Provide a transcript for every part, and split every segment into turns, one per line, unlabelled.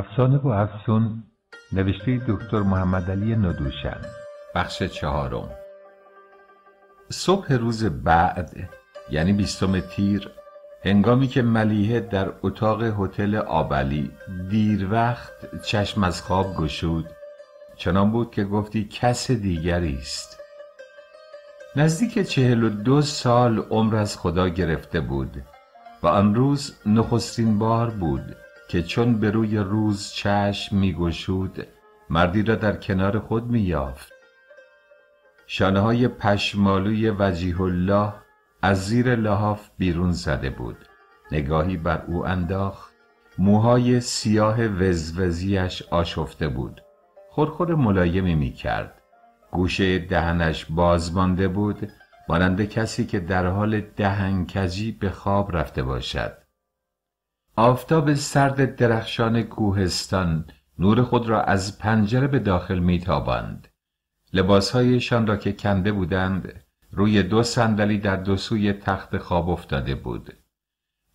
افسانه و افسون نوشته دکتر محمد علی ندوشن بخش چهارم صبح روز بعد یعنی بیستم تیر هنگامی که ملیه در اتاق هتل آبلی دیر وقت چشم از خواب گشود چنان بود که گفتی کس دیگری است نزدیک چهل و دو سال عمر از خدا گرفته بود و امروز نخستین بار بود که چون به روی روز چشم می مردی را در کنار خود می یافت شانه های پشمالوی وجیه الله از زیر لحاف بیرون زده بود نگاهی بر او انداخت موهای سیاه وزوزیش آشفته بود خورخور ملایمی می کرد گوشه دهنش باز مانده بود مانند کسی که در حال دهنکجی به خواب رفته باشد آفتاب سرد درخشان کوهستان نور خود را از پنجره به داخل میتاباند لباسهایشان را که کنده بودند روی دو صندلی در دو سوی تخت خواب افتاده بود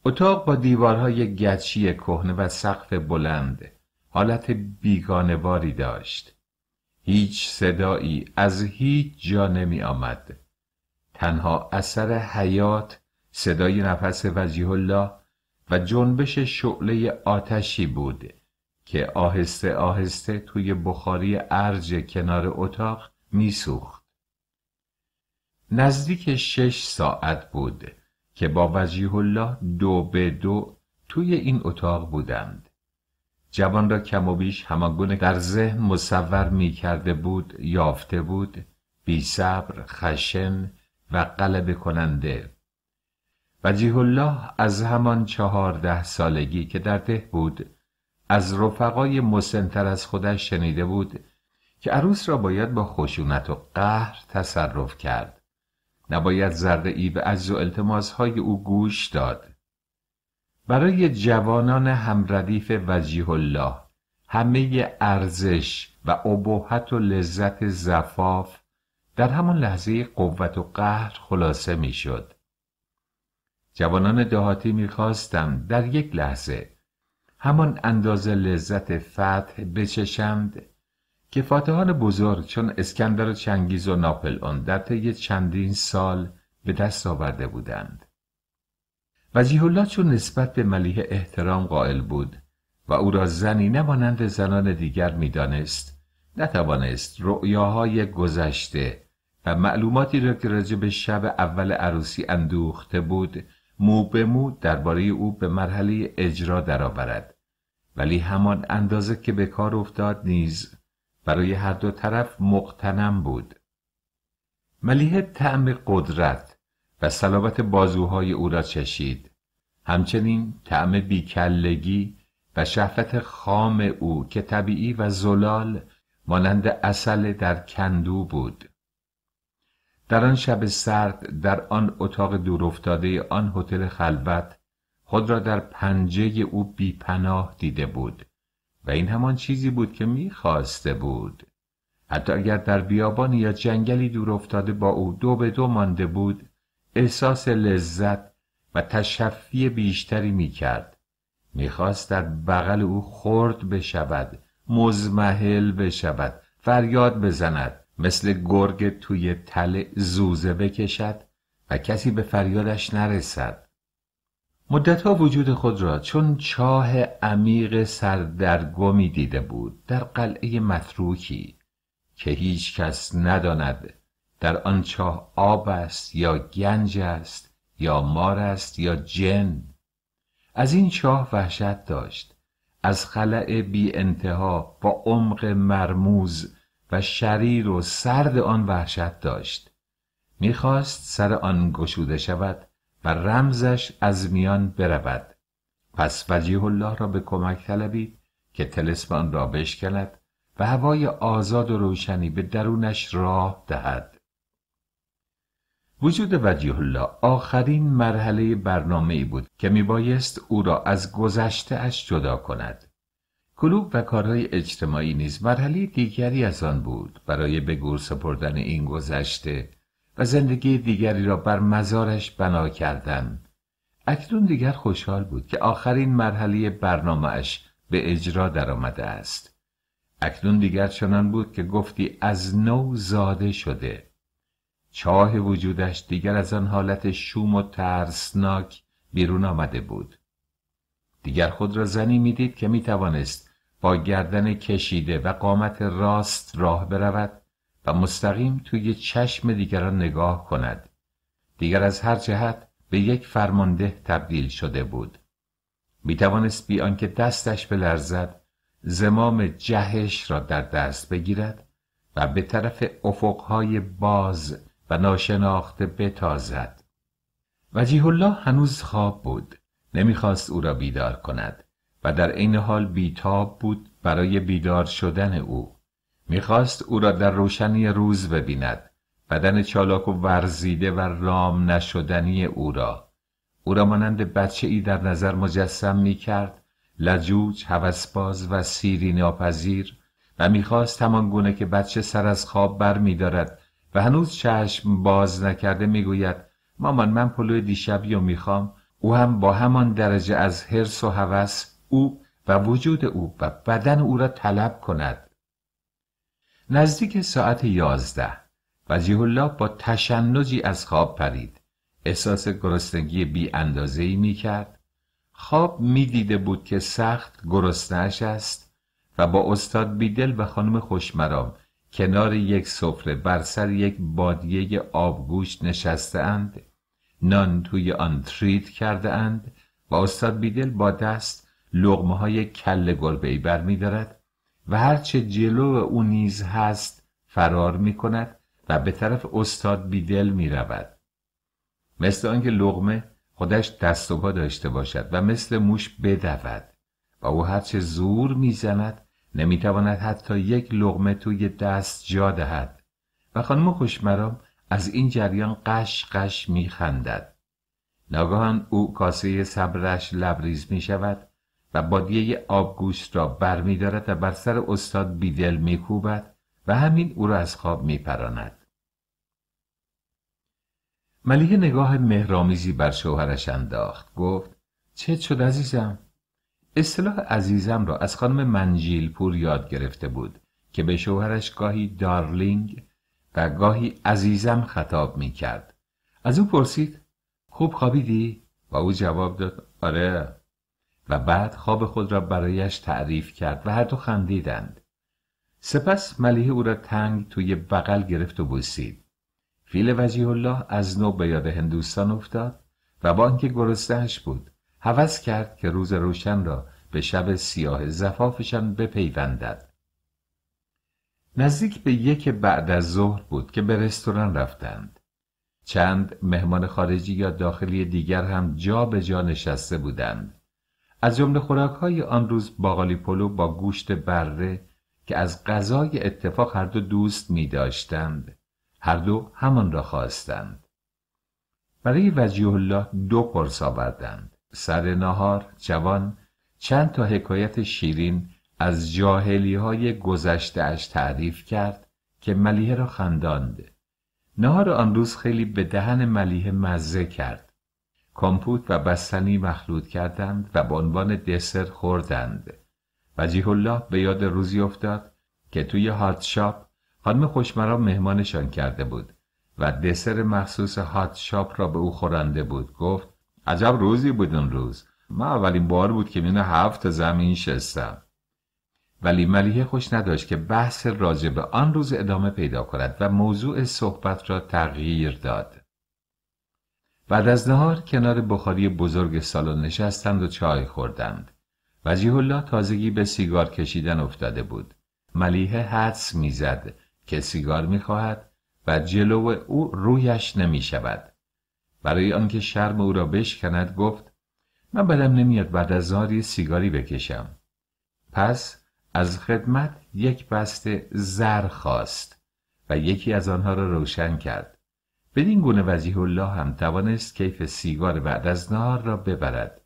اتاق با دیوارهای گچی کهنه و سقف بلند حالت بیگانواری داشت هیچ صدایی از هیچ جا نمی آمد تنها اثر حیات صدای نفس وجیه الله و جنبش شعله آتشی بود که آهسته آهسته توی بخاری ارج کنار اتاق میسوخت. نزدیک شش ساعت بود که با وجیه الله دو به دو توی این اتاق بودند. جوان را کم و بیش همانگونه ذهن مصور می کرده بود یافته بود بی صبر خشن و قلب کننده وجیه الله از همان چهارده سالگی که در ده بود از رفقای مسنتر از خودش شنیده بود که عروس را باید با خشونت و قهر تصرف کرد نباید زرده ای به عجز و التماسهای او گوش داد برای جوانان همردیف وجیه الله همه ارزش و ابهت و لذت زفاف در همان لحظه قوت و قهر خلاصه میشد جوانان دهاتی میخواستم در یک لحظه همان اندازه لذت فتح بچشند که فاتحان بزرگ چون اسکندر و چنگیز و ناپل اون در طی چندین سال به دست آورده بودند و الله چون نسبت به ملیه احترام قائل بود و او را زنی نمانند زنان دیگر میدانست نتوانست رؤیاهای گذشته و معلوماتی را که راجع به شب اول عروسی اندوخته بود مو به مو درباره او به مرحله اجرا درآورد ولی همان اندازه که به کار افتاد نیز برای هر دو طرف مقتنم بود ملیحه طعم قدرت و صلابت بازوهای او را چشید همچنین طعم بیکلگی و شهفت خام او که طبیعی و زلال مانند اصل در کندو بود در آن شب سرد در آن اتاق افتاده آن هتل خلوت خود را در پنجه او بی پناه دیده بود و این همان چیزی بود که میخواسته بود حتی اگر در بیابان یا جنگلی دور افتاده با او دو به دو مانده بود احساس لذت و تشفی بیشتری می می خواست در بغل او خرد بشود مزمحل بشود فریاد بزند مثل گرگ توی تل زوزه بکشد و کسی به فریادش نرسد مدتها وجود خود را چون چاه عمیق سردرگمی دیده بود در قلعه متروکی که هیچ کس نداند در آن چاه آب است یا گنج است یا مار است یا جن از این چاه وحشت داشت از خلع بی انتها با عمق مرموز و شریر و سرد آن وحشت داشت میخواست سر آن گشوده شود و رمزش از میان برود پس وجیه الله را به کمک طلبید که تلسم آن را بشکند و هوای آزاد و روشنی به درونش راه دهد وجود وجیه الله آخرین مرحله برنامه ای بود که میبایست او را از گذشته اش جدا کند کلوب و کارهای اجتماعی نیز مرحله دیگری از آن بود برای به گور سپردن این گذشته و زندگی دیگری را بر مزارش بنا کردن اکنون دیگر خوشحال بود که آخرین مرحله برنامهش به اجرا درآمده است اکنون دیگر چنان بود که گفتی از نو زاده شده چاه وجودش دیگر از آن حالت شوم و ترسناک بیرون آمده بود دیگر خود را زنی میدید که میتوانست با گردن کشیده و قامت راست راه برود و مستقیم توی چشم دیگران نگاه کند دیگر از هر جهت به یک فرمانده تبدیل شده بود می توانست بی آنکه دستش بلرزد زمام جهش را در دست بگیرد و به طرف افقهای باز و ناشناخته بتازد وجیه الله هنوز خواب بود نمیخواست او را بیدار کند و در این حال بیتاب بود برای بیدار شدن او میخواست او را در روشنی روز ببیند بدن چالاک و ورزیده و رام نشدنی او را او را مانند بچه ای در نظر مجسم میکرد لجوج، هوسباز و سیری ناپذیر و میخواست همان گونه که بچه سر از خواب بر میدارد و هنوز چشم باز نکرده میگوید مامان من پلو دیشبی و میخوام او هم با همان درجه از حرس و هوس او و وجود او و بدن او را طلب کند نزدیک ساعت یازده و الله با تشنجی از خواب پرید احساس گرسنگی بی اندازهی می کرد خواب می دیده بود که سخت گرسنش است و با استاد بیدل و خانم خوشمرام کنار یک سفره بر سر یک بادیه آبگوش نشسته اند نان توی آن تریت کرده اند و استاد بیدل با دست لغمه های کل گربه ای برمیدارد و هرچه جلو او نیز هست فرار می کند و به طرف استاد بیدل می رود. مثل آنکه لغمه خودش دست و پا داشته باشد و مثل موش بدود و او هرچه زور میزند نمیتواند حتی یک لغمه توی دست جا دهد و خانم خوشمرام از این جریان قش قش میخندد ناگهان او کاسه صبرش لبریز می شود و بادیه آبگوشت را برمیدارد و بر سر استاد بیدل میکوبد و همین او را از خواب پراند. ملیه نگاه مهرامیزی بر شوهرش انداخت گفت چه شد عزیزم اصطلاح عزیزم را از خانم منجیل پور یاد گرفته بود که به شوهرش گاهی دارلینگ و گاهی عزیزم خطاب می کرد. از او پرسید خوب خوابیدی؟ و او جواب داد آره و بعد خواب خود را برایش تعریف کرد و هر دو خندیدند سپس ملیه او را تنگ توی بغل گرفت و بوسید فیل وجیه الله از نو به یاد هندوستان افتاد و با آنکه گرسنهاش بود هوس کرد که روز روشن را به شب سیاه زفافشان بپیوندد نزدیک به یک بعد از ظهر بود که به رستوران رفتند چند مهمان خارجی یا داخلی دیگر هم جا به جا نشسته بودند از جمله های آن روز باقالی پلو با گوشت بره که از غذای اتفاق هر دو دوست می داشتند. هر دو همان را خواستند. برای وجیه الله دو پرس آوردند. سر نهار جوان چند تا حکایت شیرین از جاهلی های اش تعریف کرد که ملیه را خنداند. نهار آن روز خیلی به دهن ملیه مزه کرد. کامپوت و بستنی مخلوط کردند و به عنوان دسر خوردند و الله به یاد روزی افتاد که توی هات شاپ خانم خوشمرام مهمانشان کرده بود و دسر مخصوص هات را به او خورنده بود گفت عجب روزی بود اون روز ما اولین بار بود که میون هفت زمین شستم ولی ملیه خوش نداشت که بحث راجع آن روز ادامه پیدا کند و موضوع صحبت را تغییر داد بعد از نهار کنار بخاری بزرگ سالن نشستند و چای خوردند و الله تازگی به سیگار کشیدن افتاده بود ملیه حدس میزد که سیگار میخواهد و جلو او رویش نمی شود. برای آنکه شرم او را بشکند گفت من بدم نمیاد بعد از یه سیگاری بکشم پس از خدمت یک بسته زر خواست و یکی از آنها را روشن کرد بدین گونه وزیه الله هم توانست کیف سیگار بعد از نهار را ببرد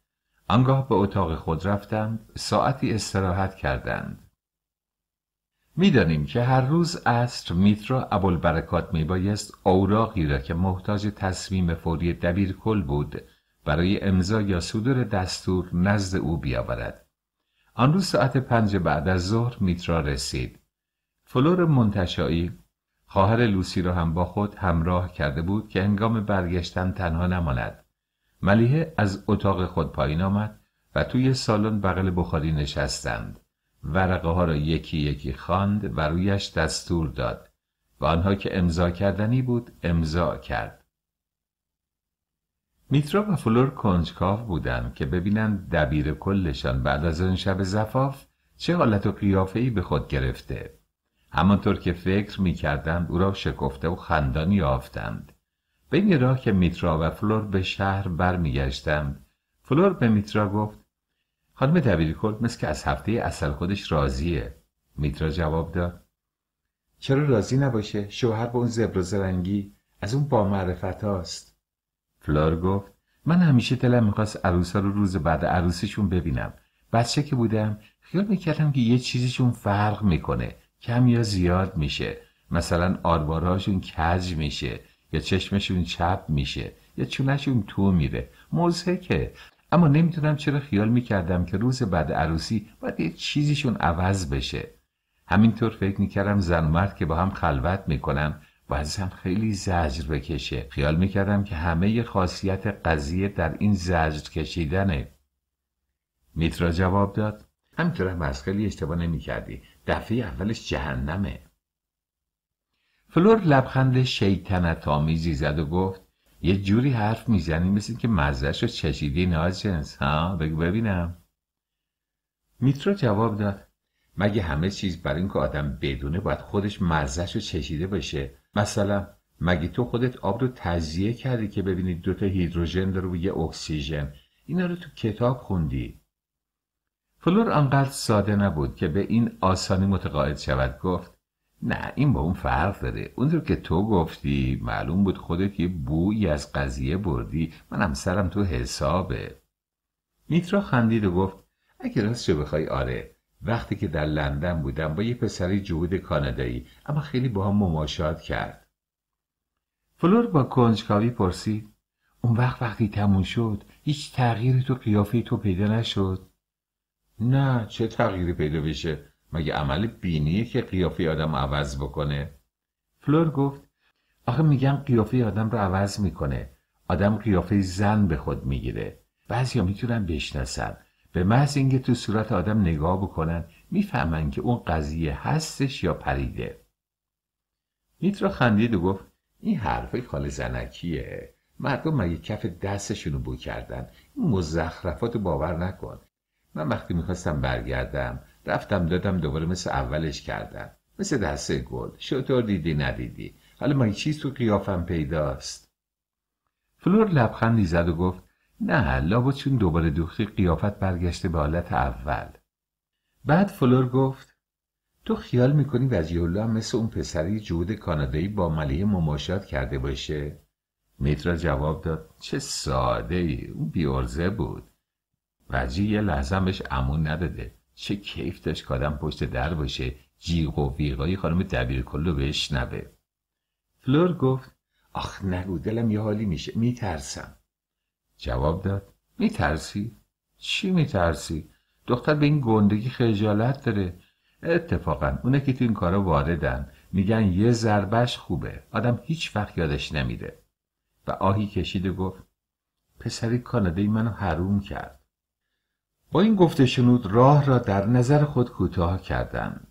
آنگاه به اتاق خود رفتند ساعتی استراحت کردند میدانیم که هر روز عصر میترا ابوالبرکات میبایست اوراقی را که محتاج تصمیم فوری دبیر کل بود برای امضا یا صدور دستور نزد او بیاورد آن روز ساعت پنج بعد از ظهر میترا رسید فلور منتشایی خواهر لوسی را هم با خود همراه کرده بود که هنگام برگشتن تنها نماند ملیه از اتاق خود پایین آمد و توی سالن بغل بخاری نشستند ورقه ها را یکی یکی خواند و رویش دستور داد و آنها که امضا کردنی بود امضا کرد میترا و فلور کنجکاف بودند که ببینند دبیر کلشان بعد از آن شب زفاف چه حالت و ای به خود گرفته همانطور که فکر می کردند او را شکفته و خندان یافتند بین راه که میترا و فلور به شهر برمیگشتند فلور به میترا گفت خانم دبیری کل مثل که از هفته اصل خودش راضیه میترا جواب داد چرا راضی نباشه شوهر به اون زبر و زرنگی از اون با معرفت هاست فلور گفت من همیشه دلم میخواست ها رو روز بعد عروسیشون ببینم بچه که بودم خیال میکردم که یه چیزیشون فرق میکنه کم یا زیاد میشه مثلا آرواراشون کج میشه یا چشمشون چپ میشه یا چونشون تو میره مزهکه اما نمیتونم چرا خیال میکردم که روز بعد عروسی باید یه چیزیشون عوض بشه همینطور فکر میکردم زن و مرد که با هم خلوت میکنن باید هم خیلی زجر بکشه خیال میکردم که همه خاصیت قضیه در این زجر کشیدنه میترا جواب داد همینطور هم از خیلی اشتباه نمیکردی دفعه اولش جهنمه فلور لبخند شیطنت آمیزی زد و گفت یه جوری حرف میزنی مثل که مزهش رو چشیدی جنس ها بگو ببینم میترو جواب داد مگه همه چیز برای که آدم بدونه باید خودش مزهش رو چشیده باشه مثلا مگه تو خودت آب رو تجزیه کردی که ببینی دوتا هیدروژن داره و یه اکسیژن اینا رو تو کتاب خوندی فلور آنقدر ساده نبود که به این آسانی متقاعد شود گفت نه این با اون فرق داره اونطور که تو گفتی معلوم بود خودت یه بویی از قضیه بردی منم سرم تو حسابه میترا خندید و گفت اگه رو بخوای آره وقتی که در لندن بودم با یه پسری جهود کانادایی اما خیلی با هم مماشات کرد فلور با کنجکاوی پرسید اون وقت وقتی تموم شد هیچ تغییری تو قیافه تو پیدا نشد نه چه تغییری پیدا بشه مگه عمل بینیه که قیافه آدم عوض بکنه فلور گفت آخه میگم قیافه آدم رو عوض میکنه آدم قیافه زن به خود میگیره بعضیا میتونن بشناسن به محض اینکه تو صورت آدم نگاه بکنن میفهمن که اون قضیه هستش یا پریده میترا خندید و گفت این حرفه خال زنکیه مردم مگه کف دستشونو بو کردن این مزخرفات باور نکن من وقتی میخواستم برگردم رفتم دادم دوباره مثل اولش کردم مثل دسته گل شطور دیدی ندیدی حالا ما چیز تو قیافم پیداست فلور لبخندی زد و گفت نه لابد چون دوباره دوختی قیافت برگشته به حالت اول بعد فلور گفت تو خیال میکنی وزیولا هم مثل اون پسری جود کانادایی با ملیه مماشات کرده باشه؟ میترا جواب داد چه ساده ای اون بیارزه بود وزیر یه لحظه هم بهش امون نداده چه کیف داشت که آدم پشت در باشه جیغ و ویغای خانم دبیر کلو نبه. فلور گفت آخ نگو دلم یه حالی میشه میترسم جواب داد میترسی؟ چی میترسی؟ دختر به این گندگی خجالت داره اتفاقا اونه که تو این کارا واردن میگن یه ضربش خوبه آدم هیچ وقت یادش نمیره و آهی کشید و گفت پسری کانادایی منو حروم کرد با این گفته شنود راه را در نظر خود کوتاه کردند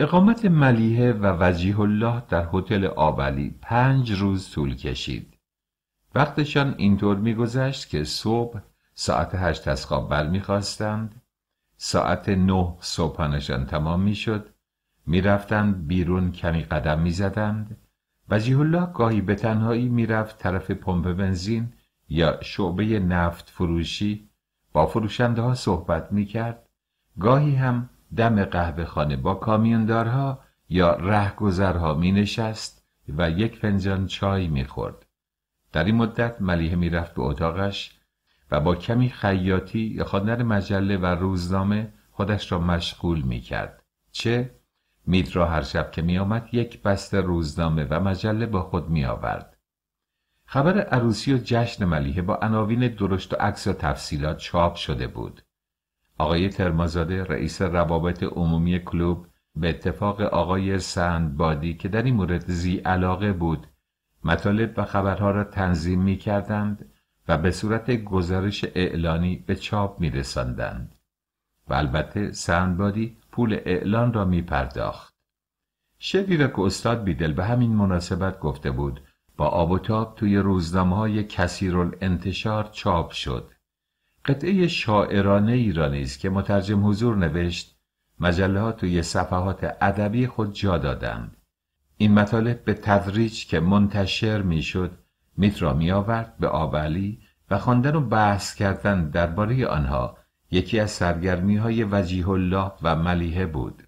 اقامت ملیه و وجیه الله در هتل آبلی پنج روز طول کشید وقتشان اینطور میگذشت که صبح ساعت هشت از خواب ساعت نه صبحانشان تمام میشد میرفتند بیرون کمی قدم میزدند وجیه الله گاهی به تنهایی میرفت طرف پمپ بنزین یا شعبه نفت فروشی با فروشنده ها صحبت می کرد گاهی هم دم قهوه خانه با کامیوندارها یا رهگذرها می نشست و یک فنجان چای می خورد. در این مدت ملیه می رفت به اتاقش و با کمی خیاطی یا خواندن مجله و روزنامه خودش را مشغول می کرد. چه؟ میترا هر شب که می آمد یک بسته روزنامه و مجله با خود می آورد. خبر عروسی و جشن ملیحه با عناوین درشت و عکس و تفصیلات چاپ شده بود. آقای ترمازاده رئیس روابط عمومی کلوب به اتفاق آقای سندبادی که در این مورد زی علاقه بود مطالب و خبرها را تنظیم می کردند و به صورت گزارش اعلانی به چاپ می رسندند. و البته سندبادی پول اعلان را می پرداخت. شعری که استاد بیدل به همین مناسبت گفته بود با آب و تاب توی روزنامه‌های انتشار چاپ شد قطعه شاعرانه ایرانیز که مترجم حضور نوشت مجله ها توی صفحات ادبی خود جا دادند این مطالب به تدریج که منتشر میشد میترا را میآورد به آبعلی و خواندن و بحث کردن درباره آنها یکی از سرگرمی های وجیه الله و ملیحه بود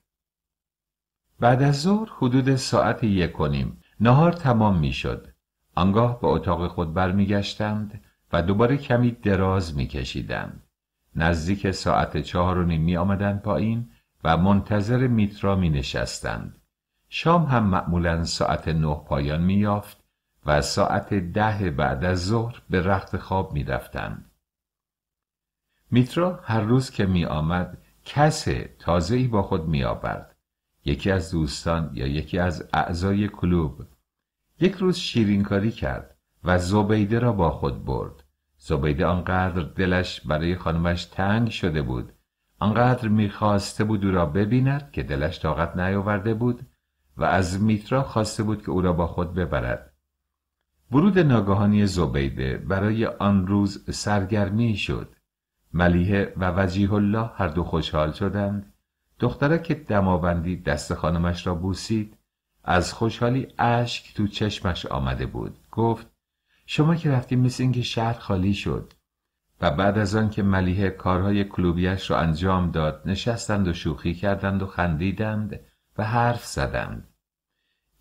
بعد از ظهر حدود ساعت یک نهار تمام میشد آنگاه به اتاق خود برمیگشتند و دوباره کمی دراز میکشیدند نزدیک ساعت چهار و نیم می پایین و منتظر میترا می نشستند. شام هم معمولا ساعت نه پایان می یافت و ساعت ده بعد از ظهر به رخت خواب می رفتند. میترا هر روز که می آمد کس تازه ای با خود می آبرد یکی از دوستان یا یکی از اعضای کلوب یک روز شیرینکاری کرد و زبیده را با خود برد زبیده آنقدر دلش برای خانمش تنگ شده بود آنقدر میخواسته بود او را ببیند که دلش طاقت نیاورده بود و از میترا خواسته بود که او را با خود ببرد ورود ناگهانی زبیده برای آن روز سرگرمی شد ملیحه و وجیه الله هر دو خوشحال شدند دختره که دماوندی دست خانمش را بوسید از خوشحالی اشک تو چشمش آمده بود گفت شما که رفتیم مثل اینکه شهر خالی شد و بعد از آن که ملیه کارهای کلوبیش را انجام داد نشستند و شوخی کردند و خندیدند و حرف زدند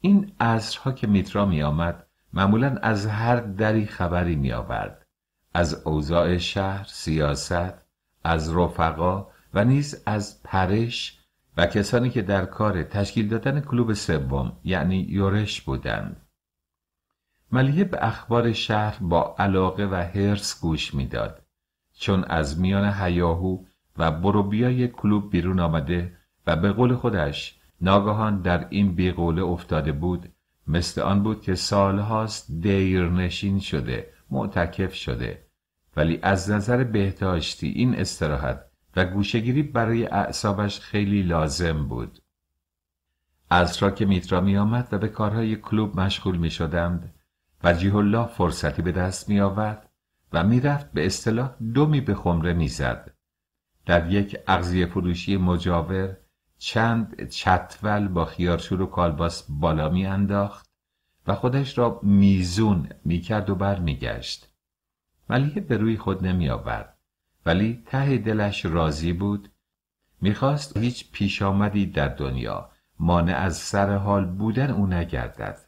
این عصرها که میترا می آمد معمولا از هر دری خبری می آورد از اوضاع شهر، سیاست، از رفقا و نیز از پرش و کسانی که در کار تشکیل دادن کلوب سوم یعنی یورش بودند. ملیه به اخبار شهر با علاقه و حرس گوش میداد چون از میان هیاهو و بروبیای کلوب بیرون آمده و به قول خودش ناگهان در این بیقوله افتاده بود مثل آن بود که سالهاست نشین شده معتکف شده ولی از نظر بهداشتی این استراحت و گوشگیری برای اعصابش خیلی لازم بود از را که میترا می آمد و به کارهای کلوب مشغول می شدند و الله فرصتی به دست می آورد و میرفت به اصطلاح دومی به خمره زد. در یک اغذیه فروشی مجاور چند چتول با خیارشور و کالباس بالا می انداخت و خودش را میزون میکرد و برمیگشت ولی به روی خود نمی آورد. ولی ته دلش راضی بود میخواست هیچ پیش آمدی در دنیا مانع از سر حال بودن او نگردد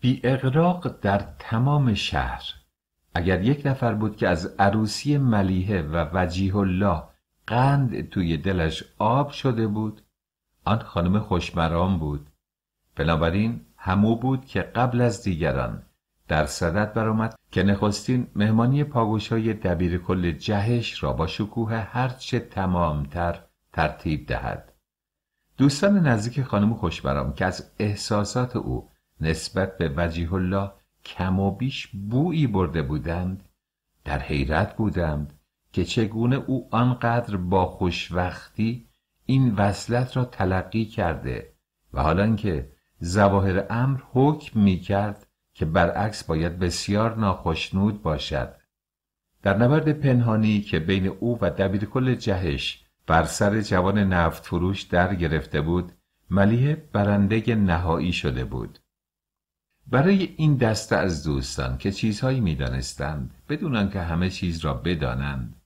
بی اقراق در تمام شهر اگر یک نفر بود که از عروسی ملیحه و وجیه الله قند توی دلش آب شده بود آن خانم خوشمرام بود بنابراین همو بود که قبل از دیگران در صدد برآمد که نخستین مهمانی پاگوش های دبیر کل جهش را با شکوه هرچه تمامتر ترتیب دهد دوستان نزدیک خانم خوشبرام که از احساسات او نسبت به وجیه الله کم و بیش بویی برده بودند در حیرت بودند که چگونه او آنقدر با خوشوقتی این وصلت را تلقی کرده و حالا که ظواهر امر حکم می کرد که برعکس باید بسیار ناخشنود باشد در نبرد پنهانی که بین او و دبیرکل جهش بر سر جوان نفت فروش در گرفته بود ملیه برنده نهایی شده بود برای این دسته از دوستان که چیزهایی میدانستند بدون که همه چیز را بدانند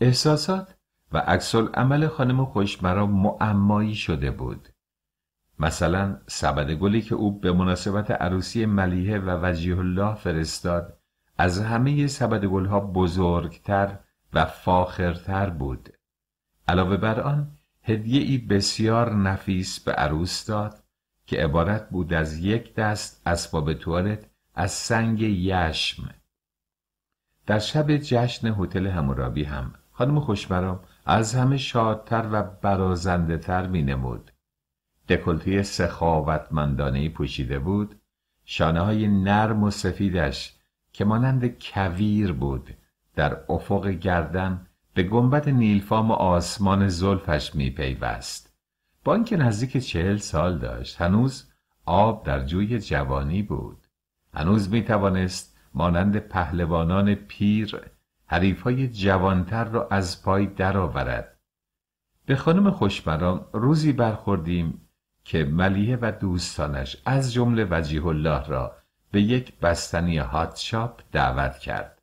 احساسات و عکس عمل خانم خوش مرا معمایی شده بود مثلا سبد گلی که او به مناسبت عروسی ملیه و وجیه الله فرستاد از همه سبد گلها بزرگتر و فاخرتر بود علاوه بر آن هدیه ای بسیار نفیس به عروس داد که عبارت بود از یک دست اسباب توالت از سنگ یشم در شب جشن هتل همورابی هم خانم خوشبرام از همه شادتر و برازنده تر می نمود دکلتی سخاوتمندانه پوشیده بود شانه های نرم و سفیدش که مانند کویر بود در افق گردن به گنبد نیلفام و آسمان زلفش می پیوست با اینکه نزدیک چهل سال داشت هنوز آب در جوی جوانی بود هنوز می توانست مانند پهلوانان پیر های جوانتر را از پای درآورد به خانم خوشمران روزی برخوردیم که ملیه و دوستانش از جمله وجیه الله را به یک بستنی هاتشاپ دعوت کرد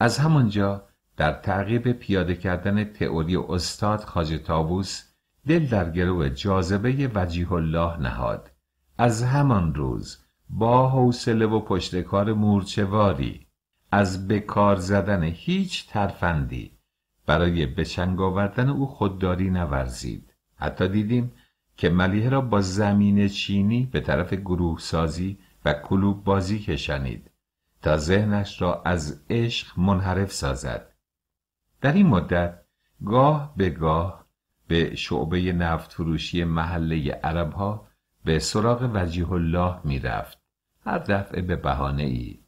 از همانجا در تعقیب پیاده کردن تئوری استاد خاج تابوس دل در گروه جاذبه وجیه الله نهاد از همان روز با حوصله و پشتکار مورچواری از بکار زدن هیچ ترفندی برای به آوردن او خودداری نورزید حتی دیدیم که ملیه را با زمین چینی به طرف گروه سازی و کلوب بازی کشانید تا ذهنش را از عشق منحرف سازد در این مدت گاه به گاه به شعبه نفت فروشی محله عرب ها به سراغ وجیه الله می رفت هر دفعه به بهانه ای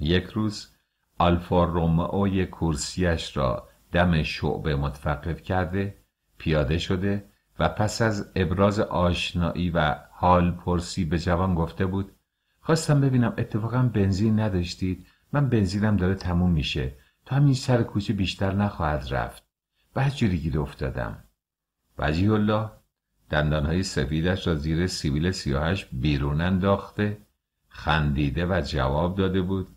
یک روز آلفا رومئوی کرسیش را دم شعبه متوقف کرده پیاده شده و پس از ابراز آشنایی و حال پرسی به جوان گفته بود خواستم ببینم اتفاقا بنزین نداشتید من بنزینم داره تموم میشه تا همین سر کوچه بیشتر نخواهد رفت و جوری گیر افتادم وجیه الله دندانهای سفیدش را زیر سیبیل سیاهش بیرون انداخته خندیده و جواب داده بود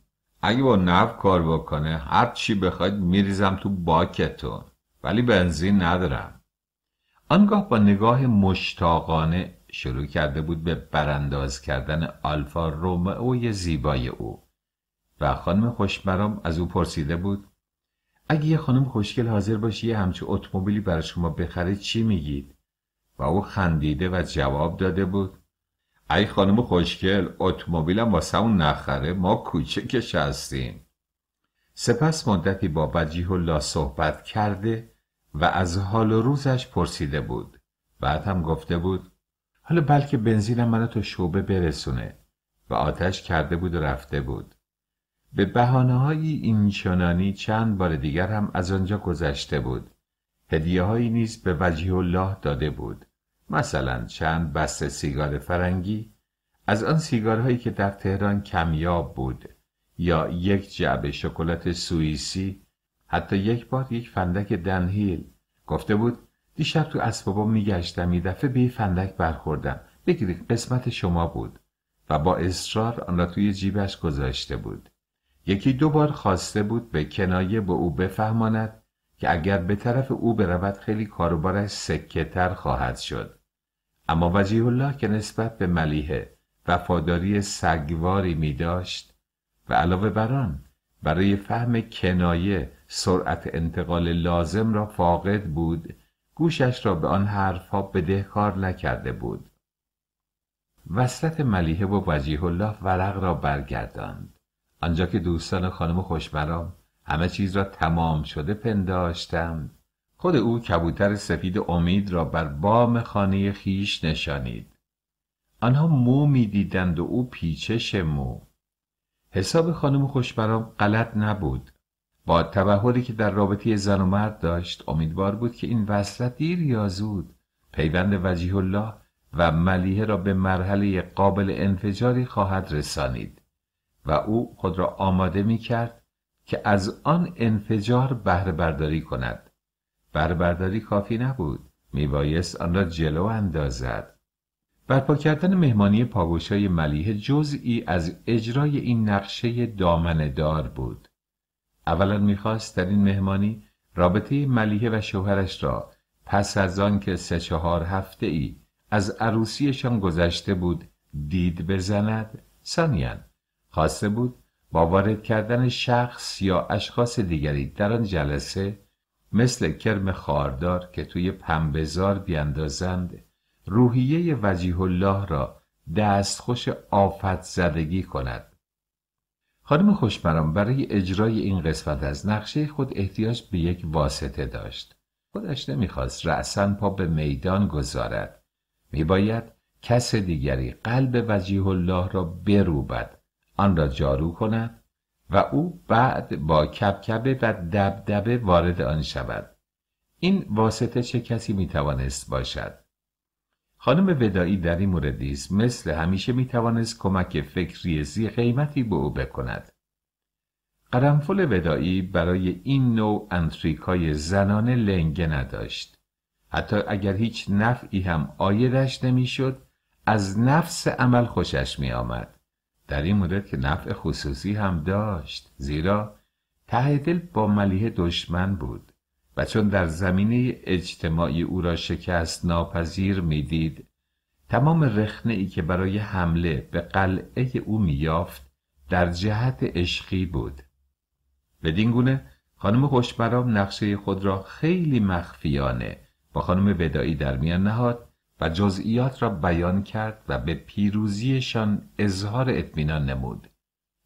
اگه با نف کار بکنه هر چی بخواید میریزم تو باکتون ولی بنزین ندارم آنگاه با نگاه مشتاقانه شروع کرده بود به برانداز کردن آلفا یه زیبای او و خانم خوشبرام از او پرسیده بود اگه یه خانم خوشگل حاضر باشی یه همچه اتومبیلی برای شما بخره چی میگید و او خندیده و جواب داده بود ای خانم خوشگل اتومبیلم واسه اون نخره ما کوچکش هستیم سپس مدتی با و لا صحبت کرده و از حال و روزش پرسیده بود بعد هم گفته بود حالا بلکه بنزینم منو تا شعبه برسونه و آتش کرده بود و رفته بود به بحانه های این چنانی چند بار دیگر هم از آنجا گذشته بود هدیه هایی نیز به وجه الله داده بود مثلا چند بسته سیگار فرنگی از آن سیگارهایی که در تهران کمیاب بود یا یک جعبه شکلات سوئیسی حتی یک بار یک فندک دنهیل گفته بود دیشب تو اسبابا میگشتم یه دفعه به فندک برخوردم بگیرید قسمت شما بود و با اصرار آن را توی جیبش گذاشته بود یکی دو بار خواسته بود به کنایه به او بفهماند که اگر به طرف او برود خیلی کاروبارش سکه تر خواهد شد اما وجیه الله که نسبت به ملیحه وفاداری سگواری می داشت و علاوه بر آن برای فهم کنایه سرعت انتقال لازم را فاقد بود گوشش را به آن حرفها بدهکار نکرده بود وسط ملیه و وجیه الله ورق را برگرداند آنجا که دوستان خانم خوشبرام همه چیز را تمام شده پنداشتم خود او کبوتر سفید امید را بر بام خانه خیش نشانید آنها مو میدیدند و او پیچش مو حساب خانم خوشبرام غلط نبود با تبهری که در رابطه زن و مرد داشت امیدوار بود که این وصلت دیر یا زود پیوند وجیه الله و ملیه را به مرحله قابل انفجاری خواهد رسانید و او خود را آماده می کرد که از آن انفجار بهره برداری کند بهره برداری کافی نبود می بایست آن را جلو اندازد برپا کردن مهمانی پاگوشای ملیه جزئی از اجرای این نقشه دار بود اولا میخواست در این مهمانی رابطه ملیه و شوهرش را پس از آن که سه چهار هفته ای از عروسیشان گذشته بود دید بزند سانیان خواسته بود با وارد کردن شخص یا اشخاص دیگری در آن جلسه مثل کرم خاردار که توی پنبهزار بیاندازند روحیه وجیه الله را دستخوش آفت زدگی کند خانم خوشمرام برای اجرای این قسمت از نقشه خود احتیاج به یک واسطه داشت. خودش نمیخواست رأسا پا به میدان گذارد. میباید کس دیگری قلب وجیه الله را بروبد آن را جارو کند و او بعد با کبکبه و دبدبه وارد آن شود این واسطه چه کسی میتوانست باشد خانم ودایی در این مورد نیز مثل همیشه میتوانست کمک فکری زی قیمتی به او بکند. قرنفل ودایی برای این نوع انتریکای زنانه لنگه نداشت. حتی اگر هیچ نفعی هم آیدش نمیشد از نفس عمل خوشش میآمد. آمد. در این مورد که نفع خصوصی هم داشت زیرا ته دل با ملیه دشمن بود و چون در زمینه اجتماعی او را شکست ناپذیر میدید تمام رخنه ای که برای حمله به قلعه او میافت در جهت عشقی بود بدین گونه خانم خوشبرام نقشه خود را خیلی مخفیانه با خانم بدایی در میان نهاد و جزئیات را بیان کرد و به پیروزیشان اظهار اطمینان نمود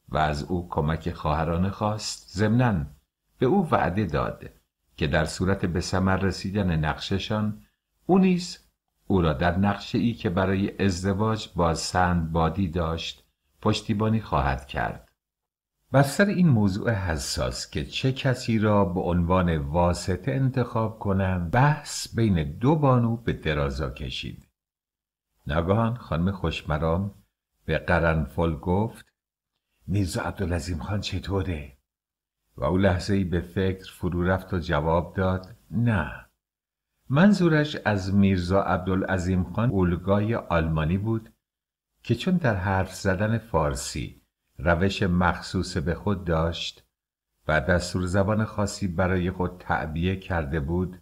و از او کمک خواهرانه خواست ضمناً به او وعده داد که در صورت به ثمر رسیدن نقششان او نیز او را در نقشه ای که برای ازدواج با سند بادی داشت پشتیبانی خواهد کرد بر سر این موضوع حساس که چه کسی را به عنوان واسطه انتخاب کنند بحث بین دو بانو به درازا کشید ناگهان خانم خوشمرام به قرنفل گفت میرزا عبدالعظیم خان چطوره و او لحظه ای به فکر فرو رفت و جواب داد نه منظورش از میرزا عبدالعظیم خان اولگای آلمانی بود که چون در حرف زدن فارسی روش مخصوص به خود داشت و دستور زبان خاصی برای خود تعبیه کرده بود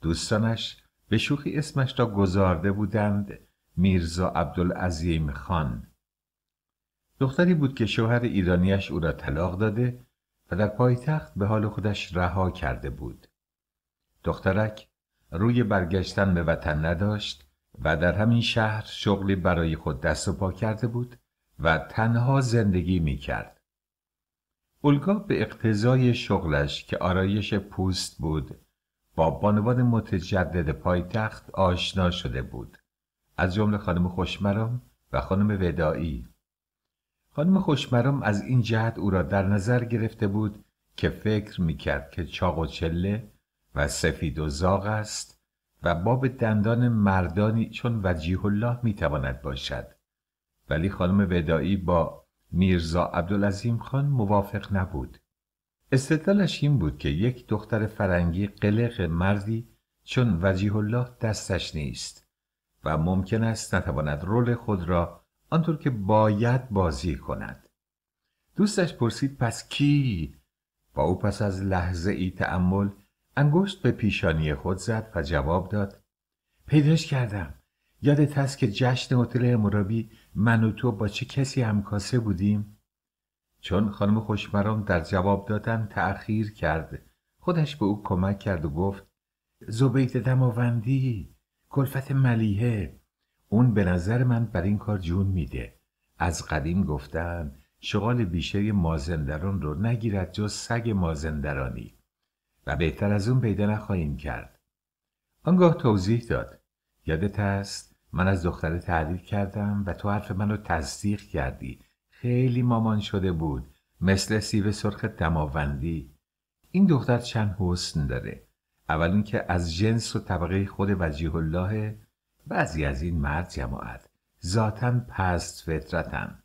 دوستانش به شوخی اسمش را گذارده بودند میرزا عبدالعظیم خان دختری بود که شوهر ایرانیش او را طلاق داده و در پایتخت به حال خودش رها کرده بود دخترک روی برگشتن به وطن نداشت و در همین شهر شغلی برای خود دست و پا کرده بود و تنها زندگی می کرد. اولگا به اقتضای شغلش که آرایش پوست بود با بانوان متجدد پایتخت آشنا شده بود از جمله خانم خوشمرام و خانم ودایی خانم خوشمرام از این جهت او را در نظر گرفته بود که فکر میکرد که چاق و چله و سفید و زاغ است و باب دندان مردانی چون وجیه الله میتواند باشد ولی خانم ودایی با میرزا عبدالعظیم خان موافق نبود استدلالش این بود که یک دختر فرنگی قلق مردی چون وجیه الله دستش نیست و ممکن است نتواند رول خود را آنطور که باید بازی کند دوستش پرسید پس کی؟ با او پس از لحظه ای تعمل انگشت به پیشانی خود زد و جواب داد پیداش کردم یادت هست که جشن هتل مرابی من و تو با چه کسی همکاسه بودیم؟ چون خانم خوشمرام در جواب دادن تأخیر کرد خودش به او کمک کرد و گفت زبید دماوندی کلفت ملیه. اون به نظر من بر این کار جون میده از قدیم گفتن شغال بیشه مازندران رو نگیرد جز سگ مازندرانی و بهتر از اون پیدا نخواهیم کرد آنگاه توضیح داد یادت هست من از دختره تعریف کردم و تو حرف منو تصدیق کردی خیلی مامان شده بود مثل سیب سرخ دماوندی این دختر چند حسن داره اول اینکه از جنس و طبقه خود وجیه الله بعضی از این مرد جماعت ذاتا پست فطرتن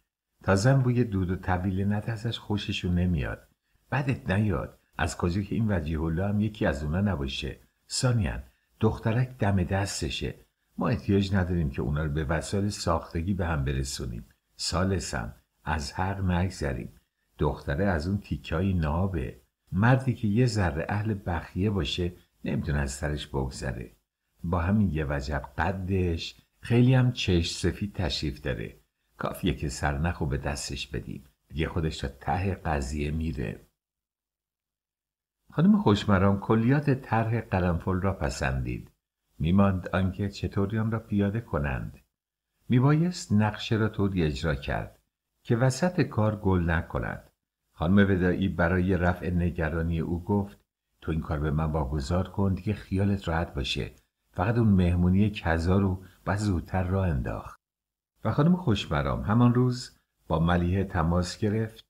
تازم بوی دود و طویل نت خوششون نمیاد بدت نیاد از کجا که این وجیه الله هم یکی از اونا نباشه سانیان دخترک دم دستشه ما احتیاج نداریم که اونا رو به وسایل ساختگی به هم برسونیم سالسم از حق نگذریم دختره از اون تیکایی نابه مردی که یه ذره اهل بخیه باشه نمیتونه از سرش بگذره با همین یه وجب قدش خیلی هم چش سفید تشریف داره کافیه که سر نخو به دستش بدیم دیگه خودش را ته قضیه میره خانم خوشمرام کلیات طرح قلمفل را پسندید میماند آنکه چطوری را پیاده کنند میبایست نقشه را طوری اجرا کرد که وسط کار گل نکند خانم ودایی برای رفع نگرانی او گفت تو این کار به من واگذار کن دیگه خیالت راحت باشه فقط اون مهمونی کذا رو بعد زودتر را انداخت و خانم خوشبرام همان روز با ملیه تماس گرفت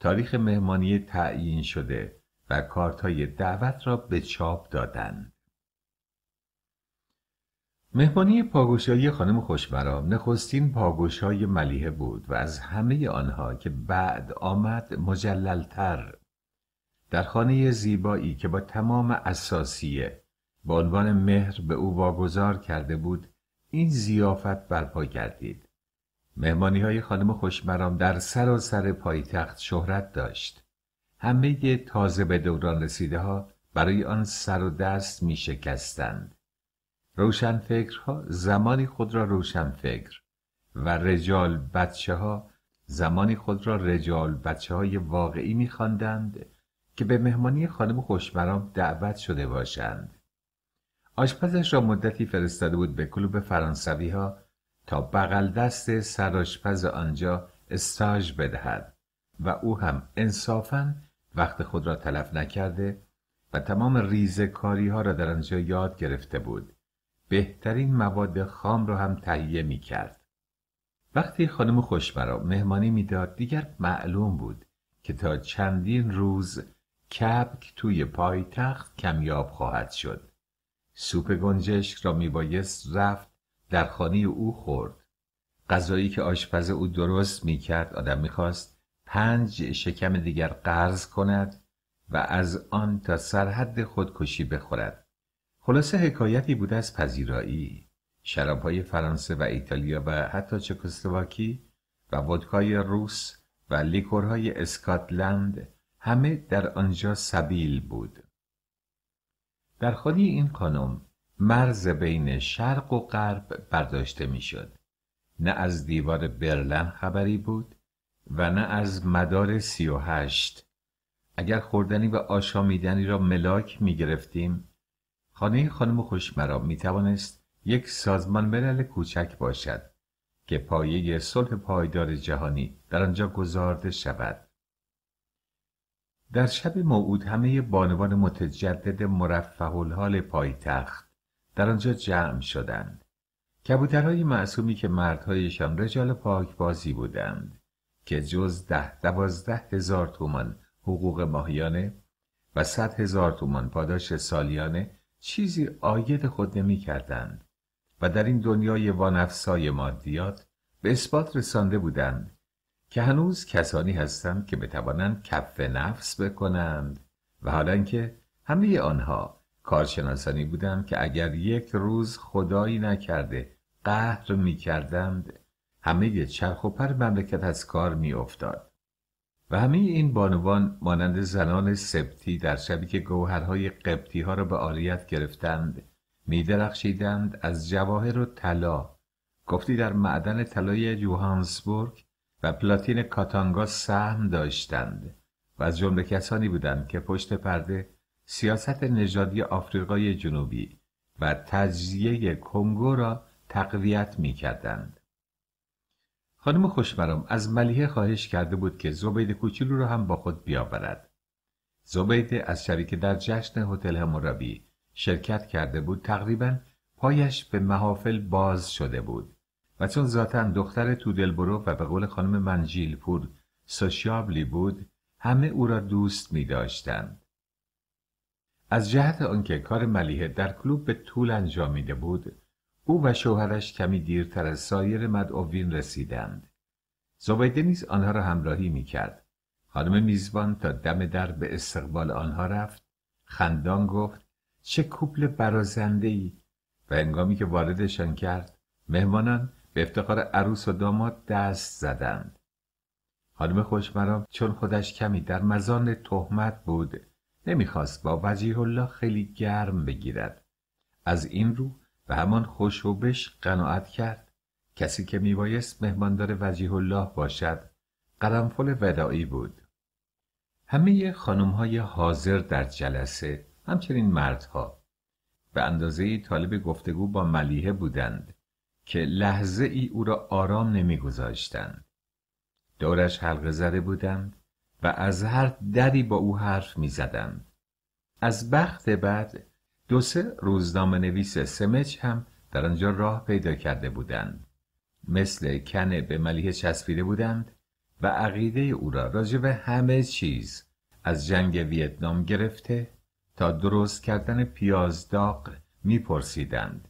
تاریخ مهمانی تعیین شده و های دعوت را به چاپ دادند مهمانی پاگوشایی خانم خوشبرام نخستین پاگوشای ملیه بود و از همه آنها که بعد آمد مجللتر در خانه زیبایی که با تمام اساسیه به عنوان مهر به او واگذار کرده بود این زیافت برپا گردید مهمانی های خانم خوشمرام در سر و سر پایتخت شهرت داشت همه تازه به دوران رسیده ها برای آن سر و دست می شکستند فکرها زمانی خود را روشنفکر و رجال بچه ها زمانی خود را رجال بچه های واقعی می که به مهمانی خانم خوشمرام دعوت شده باشند آشپزش را مدتی فرستاده بود به کلوب فرانسوی ها تا بغل دست سرآشپز آنجا استاج بدهد و او هم انصافا وقت خود را تلف نکرده و تمام کاری ها را در آنجا یاد گرفته بود بهترین مواد خام را هم تهیه می کرد وقتی خانم خوشبرا مهمانی میداد دیگر معلوم بود که تا چندین روز کبک توی پایتخت کمیاب خواهد شد سوپ گنجشک را میبایست رفت در خانه او خورد غذایی که آشپز او درست میکرد آدم میخواست پنج شکم دیگر قرض کند و از آن تا سرحد خودکشی بخورد خلاصه حکایتی بود از پذیرایی شرابهای فرانسه و ایتالیا و حتی چکسلواکی و ودکای روس و لیکورهای اسکاتلند همه در آنجا سبیل بود در خودی این خانم مرز بین شرق و غرب برداشته میشد نه از دیوار برلن خبری بود و نه از مدار سی و هشت اگر خوردنی و آشامیدنی را ملاک می گرفتیم خانه خانم خوشمرا می توانست یک سازمان ملل کوچک باشد که پایه صلح پایدار جهانی در آنجا گذارده شود در شب موعود همه بانوان متجدد مرفه الحال پایتخت در آنجا جمع شدند کبوترهای معصومی که مردهایشان رجال پاکبازی بودند که جز ده دوازده هزار تومان حقوق ماهیانه و صد هزار تومان پاداش سالیانه چیزی آید خود نمی کردند و در این دنیای وانفسای مادیات به اثبات رسانده بودند که هنوز کسانی هستند که بتوانند کف نفس بکنند و حالا اینکه همه آنها کارشناسانی بودند که اگر یک روز خدایی نکرده قهر کردند همه چرخ و پر مملکت از کار میافتاد و همه این بانوان مانند زنان سبتی در شبی که گوهرهای قبطی ها را به آریت گرفتند درخشیدند از جواهر و طلا گفتی در معدن طلای یوهانسبورگ و پلاتین کاتانگا سهم داشتند و از جمله کسانی بودند که پشت پرده سیاست نژادی آفریقای جنوبی و تجزیه کنگو را تقویت می کردند. خانم خوشبرام از ملیه خواهش کرده بود که زبید کوچولو را هم با خود بیاورد. زبید از شریک در جشن هتل همورابی شرکت کرده بود تقریبا پایش به محافل باز شده بود و چون ذاتا دختر دلبرو و به قول خانم منجیلپور سوشیابلی بود همه او را دوست می داشتند. از جهت آنکه کار ملیه در کلوب به طول انجامیده بود او و شوهرش کمی دیرتر از سایر مدعوین رسیدند زبایده نیز آنها را همراهی می کرد. خانم میزبان تا دم در به استقبال آنها رفت خندان گفت چه کوپل برازنده ای و انگامی که واردشان کرد مهمانان به افتخار عروس و داماد دست زدند خانم خوشمرام چون خودش کمی در مزان تهمت بود نمیخواست با وجیه الله خیلی گرم بگیرد از این رو و همان خوشوبش قناعت کرد کسی که میبایست مهماندار وجیه الله باشد قرنفل ودایی بود همه خانم های حاضر در جلسه همچنین مردها به اندازه طالب گفتگو با ملیه بودند که لحظه ای او را آرام نمیگذاشتند. دورش حلقه زده بودند و از هر دری با او حرف میزدند. از بخت بعد دو سه روزنامه نویس سمج هم در آنجا راه پیدا کرده بودند. مثل کنه به ملیه چسبیده بودند و عقیده او را راجع به همه چیز از جنگ ویتنام گرفته تا درست کردن پیاز داغ میپرسیدند.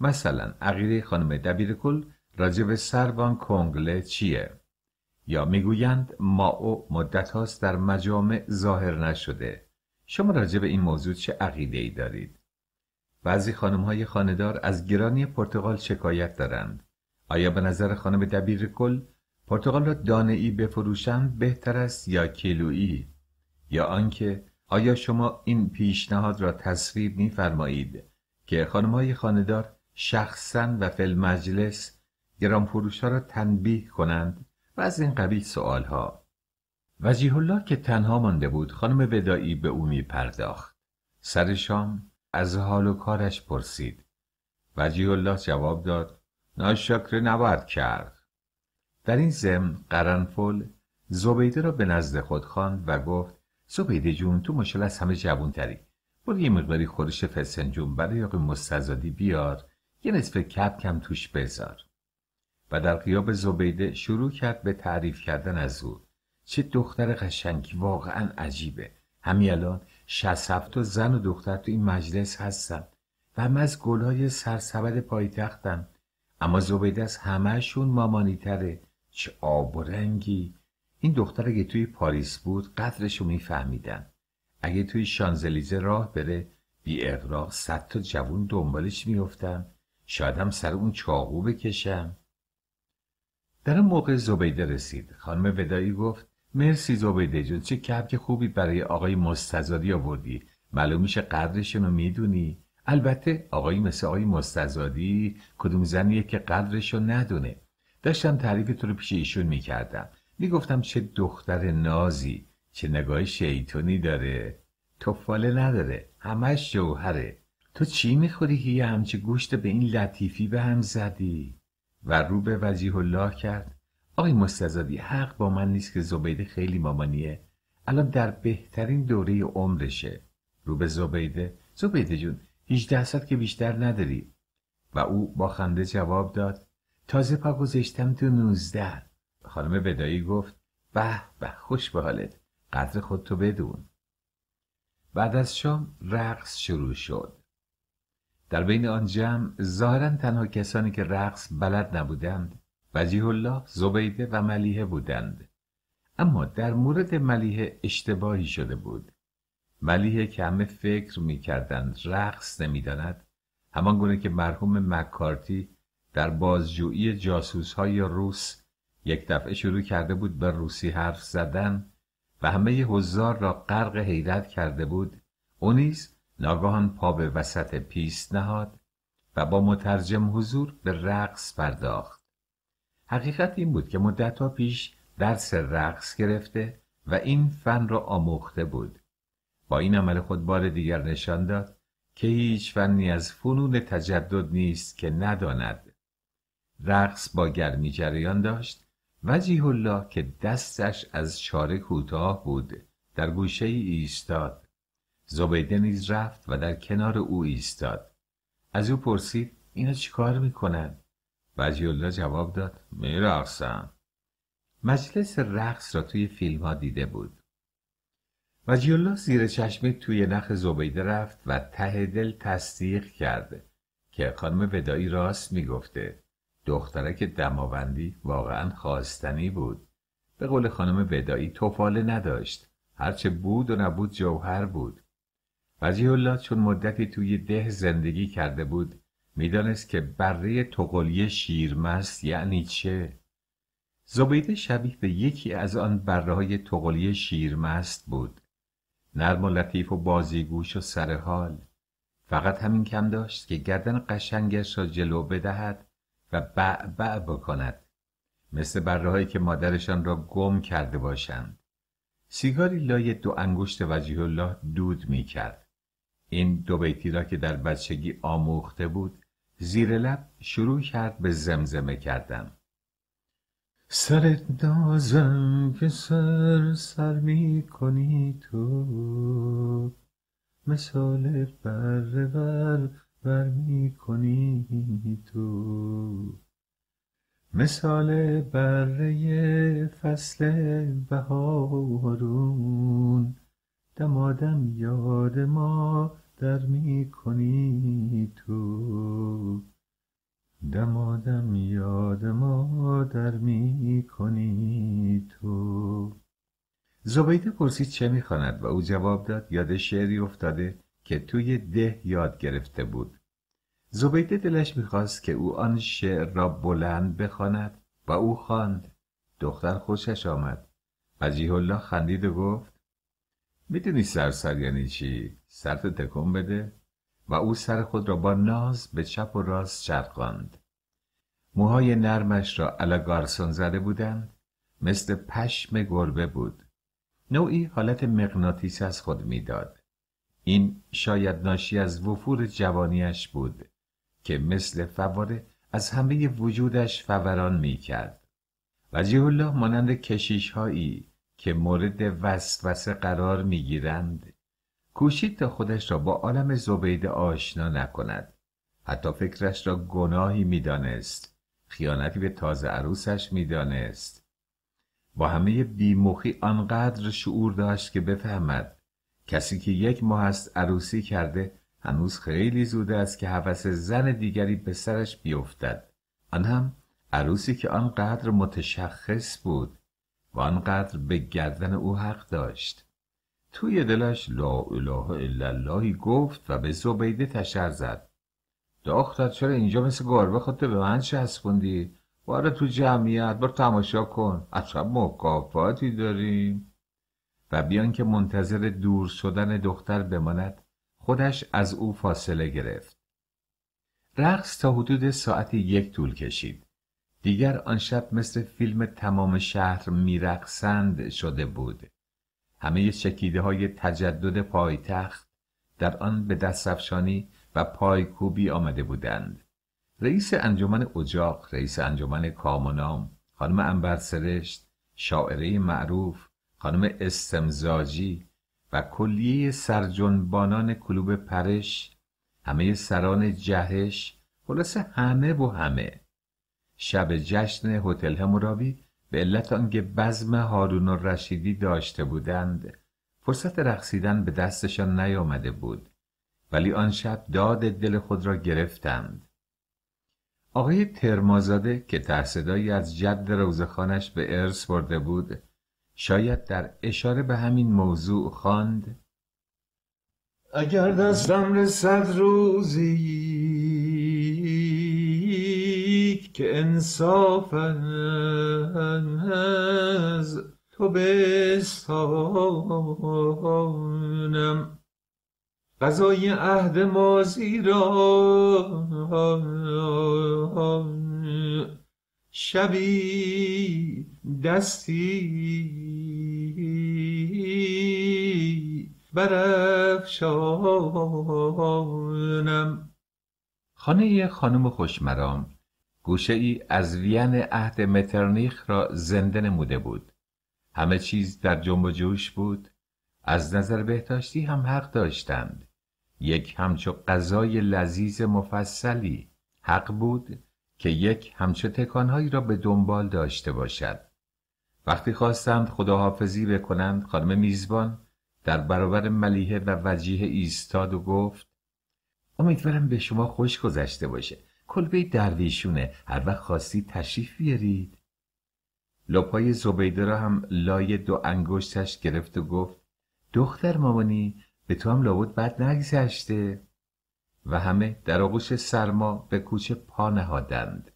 مثلا عقیده خانم دبیر کل راجب سربان سروان کنگله چیه؟ یا میگویند ما او مدت هاست در مجامع ظاهر نشده شما راجب این موضوع چه عقیده ای دارید؟ بعضی خانم های خاندار از گرانی پرتغال شکایت دارند آیا به نظر خانم دبیر کل پرتغال را دانه بفروشند بهتر است یا کیلویی یا آنکه آیا شما این پیشنهاد را تصویب میفرمایید که خانم های خاندار شخصا و فل مجلس فروش ها را تنبیه کنند و از این قبیل سوال ها وجیه الله که تنها مانده بود خانم ودایی به او می پرداخت سر شام از حال و کارش پرسید وجیه الله جواب داد ناشکره نباید کرد در این زم قرنفل زبیده را به نزد خود خواند و گفت زبیده جون تو مشکل از همه جوون تری برو یه مقداری خورش فسنجون برای آقای مستزادی بیار یه نصف کپ توش بذار و در قیاب زبیده شروع کرد به تعریف کردن از او چه دختر قشنگی واقعا عجیبه همین الان شست و زن و دختر تو این مجلس هستن و هم از گلهای سرسبد پایتختن اما زبیده از همهشون مامانی تره چه آب و رنگی این دختر اگه توی پاریس بود قدرشو میفهمیدن اگه توی شانزلیزه راه بره بی اغراق صد تا جوون دنبالش میفتن شاید هم سر اون چاقو بکشم در اون موقع زبیده رسید خانم ودایی گفت مرسی زبیده جون چه کبک خوبی برای آقای مستزادی آوردی معلوم میشه قدرشون رو میدونی البته آقای مثل آقای مستزادی کدوم زنیه که قدرش رو ندونه داشتم تعریف تو رو پیش ایشون میکردم میگفتم چه دختر نازی چه نگاه شیطونی داره تفاله نداره همش جوهره تو چی میخوری که همچه گوشت به این لطیفی به هم زدی؟ و رو به وجیه الله کرد آقای مستزادی حق با من نیست که زبیده خیلی مامانیه الان در بهترین دوره عمرشه رو به زبیده زبیده جون هیچ سال که بیشتر نداری و او با خنده جواب داد تازه پا گذاشتم تو نوزده خانم بدایی گفت به به خوش به حالت قدر خودتو بدون بعد از شام رقص شروع شد در بین آن جمع ظاهرا تنها کسانی که رقص بلد نبودند وجیه الله زبیده و ملیه بودند اما در مورد ملیحه اشتباهی شده بود ملیحه که همه فکر میکردند رقص نمیداند همان گونه که مرحوم مکارتی در بازجویی جاسوس های روس یک دفعه شروع کرده بود به روسی حرف زدن و همه حضار را غرق حیرت کرده بود او نیز ناگهان پا به وسط پیست نهاد و با مترجم حضور به رقص پرداخت حقیقت این بود که مدتها پیش درس رقص گرفته و این فن را آموخته بود با این عمل خود بار دیگر نشان داد که هیچ فنی از فنون تجدد نیست که نداند رقص با گرمی جریان داشت و الله که دستش از چاره کوتاه بود در گوشه ای ایستاد زبیده نیز رفت و در کنار او ایستاد از او پرسید اینا کار میکنن و جواب داد میرقصن مجلس رقص را توی فیلم ها دیده بود و الله زیر چشمی توی نخ زبیده رفت و ته دل تصدیق کرد که خانم ودایی راست میگفته دخترک دماوندی واقعا خواستنی بود به قول خانم ودایی توفاله نداشت هرچه بود و نبود جوهر بود وزیه الله چون مدتی توی ده زندگی کرده بود میدانست که بره تقلی شیرمست یعنی چه زبیده شبیه به یکی از آن بره های تقلی شیرمست بود نرم و لطیف و بازیگوش و سرحال فقط همین کم داشت که گردن قشنگش را جلو بدهد و بعبع بکند مثل هایی که مادرشان را گم کرده باشند سیگاری لای دو انگشت وجیه الله دود می کرد این دو بیتی را که در بچگی آموخته بود زیر لب شروع کرد به زمزمه کردن
سرت نازم که سر سر می کنی تو مثال بر بر بر می کنی تو مثال بره فصل بهارون دمادم یاد ما در می تو دمادم یاد ما در می کنی تو زبیده پرسید چه میخواند و او
جواب داد یاد شعری افتاده که توی ده یاد گرفته بود زبیده دلش میخواست که او آن شعر را بلند بخواند و او خواند دختر خوشش آمد وجیه الله خندید و گفت میدونی سرسر یعنی چی؟ سرت تکون بده و او سر خود را با ناز به چپ و راست چرخاند موهای نرمش را علا زده بودند مثل پشم گربه بود نوعی حالت مغناطیسی از خود میداد این شاید ناشی از وفور جوانیش بود که مثل فواره از همه وجودش فوران میکرد و الله مانند کشیش هایی که مورد وسوسه قرار میگیرند کوشید تا خودش را با عالم زبید آشنا نکند حتی فکرش را گناهی میدانست خیانتی به تازه عروسش میدانست با همه بیموخی آنقدر شعور داشت که بفهمد کسی که یک ماه است عروسی کرده هنوز خیلی زوده است که هوس زن دیگری به سرش بیفتد آن هم عروسی که آنقدر متشخص بود و آنقدر به گردن او حق داشت توی دلش لا اله الا اللهی گفت و به زبیده تشر زد دختر چرا اینجا مثل گربه خودت به من چسبوندی باره تو جمعیت بر تماشا کن اصلا مکافاتی داریم و بیان که منتظر دور شدن دختر بماند خودش از او فاصله گرفت رقص تا حدود ساعت یک طول کشید دیگر آن شب مثل فیلم تمام شهر میرقصند شده بود همه شکیده های تجدد پایتخت در آن به دست و پایکوبی آمده بودند رئیس انجمن اجاق رئیس انجمن کامونام خانم انبرسرشت شاعره معروف خانم استمزاجی و کلیه سرجنبانان کلوب پرش همه سران جهش خلاص همه و همه شب جشن هتل هموراوی به علت آنکه بزم هارون و رشیدی داشته بودند فرصت رقصیدن به دستشان نیامده بود ولی آن شب داد دل خود را گرفتند آقای ترمازاده که صدایی از جد روزخانش به ارث برده بود شاید در اشاره به همین موضوع خواند
اگر دستم رسد روزی که انصافا از تو بستانم غذای عهد مازی را شبی دستی برفشانم
خانه خانم خوشمرام ای از وین عهد مترنیخ را زنده نموده بود همه چیز در جنب و جوش بود از نظر بهداشتی هم حق داشتند یک همچو غذای لذیذ مفصلی حق بود که یک همچو تکانهایی را به دنبال داشته باشد وقتی خواستند خداحافظی بکنند خانم میزبان در برابر ملیه و وجیه ایستاد و گفت امیدوارم به شما خوش گذشته باشه کلبه درویشونه هر وقت خواستی تشریف بیارید لپای زبیده را هم لای دو انگشتش گرفت و گفت دختر مامانی به تو هم لابد بد نگذشته و همه در آغوش سرما به کوچه پا نهادند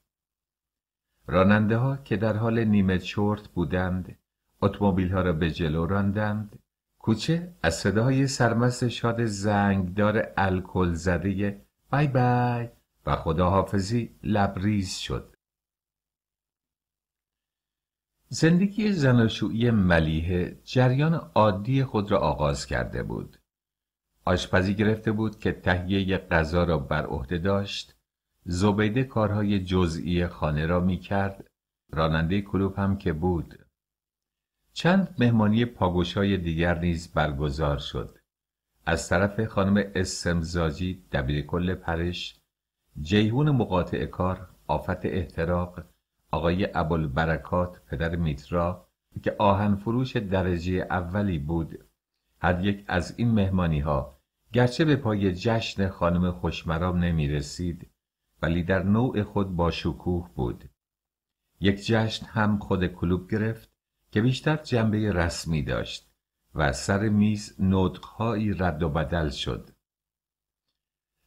راننده ها که در حال نیمه چرت بودند اتومبیل ها را به جلو راندند کوچه از صداهای سرمست شاد زنگدار الکل زده بای بای خداحافظی لبریز شد زندگی زناشویی ملیه جریان عادی خود را آغاز کرده بود آشپزی گرفته بود که تهیه غذا را بر عهده داشت زبیده کارهای جزئی خانه را می کرد راننده کلوب هم که بود چند مهمانی پاگوشای دیگر نیز برگزار شد از طرف خانم استمزاجی دبیر کل پرش جیهون مقاطع کار آفت احتراق آقای ابوالبرکات پدر میترا که آهن فروش درجه اولی بود هر یک از این مهمانی ها گرچه به پای جشن خانم خوشمرام نمی رسید ولی در نوع خود با شکوه بود یک جشن هم خود کلوب گرفت که بیشتر جنبه رسمی داشت و سر میز نطقهایی رد و بدل شد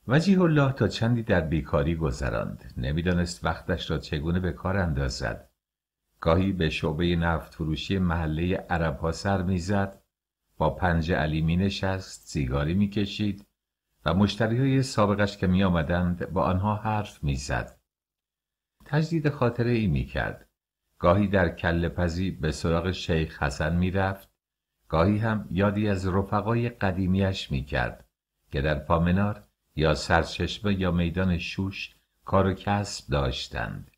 وجیه الله تا چندی در بیکاری گذراند نمیدانست وقتش را چگونه به کار اندازد گاهی به شعبه نفت فروشی محله عرب ها سر میزد با پنج علی می نشست سیگاری کشید و مشتری های سابقش که می آمدند با آنها حرف میزد تجدید خاطره ای می کرد گاهی در کل پزی به سراغ شیخ حسن میرفت گاهی هم یادی از رفقای قدیمیش می کرد که در پامنار یا سرچشمه یا میدان شوش کار و کسب داشتند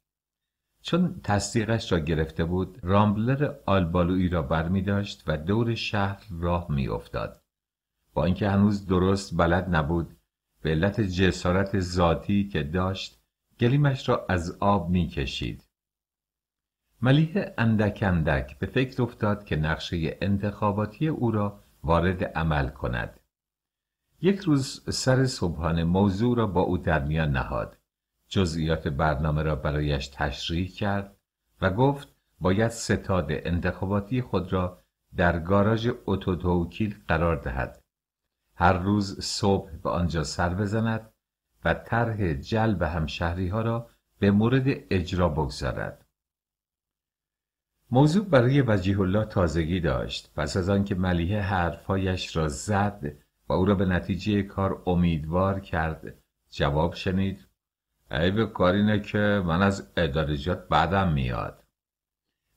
چون تصدیقش را گرفته بود رامبلر آلبالویی را برمی داشت و دور شهر راه می افتاد. با اینکه هنوز درست بلد نبود به علت جسارت ذاتی که داشت گلیمش را از آب می کشید. ملیه اندک اندک به فکر افتاد که نقشه انتخاباتی او را وارد عمل کند. یک روز سر صبحانه موضوع را با او در میان نهاد جزئیات برنامه را برایش تشریح کرد و گفت باید ستاد انتخاباتی خود را در گاراژ اتوتوکیل قرار دهد هر روز صبح به آنجا سر بزند و طرح جلب همشهری ها را به مورد اجرا بگذارد موضوع برای وجیه الله تازگی داشت پس از آنکه ملیه حرفایش را زد و او را به نتیجه کار امیدوار کرد جواب شنید به کار اینه که من از ادارجات بعدم میاد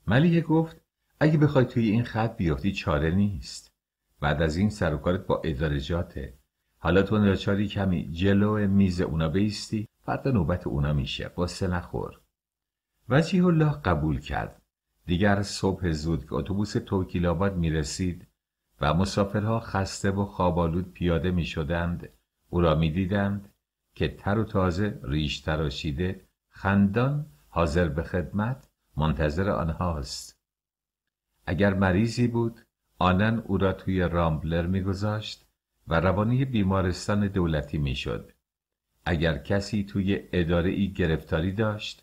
ملیه گفت اگه بخوای توی این خط بیفتی چاره نیست بعد از این سر و با ادارجاته حالا تو ناچاری کمی جلو میز اونا بیستی فردا نوبت اونا میشه با نخور وجیه الله قبول کرد دیگر صبح زود که اتوبوس توکیل آباد میرسید و مسافرها خسته و خوابالود پیاده می شدند او را می دیدند که تر و تازه ریش تراشیده خندان حاضر به خدمت منتظر آنهاست اگر مریضی بود آنن او را توی رامبلر میگذاشت و روانی بیمارستان دولتی میشد اگر کسی توی اداره ای گرفتاری داشت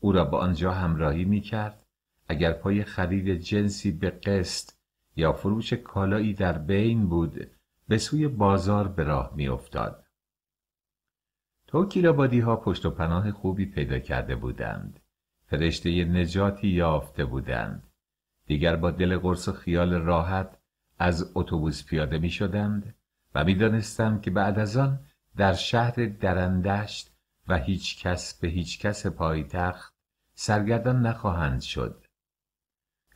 او را به آنجا همراهی می کرد اگر پای خرید جنسی به قسط یا فروش کالایی در بین بود به سوی بازار به راه میافتاد. توکیلابادی ها پشت و پناه خوبی پیدا کرده بودند. فرشته نجاتی یافته بودند. دیگر با دل قرص و خیال راحت از اتوبوس پیاده می شدند و می دانستم که بعد از آن در شهر درندشت و هیچ کس به هیچ کس پایتخت سرگردان نخواهند شد.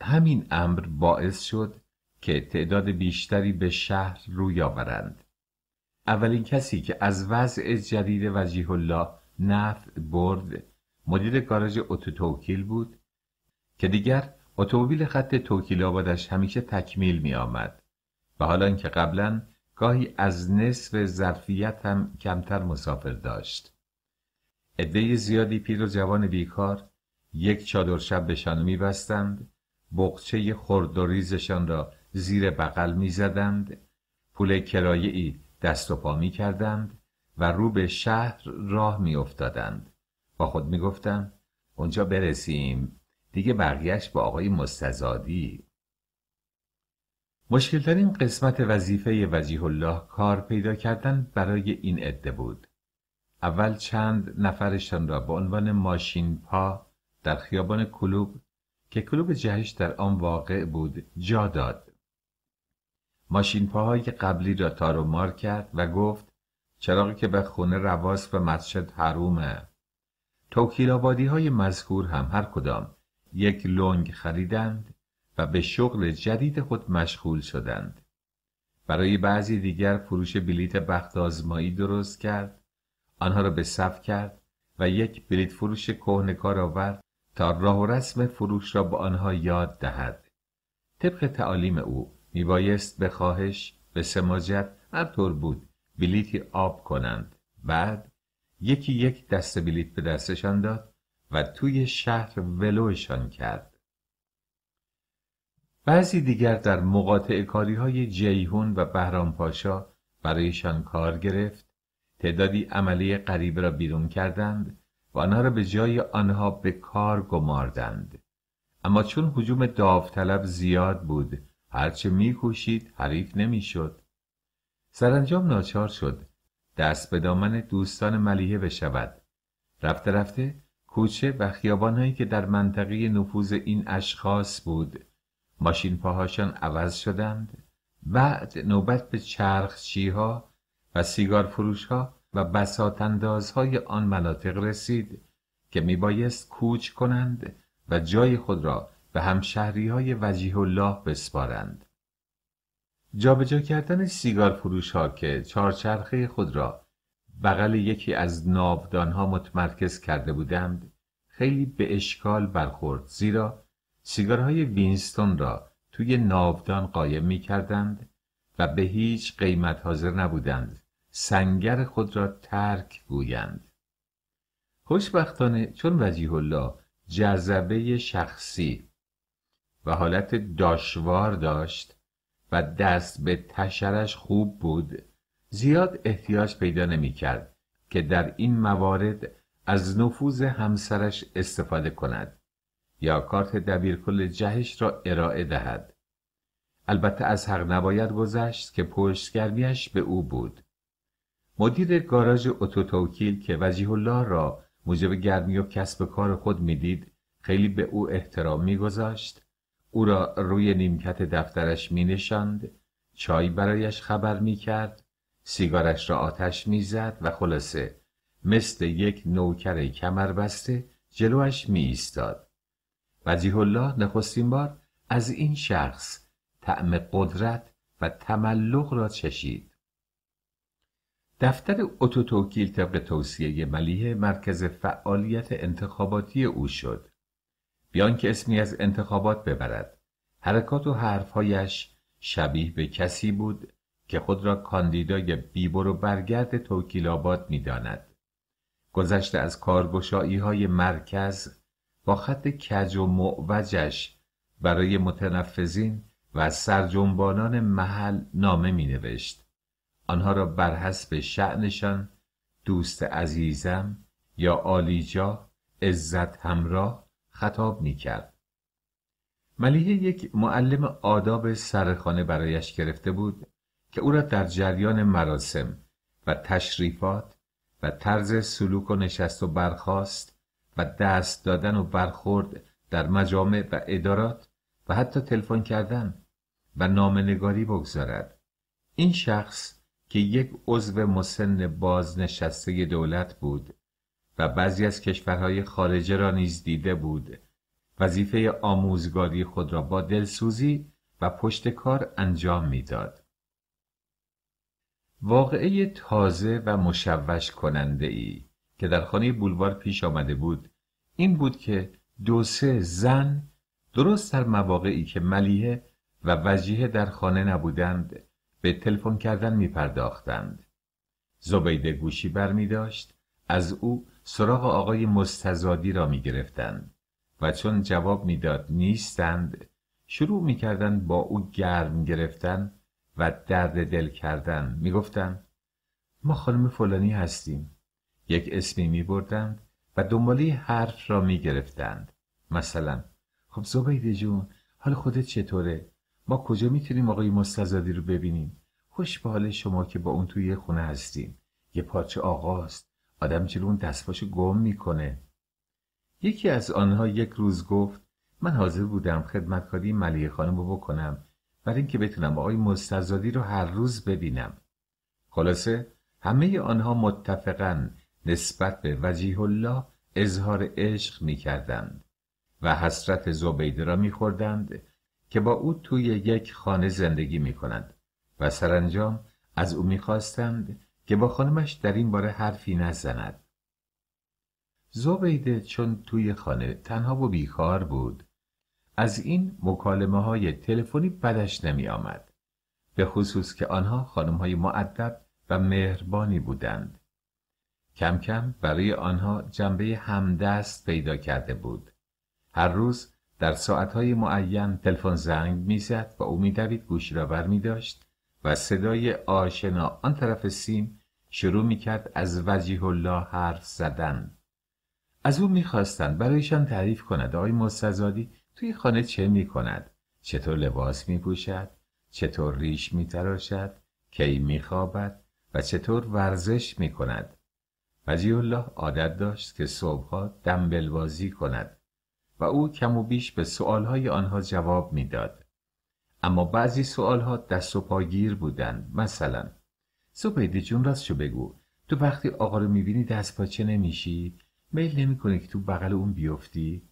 همین امر باعث شد که تعداد بیشتری به شهر روی آورند اولین کسی که از وضع جدید وجیه الله نفع برد مدیر گاراژ اتو توکیل بود که دیگر اتومبیل خط توکیل آبادش همیشه تکمیل می آمد و حالا اینکه قبلا گاهی از نصف ظرفیت هم کمتر مسافر داشت عده زیادی پیر و جوان بیکار یک چادر شب به شانو میبستند بقچه خرد و ریزشان را زیر بغل زدند، پول کرایه ای دست و پا می کردند و رو به شهر راه می افتادند. با خود می گفتم اونجا برسیم دیگه بقیهش با آقای مستزادی مشکلترین قسمت وظیفه وجیه الله کار پیدا کردن برای این عده بود اول چند نفرشان را به عنوان ماشین پا در خیابان کلوب که کلوب جهش در آن واقع بود جا داد ماشینپاهای قبلی را مار کرد و گفت چراقی که به خونه رواس و مسجد حرومه توکیلابادی های مذکور هم هر کدام یک لنگ خریدند و به شغل جدید خود مشغول شدند برای بعضی دیگر فروش بلیت بخت آزمایی درست کرد آنها را به صف کرد و یک بلیت فروش کار آورد تا راه و رسم فروش را به آنها یاد دهد طبق تعالیم او میبایست به خواهش به سماجت هر طور بود بلیتی آب کنند بعد یکی یک دست بلیت به دستشان داد و توی شهر ولوشان کرد بعضی دیگر در مقاطع کاری های جیهون و بهرام پاشا برایشان کار گرفت تعدادی عملی قریب را بیرون کردند و آنها را به جای آنها به کار گماردند اما چون حجوم داوطلب زیاد بود هرچه میکوشید حریف نمیشد سرانجام ناچار شد دست به دامن دوستان ملیحه بشود رفته رفته کوچه و خیابانهایی که در منطقه نفوذ این اشخاص بود ماشین پاهاشان عوض شدند بعد نوبت به چرخچی و سیگار فروش و بساتنداز آن مناطق رسید که میبایست کوچ کنند و جای خود را به همشهری های وجیه الله بسپارند. جابجا جا کردن سیگار فروش ها که چارچرخه خود را بغل یکی از ها متمرکز کرده بودند خیلی به اشکال برخورد زیرا سیگارهای وینستون را توی نابدان قایم می کردند و به هیچ قیمت حاضر نبودند سنگر خود را ترک گویند خوشبختانه چون وجیه الله جذبه شخصی و حالت داشوار داشت و دست به تشرش خوب بود زیاد احتیاج پیدا نمی که در این موارد از نفوذ همسرش استفاده کند یا کارت دبیرکل جهش را ارائه دهد البته از حق نباید گذشت که گرمیش به او بود مدیر گاراژ اتوتوکیل که وجیه الله را موجب گرمی و کسب کار خود میدید خیلی به او احترام میگذاشت او را روی نیمکت دفترش می نشند، چای برایش خبر می کرد، سیگارش را آتش می زد و خلاصه مثل یک نوکر کمر بسته جلوش می ایستاد. وزیح الله نخستین بار از این شخص طعم قدرت و تملق را چشید. دفتر اتوتوکیل طبق توصیه ملیه مرکز فعالیت انتخاباتی او شد. بیان که اسمی از انتخابات ببرد حرکات و حرفهایش شبیه به کسی بود که خود را کاندیدای بیبر و برگرد توکیل آباد می داند. گذشته از کارگشایی های مرکز با خط کج و معوجش برای متنفذین و سرجنبانان محل نامه می نوشت. آنها را بر حسب شعنشان دوست عزیزم یا آلیجا عزت همراه خطاب می کرد. ملیحه یک معلم آداب سرخانه برایش گرفته بود که او را در جریان مراسم و تشریفات و طرز سلوک و نشست و برخاست و دست دادن و برخورد در مجامع و ادارات و حتی تلفن کردن و نامنگاری بگذارد این شخص که یک عضو مسن بازنشسته دولت بود و بعضی از کشورهای خارجه را نیز دیده بود وظیفه آموزگاری خود را با دلسوزی و پشت کار انجام میداد واقعه تازه و مشوش کننده ای که در خانه بولوار پیش آمده بود این بود که دو سه زن درست در مواقعی که ملیه و وجیه در خانه نبودند به تلفن کردن می پرداختند. زبیده گوشی بر می داشت، از او سراغ آقای مستزادی را می گرفتند و چون جواب میداد نیستند شروع میکردند با او گرم گرفتن و درد دل کردن میگفتند ما خانم فلانی هستیم یک اسمی میبردند و دنبالی حرف را میگرفتند مثلا خب زبیده جون حال خودت چطوره ما کجا میتونیم آقای مستزادی رو ببینیم خوش به حال شما که با اون توی خونه هستیم یه پارچه آقاست آدم جلو اون دستپاشو گم میکنه یکی از آنها یک روز گفت من حاضر بودم خدمتکاری ملیه خانم رو بکنم برای اینکه بتونم آقای مستزادی رو هر روز ببینم خلاصه همه آنها متفقا نسبت به وجیه الله اظهار عشق میکردند و حسرت زبیده را میخوردند که با او توی یک خانه زندگی میکنند و سرانجام از او میخواستند که با خانمش در این باره حرفی نزند زبیده چون توی خانه تنها و بیکار بود از این مکالمه های تلفنی بدش نمی آمد به خصوص که آنها خانم های معدب و مهربانی بودند کم کم برای آنها جنبه همدست پیدا کرده بود هر روز در ساعتهای معین تلفن زنگ میزد و او میدوید گوشی را بر و صدای آشنا آن طرف سیم شروع میکرد از وجیه الله حرف زدن از او میخواستند برایشان تعریف کند آقای مستزادی توی خانه چه میکند؟ چطور لباس می چطور ریش میتراشد کی می و چطور ورزش میکند؟ کند وجیه الله عادت داشت که صبحها دنبل کند و او کم و بیش به سؤالهای آنها جواب میداد. اما بعضی ها دست و پاگیر بودن مثلا سپیده جون شو بگو تو وقتی آقا رو میبینی دست پاچه نمیشی میل نمیکنی که تو بغل اون بیفتی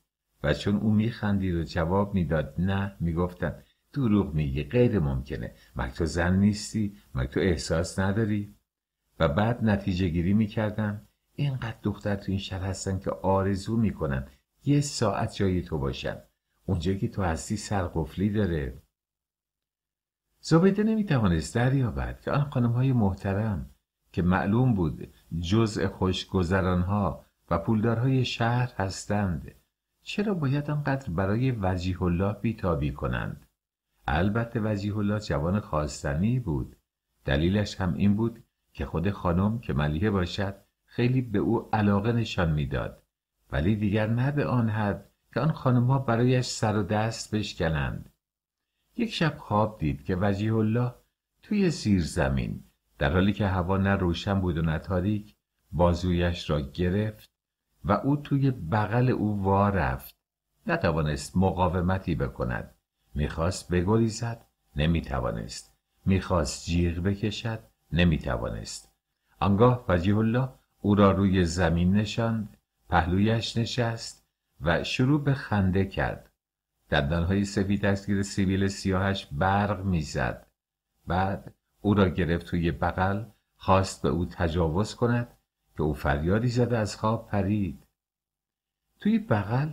و چون اون میخندی رو جواب میداد نه میگفتن دروغ میگی غیر ممکنه مگه تو زن نیستی مگه تو احساس نداری و بعد نتیجه گیری میکردم اینقدر دختر تو این شهر هستن که آرزو میکنن یه ساعت جای تو باشن اونجا که تو هستی سرقفلی داره زبیده نمیتوانست دریابد که آن های محترم که معلوم بود جزء خوشگذرانها و پولدارهای شهر هستند چرا باید آنقدر برای وجیه الله بیتابی کنند البته وجیه الله جوان خواستنی بود دلیلش هم این بود که خود خانم که ملیه باشد خیلی به او علاقه نشان میداد ولی دیگر نه به آن حد که آن خانمها برایش سر و دست بشکنند یک شب خواب دید که وجیه الله توی زیر زمین در حالی که هوا نه روشن بود و نه تاریک بازویش را گرفت و او توی بغل او وا رفت نتوانست مقاومتی بکند میخواست بگریزد نمیتوانست میخواست جیغ بکشد نمیتوانست آنگاه وجیه الله او را روی زمین نشاند پهلویش نشست و شروع به خنده کرد دندانهای سفید از گیر سیبیل سیاهش برق میزد بعد او را گرفت توی بغل خواست به او تجاوز کند که او فریادی زده از خواب پرید توی بغل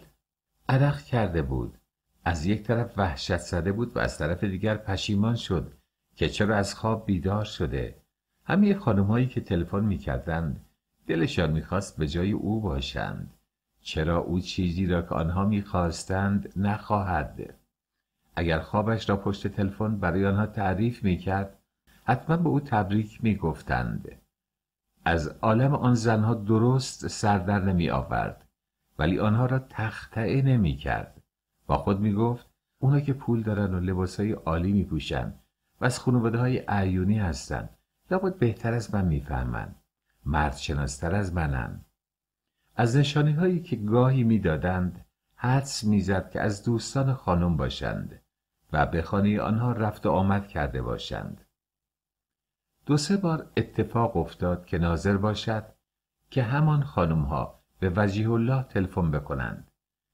عرق کرده بود از یک طرف وحشت زده بود و از طرف دیگر پشیمان شد که چرا از خواب بیدار شده همه خانمهایی که تلفن میکردند دلشان میخواست به جای او باشند چرا او چیزی را که آنها میخواستند نخواهد اگر خوابش را پشت تلفن برای آنها تعریف میکرد حتما به او تبریک میگفتند از عالم آن زنها درست سردر نمی آورد ولی آنها را تختعه نمی با خود می گفت اونا که پول دارن و لباسهای عالی می پوشن و از خانواده های عیونی هستن لابد بهتر از من میفهمند مرد شناستر از منن از نشانه هایی که گاهی میدادند حدس میزد که از دوستان خانم باشند و به خانه آنها رفت و آمد کرده باشند دو سه بار اتفاق افتاد که ناظر باشد که همان خانم ها به وجیه الله تلفن بکنند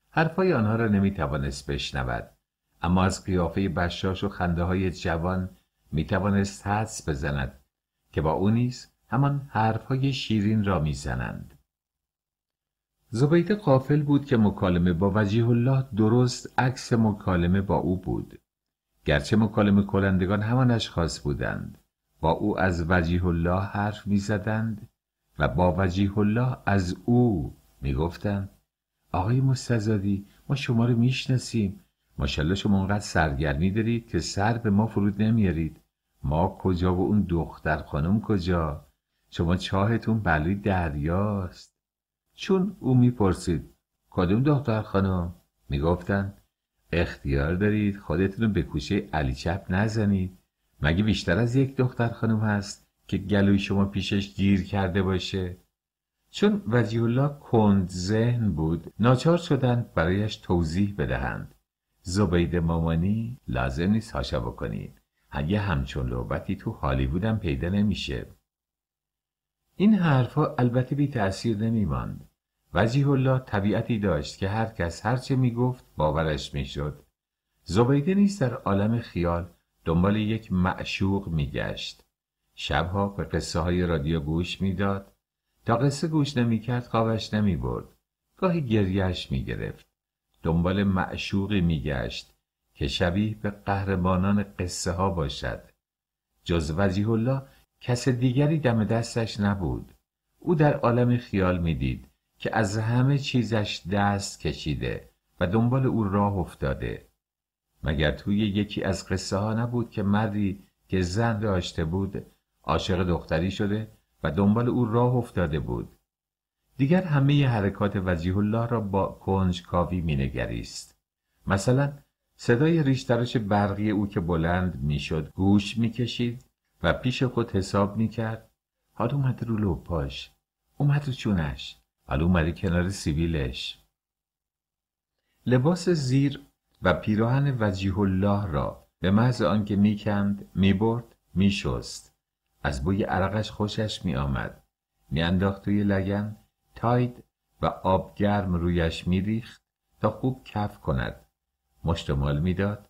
حرفای آنها را نمیتوانست بشنود اما از قیافه بشاش و خنده های جوان میتوانست حدس بزند که با او نیز همان حرفهای شیرین را میزنند زبیده قافل بود که مکالمه با وجیه الله درست عکس مکالمه با او بود گرچه مکالمه کلندگان همان اشخاص بودند با او از وجیه الله حرف میزدند و با وجیه الله از او میگفتند آقای مستزادی ما شما رو میشناسیم ماشالله شما اونقدر سرگرمی دارید که سر به ما فرود نمیارید ما کجا و اون دختر خانم کجا شما چاهتون بلوی دریاست چون او میپرسید کدوم دختر خانم میگفتند اختیار دارید خودتون رو به کوچه علی چپ نزنید مگه بیشتر از یک دختر خانم هست که گلوی شما پیشش گیر کرده باشه چون وجیه الله کند ذهن بود ناچار شدند برایش توضیح بدهند زبید مامانی لازم نیست هاشا بکنید اگه همچون لعبتی تو هالیوودم پیدا نمیشه این حرفها البته بی تأثیر نمیماند وجیه الله طبیعتی داشت که هر کس هر می گفت باورش میشد. زبیده نیست در عالم خیال دنبال یک معشوق میگشت. شبها به قصه های رادیو گوش میداد تا قصه گوش نمیکرد خوابش برد. گاهی گریهش میگرفت. دنبال معشوقی میگشت که شبیه به قهرمانان قصه ها باشد. جز وزیه الله کس دیگری دم دستش نبود. او در عالم خیال می دید. که از همه چیزش دست کشیده و دنبال او راه افتاده مگر توی یکی از قصه ها نبود که مردی که زن داشته بود عاشق دختری شده و دنبال او راه افتاده بود دیگر همه ی حرکات وجیه الله را با کنجکاوی مینگریست مثلا صدای ریشترش برقی او که بلند میشد گوش میکشید و پیش خود حساب میکرد حال اومد رو لپاش اومد رو چونش حالا کنار سیبیلش لباس زیر و پیراهن وجیه الله را به محض آنکه میکند میبرد میشست از بوی عرقش خوشش میآمد میانداخت توی لگن تاید و آب گرم رویش میریخت تا خوب کف کند مشتمال میداد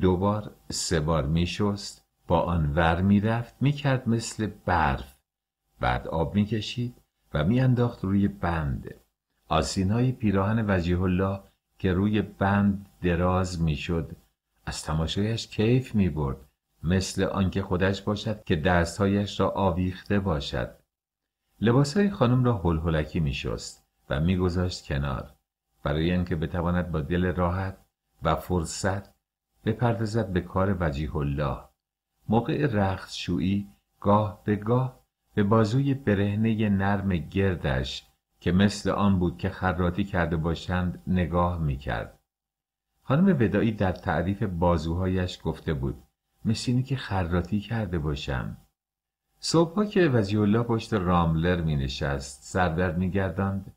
دوبار سه بار میشست با آن ور میرفت میکرد مثل برف بعد آب میکشید و میانداخت روی بند آسینهای پیراهن وجیه الله که روی بند دراز میشد از تماشایش کیف می برد مثل آنکه خودش باشد که دستهایش را آویخته باشد لباسهای خانم را هلکی می شست و میگذاشت کنار برای اینکه بتواند با دل راحت و فرصت بپردازد به کار وجیه الله موقع رخت شویی گاه به گاه به بازوی برهنه نرم گردش که مثل آن بود که خراتی کرده باشند نگاه کرد خانم ودایی در تعریف بازوهایش گفته بود مثل اینی که خراتی کرده باشم صبحها که وزیولا پشت راملر می نشست سردر می گردند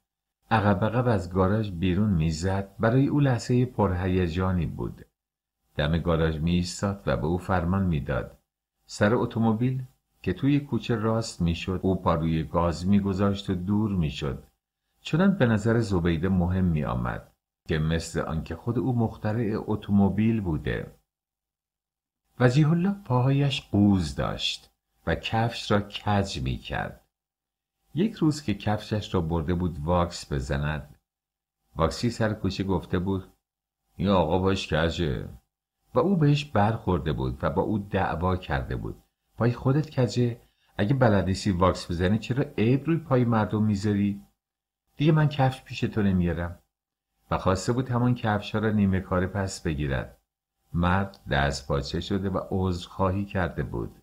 عقب از گاراژ بیرون زد برای او لحظه پرهیجانی بود دم گاراژ می ایستاد و به او فرمان میداد سر اتومبیل که توی کوچه راست میشد او پا روی گاز میگذاشت و دور میشد چنان به نظر زبیده مهم می آمد که مثل آنکه خود او مخترع اتومبیل بوده وجیه الله پاهایش قوز داشت و کفش را کج می کرد. یک روز که کفشش را برده بود واکس بزند واکسی سر کوچه گفته بود این آقا باش کجه و او بهش برخورده بود و با او دعوا کرده بود پای خودت کجه اگه بلد نیستی واکس بزنی چرا عیب روی پای مردم میذاری دیگه من کفش پیش تو نمیارم و خواسته بود همان کفش ها را نیمه کار پس بگیرد مرد دست پاچه شده و عذرخواهی کرده بود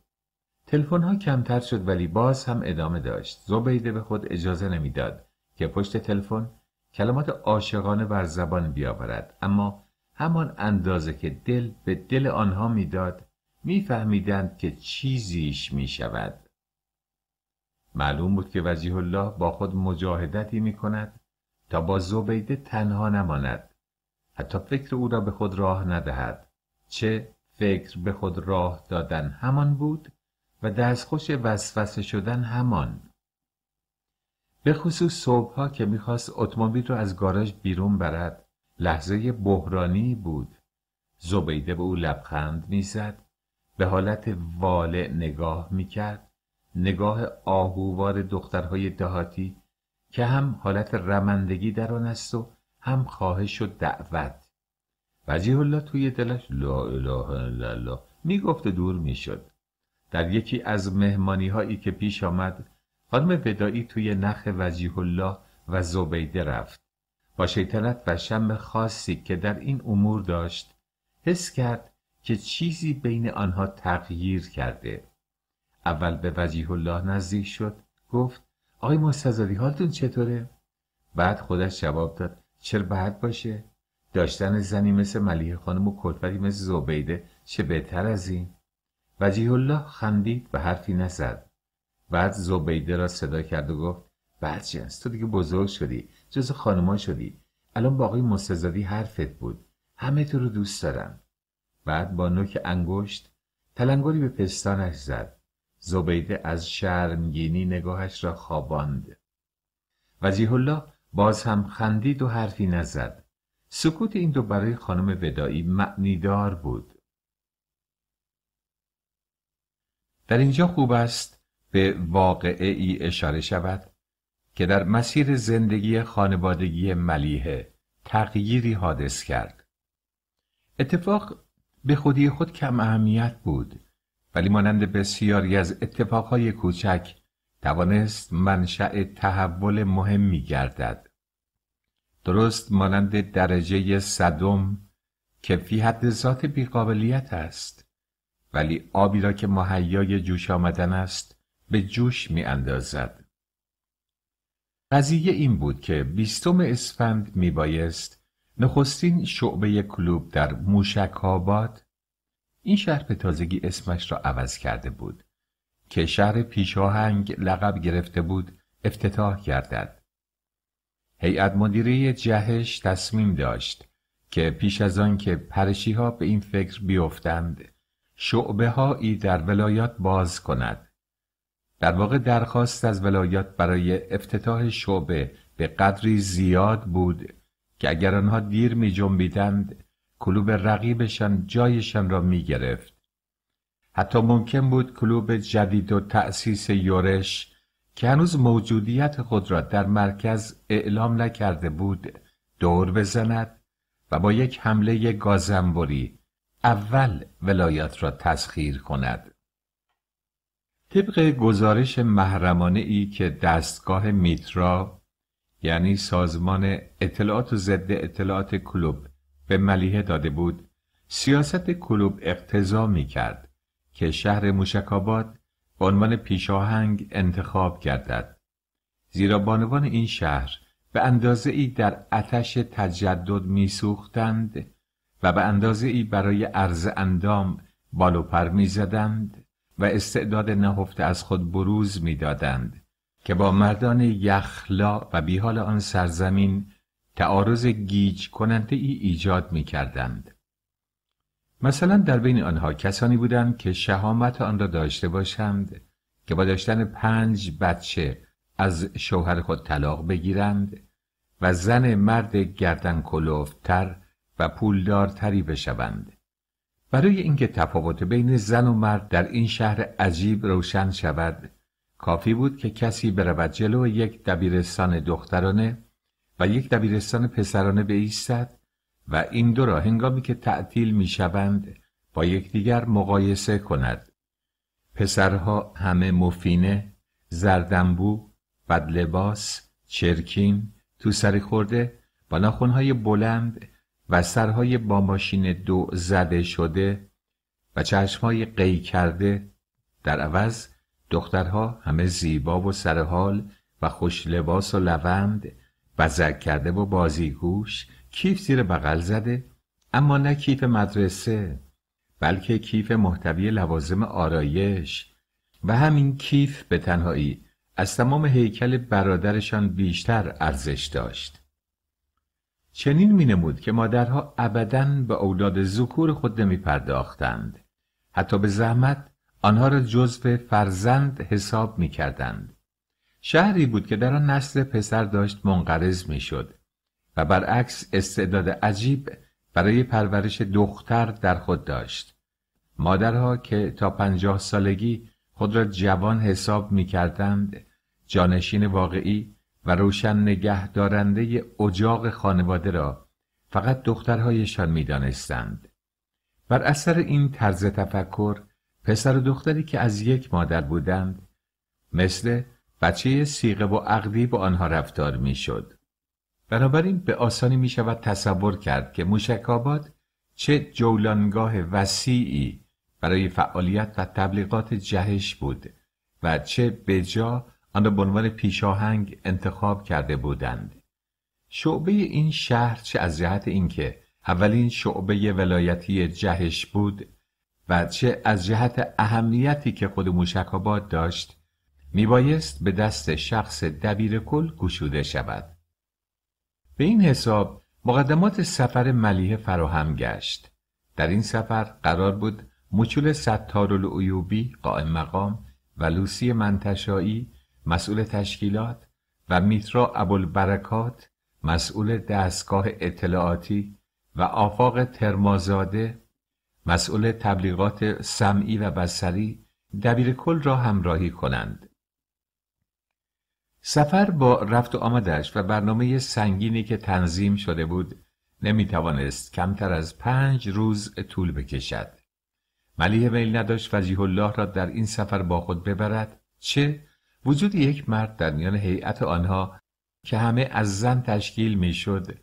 تلفن ها کمتر شد ولی باز هم ادامه داشت زبیده به خود اجازه نمیداد که پشت تلفن کلمات عاشقانه بر زبان بیاورد اما همان اندازه که دل به دل آنها میداد میفهمیدند که چیزیش می شود. معلوم بود که وزیح الله با خود مجاهدتی می کند تا با زبیده تنها نماند. حتی فکر او را به خود راه ندهد. چه فکر به خود راه دادن همان بود و دستخوش وسوسه شدن همان. به خصوص ها که میخواست اتومبیل رو از گاراژ بیرون برد لحظه بحرانی بود زبیده به او لبخند میزد به حالت والع نگاه میکرد نگاه آهووار دخترهای دهاتی که هم حالت رمندگی در آن است و هم خواهش و دعوت وجیه الله توی دلش لا اله الا الله میگفت دور میشد در یکی از مهمانی هایی که پیش آمد خانم ودایی توی نخ وجیه الله و زبیده رفت با شیطنت و شم خاصی که در این امور داشت حس کرد که چیزی بین آنها تغییر کرده اول به وجیه الله نزدیک شد گفت آقای مستزادی حالتون چطوره؟ بعد خودش جواب داد چرا بعد باشه؟ داشتن زنی مثل ملیه خانم و کتبری مثل زبیده چه بهتر از این؟ وجیه الله خندید و حرفی نزد بعد زبیده را صدا کرد و گفت است تو دیگه بزرگ شدی جز خانما شدی الان با آقای مستزادی حرفت بود همه تو رو دوست دارم بعد با نوک انگشت تلنگری به پستانش زد زبیده از شرمگینی نگاهش را خواباند وزیه الله باز هم خندید و حرفی نزد سکوت این دو برای خانم ودایی معنیدار بود در اینجا خوب است به واقعه ای اشاره شود که در مسیر زندگی خانوادگی ملیه تغییری حادث کرد اتفاق به خودی خود کم اهمیت بود ولی مانند بسیاری از اتفاقهای کوچک توانست منشأ تحول مهمی گردد درست مانند درجه صدم که فی حد ذات بیقابلیت است ولی آبی را که مهیای جوش آمدن است به جوش می اندازد. قضیه این بود که بیستم اسفند می بایست نخستین شعبه کلوب در موشک این شهر به تازگی اسمش را عوض کرده بود که شهر پیشاهنگ لقب گرفته بود افتتاح گردد هیئت مدیره جهش تصمیم داشت که پیش از آن که پرشی ها به این فکر بیفتند شعبه هایی در ولایات باز کند در واقع درخواست از ولایات برای افتتاح شعبه به قدری زیاد بود که اگر آنها دیر می جنبیدند کلوب رقیبشان جایشان را می گرفت. حتی ممکن بود کلوب جدید و تأسیس یورش که هنوز موجودیت خود را در مرکز اعلام نکرده بود دور بزند و با یک حمله گازنبری اول ولایت را تسخیر کند. طبق گزارش محرمانه ای که دستگاه میترا یعنی سازمان اطلاعات و ضد اطلاعات کلوب به ملیه داده بود سیاست کلوب اقتضا می کرد که شهر مشکابات به عنوان پیشاهنگ انتخاب گردد زیرا بانوان این شهر به اندازه ای در آتش تجدد میسوختند و به اندازه ای برای عرض اندام بالوپر میزدند و استعداد نهفته از خود بروز میدادند که با مردان یخلا و بیحال آن سرزمین تعارض گیج کننده ای ایجاد می کردند. مثلا در بین آنها کسانی بودند که شهامت آن را داشته باشند که با داشتن پنج بچه از شوهر خود طلاق بگیرند و زن مرد گردن کلوفتر و پولدارتری بشوند. برای اینکه تفاوت بین زن و مرد در این شهر عجیب روشن شود کافی بود که کسی برود جلو یک دبیرستان دخترانه و یک دبیرستان پسرانه بایستد و این دو را هنگامی که تعطیل شوند با یکدیگر مقایسه کند پسرها همه مفینه زردنبو بدلباس چرکین تو سری خورده با ناخونهای بلند و سرهای با ماشین دو زده شده و چشمهای قی کرده در عوض دخترها همه زیبا و سرحال و خوش لباس و لوند و کرده و بازیگوش کیف زیر بغل زده اما نه کیف مدرسه بلکه کیف محتوی لوازم آرایش و همین کیف به تنهایی از تمام هیکل برادرشان بیشتر ارزش داشت چنین می نمود که مادرها ابدا به اولاد ذکور خود نمی پرداختند حتی به زحمت آنها را جزو فرزند حساب می کردند. شهری بود که در آن نسل پسر داشت منقرض می شد و برعکس استعداد عجیب برای پرورش دختر در خود داشت. مادرها که تا پنجاه سالگی خود را جوان حساب می کردند جانشین واقعی و روشن نگه دارنده اجاق خانواده را فقط دخترهایشان می دانستند. بر اثر این طرز تفکر پسر و دختری که از یک مادر بودند مثل بچه سیغه و عقدی با آنها رفتار میشد. بنابراین به آسانی می شود تصور کرد که موشکاباد چه جولانگاه وسیعی برای فعالیت و تبلیغات جهش بود و چه بجا آن را به عنوان پیشاهنگ انتخاب کرده بودند. شعبه این شهر چه از جهت اینکه اولین شعبه ولایتی جهش بود و چه از جهت اهمیتی که خود موشک آباد داشت میبایست به دست شخص دبیر کل گشوده شود به این حساب مقدمات سفر ملیه فراهم گشت در این سفر قرار بود مچول ایوبی قائم مقام و لوسی منتشایی مسئول تشکیلات و میترا ابوالبرکات مسئول دستگاه اطلاعاتی و آفاق ترمازاده مسئول تبلیغات سمعی و بسری دبیر کل را همراهی کنند. سفر با رفت و آمدش و برنامه سنگینی که تنظیم شده بود نمی توانست کمتر از پنج روز طول بکشد. ملیه میل نداشت وجیه الله را در این سفر با خود ببرد چه وجود یک مرد در میان هیئت آنها که همه از زن تشکیل میشد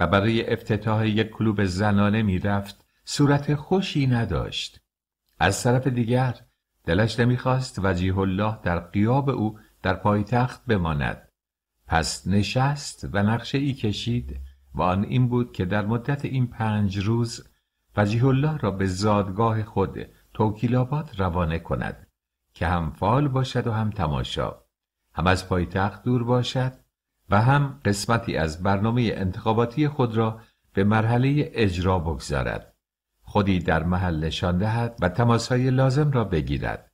و برای افتتاح یک کلوب زنانه میرفت صورت خوشی نداشت از طرف دیگر دلش نمیخواست وجیه الله در قیاب او در پایتخت بماند پس نشست و نقشه ای کشید و آن این بود که در مدت این پنج روز وجیه الله را به زادگاه خود توکیلابات روانه کند که هم فال باشد و هم تماشا هم از پایتخت دور باشد و هم قسمتی از برنامه انتخاباتی خود را به مرحله اجرا بگذارد خودی در محل نشان دهد و تماسهای لازم را بگیرد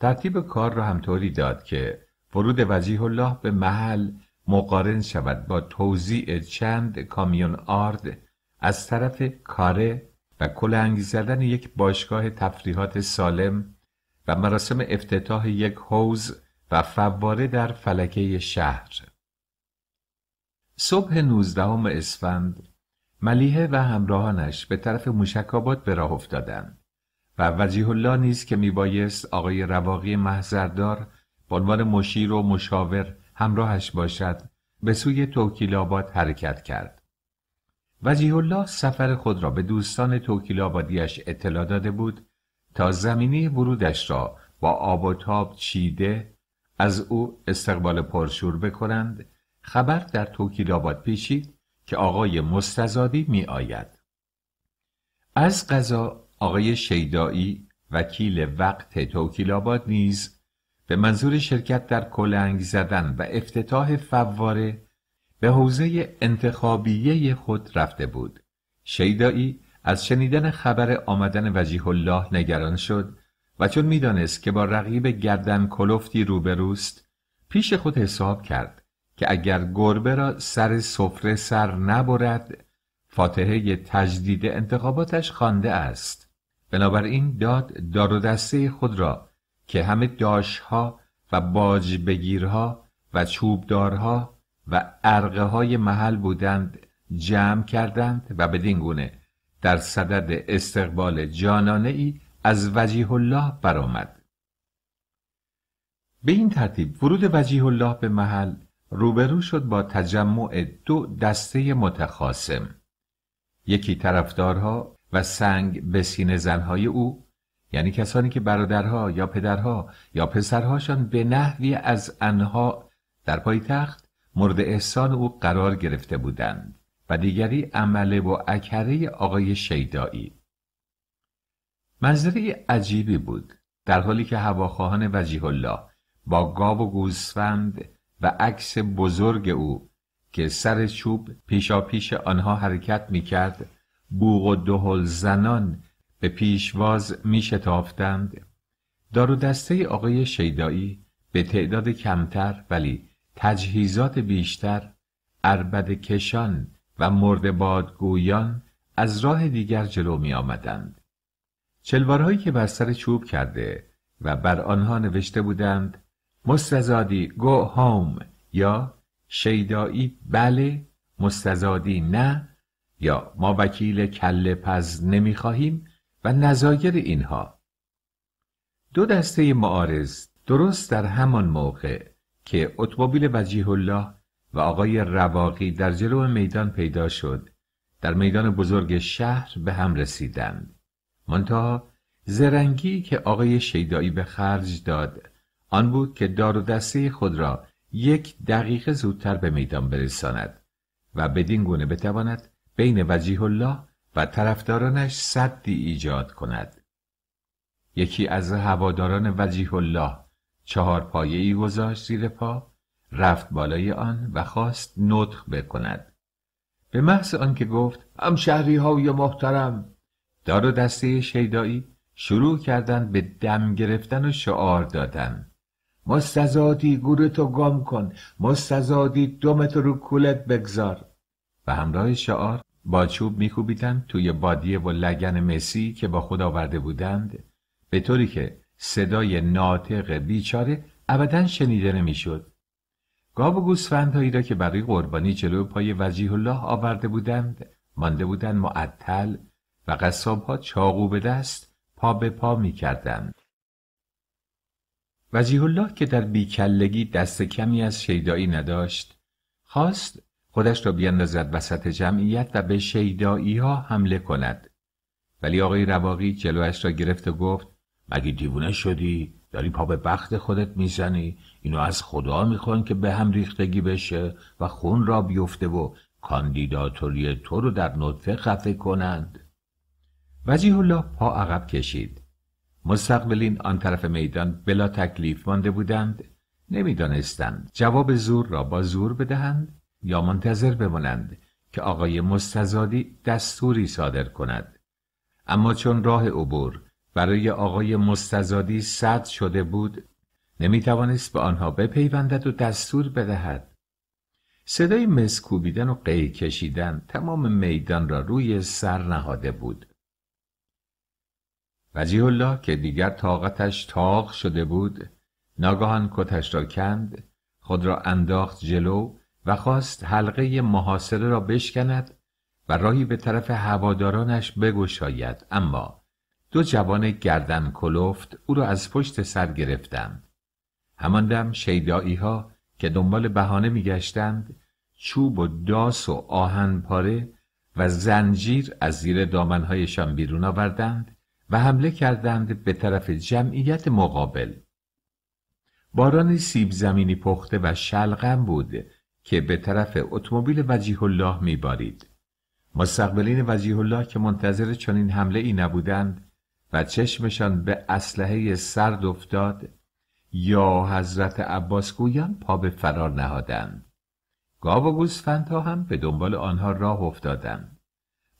ترتیب کار را همطوری داد که ورود وجیه الله به محل مقارن شود با توضیع چند کامیون آرد از طرف کاره و کلنگ زدن یک باشگاه تفریحات سالم و مراسم افتتاح یک حوز و فواره در فلکه شهر صبح نوزدهم اسفند ملیه و همراهانش به طرف موشکاباد به راه افتادند و وجیه الله نیز که میبایست آقای رواقی محضردار به عنوان مشیر و مشاور همراهش باشد به سوی توکیل حرکت کرد وجیه الله سفر خود را به دوستان توکیل اطلاع داده بود تا زمینی ورودش را با آب و تاب چیده از او استقبال پرشور بکنند خبر در توکیل پیشی. پیشید که آقای مستزادی می آید. از قضا آقای شیدایی وکیل وقت توکیل نیز به منظور شرکت در کلنگ زدن و افتتاح فواره به حوزه انتخابیه خود رفته بود. شیدایی از شنیدن خبر آمدن وجیه الله نگران شد و چون میدانست که با رقیب گردن کلفتی روبروست پیش خود حساب کرد که اگر گربه را سر سفره سر نبرد فاتحه تجدید انتخاباتش خوانده است بنابراین داد دار و دسته خود را که همه داشها و باج بگیرها و چوبدارها و عرقه های محل بودند جمع کردند و بدین گونه در صدد استقبال جانانه ای از وجیه الله برآمد به این ترتیب ورود وجیه الله به محل روبرو شد با تجمع دو دسته متخاسم یکی طرفدارها و سنگ به سینه زنهای او یعنی کسانی که برادرها یا پدرها یا پسرهاشان به نحوی از انها در پایتخت مورد احسان او قرار گرفته بودند و دیگری عمله و اکره آقای شیدایی منظره عجیبی بود در حالی که هواخواهان وجیه الله با گاو و گوسفند و عکس بزرگ او که سر چوب پیشا پیش آنها حرکت می کرد بوغ و دهل زنان به پیشواز می شتافتند دارو دسته آقای شیدایی به تعداد کمتر ولی تجهیزات بیشتر اربد کشان و مرد بادگویان از راه دیگر جلو می آمدند چلوارهایی که بر سر چوب کرده و بر آنها نوشته بودند مستزادی گو هوم یا شیدایی بله مستزادی نه یا ما وکیل کل پز نمیخواهیم و نظایر اینها دو دسته معارض درست در همان موقع که اتومبیل وجیه الله و آقای رواقی در جلو میدان پیدا شد در میدان بزرگ شهر به هم رسیدند منتها زرنگی که آقای شیدایی به خرج داد آن بود که دار و دسته خود را یک دقیقه زودتر به میدان برساند و بدین گونه بتواند بین وجیه الله و طرفدارانش صدی ایجاد کند یکی از هواداران وجیه الله چهار پایه ای گذاشت زیر پا رفت بالای آن و خواست نطخ بکند به محض آنکه گفت هم شهری یا محترم دار و دسته شیدایی شروع کردند به دم گرفتن و شعار دادن مستزادی گورتو گم کن مستزادی دومتو رو کولت بگذار و همراه شعار با چوب میکوبیدند توی بادیه و لگن مسی که با خود آورده بودند به طوری که صدای ناطق بیچاره ابدا شنیده نمیشد گاو و گوسفندهایی را که برای قربانی جلو پای وجیه الله آورده بودند مانده بودند معطل و قصابها چاقو به دست پا به پا میکردند وزیه الله که در بیکلگی دست کمی از شیدایی نداشت خواست خودش را بیندازد وسط جمعیت و به شیدایی ها حمله کند ولی آقای رواقی جلوش را گرفت و گفت مگه دیوونه شدی داری پا به بخت خودت میزنی اینو از خدا میخوان که به هم ریختگی بشه و خون را بیفته و کاندیداتوری تو رو در نطفه خفه کنند وزیه الله پا عقب کشید مستقبلین آن طرف میدان بلا تکلیف مانده بودند نمیدانستند جواب زور را با زور بدهند یا منتظر بمانند که آقای مستزادی دستوری صادر کند اما چون راه عبور برای آقای مستزادی سد شده بود نمی توانست به آنها بپیوندد و دستور بدهد صدای مسکوبیدن و قی کشیدن تمام میدان را روی سر نهاده بود وجیه الله که دیگر طاقتش تاق شده بود ناگهان کتش را کند خود را انداخت جلو و خواست حلقه محاصره را بشکند و راهی به طرف هوادارانش بگشاید اما دو جوان گردن کلفت او را از پشت سر گرفتند همان دم ها که دنبال بهانه میگشتند چوب و داس و آهن پاره و زنجیر از زیر دامنهایشان بیرون آوردند و حمله کردند به طرف جمعیت مقابل باران سیب زمینی پخته و شلغم بود که به طرف اتومبیل وجیه الله میبارید مستقبلین وجیه الله که منتظر چنین حمله ای نبودند و چشمشان به اسلحه سرد افتاد یا حضرت عباس گویان پا به فرار نهادند گاو و گوسفندها هم به دنبال آنها راه افتادند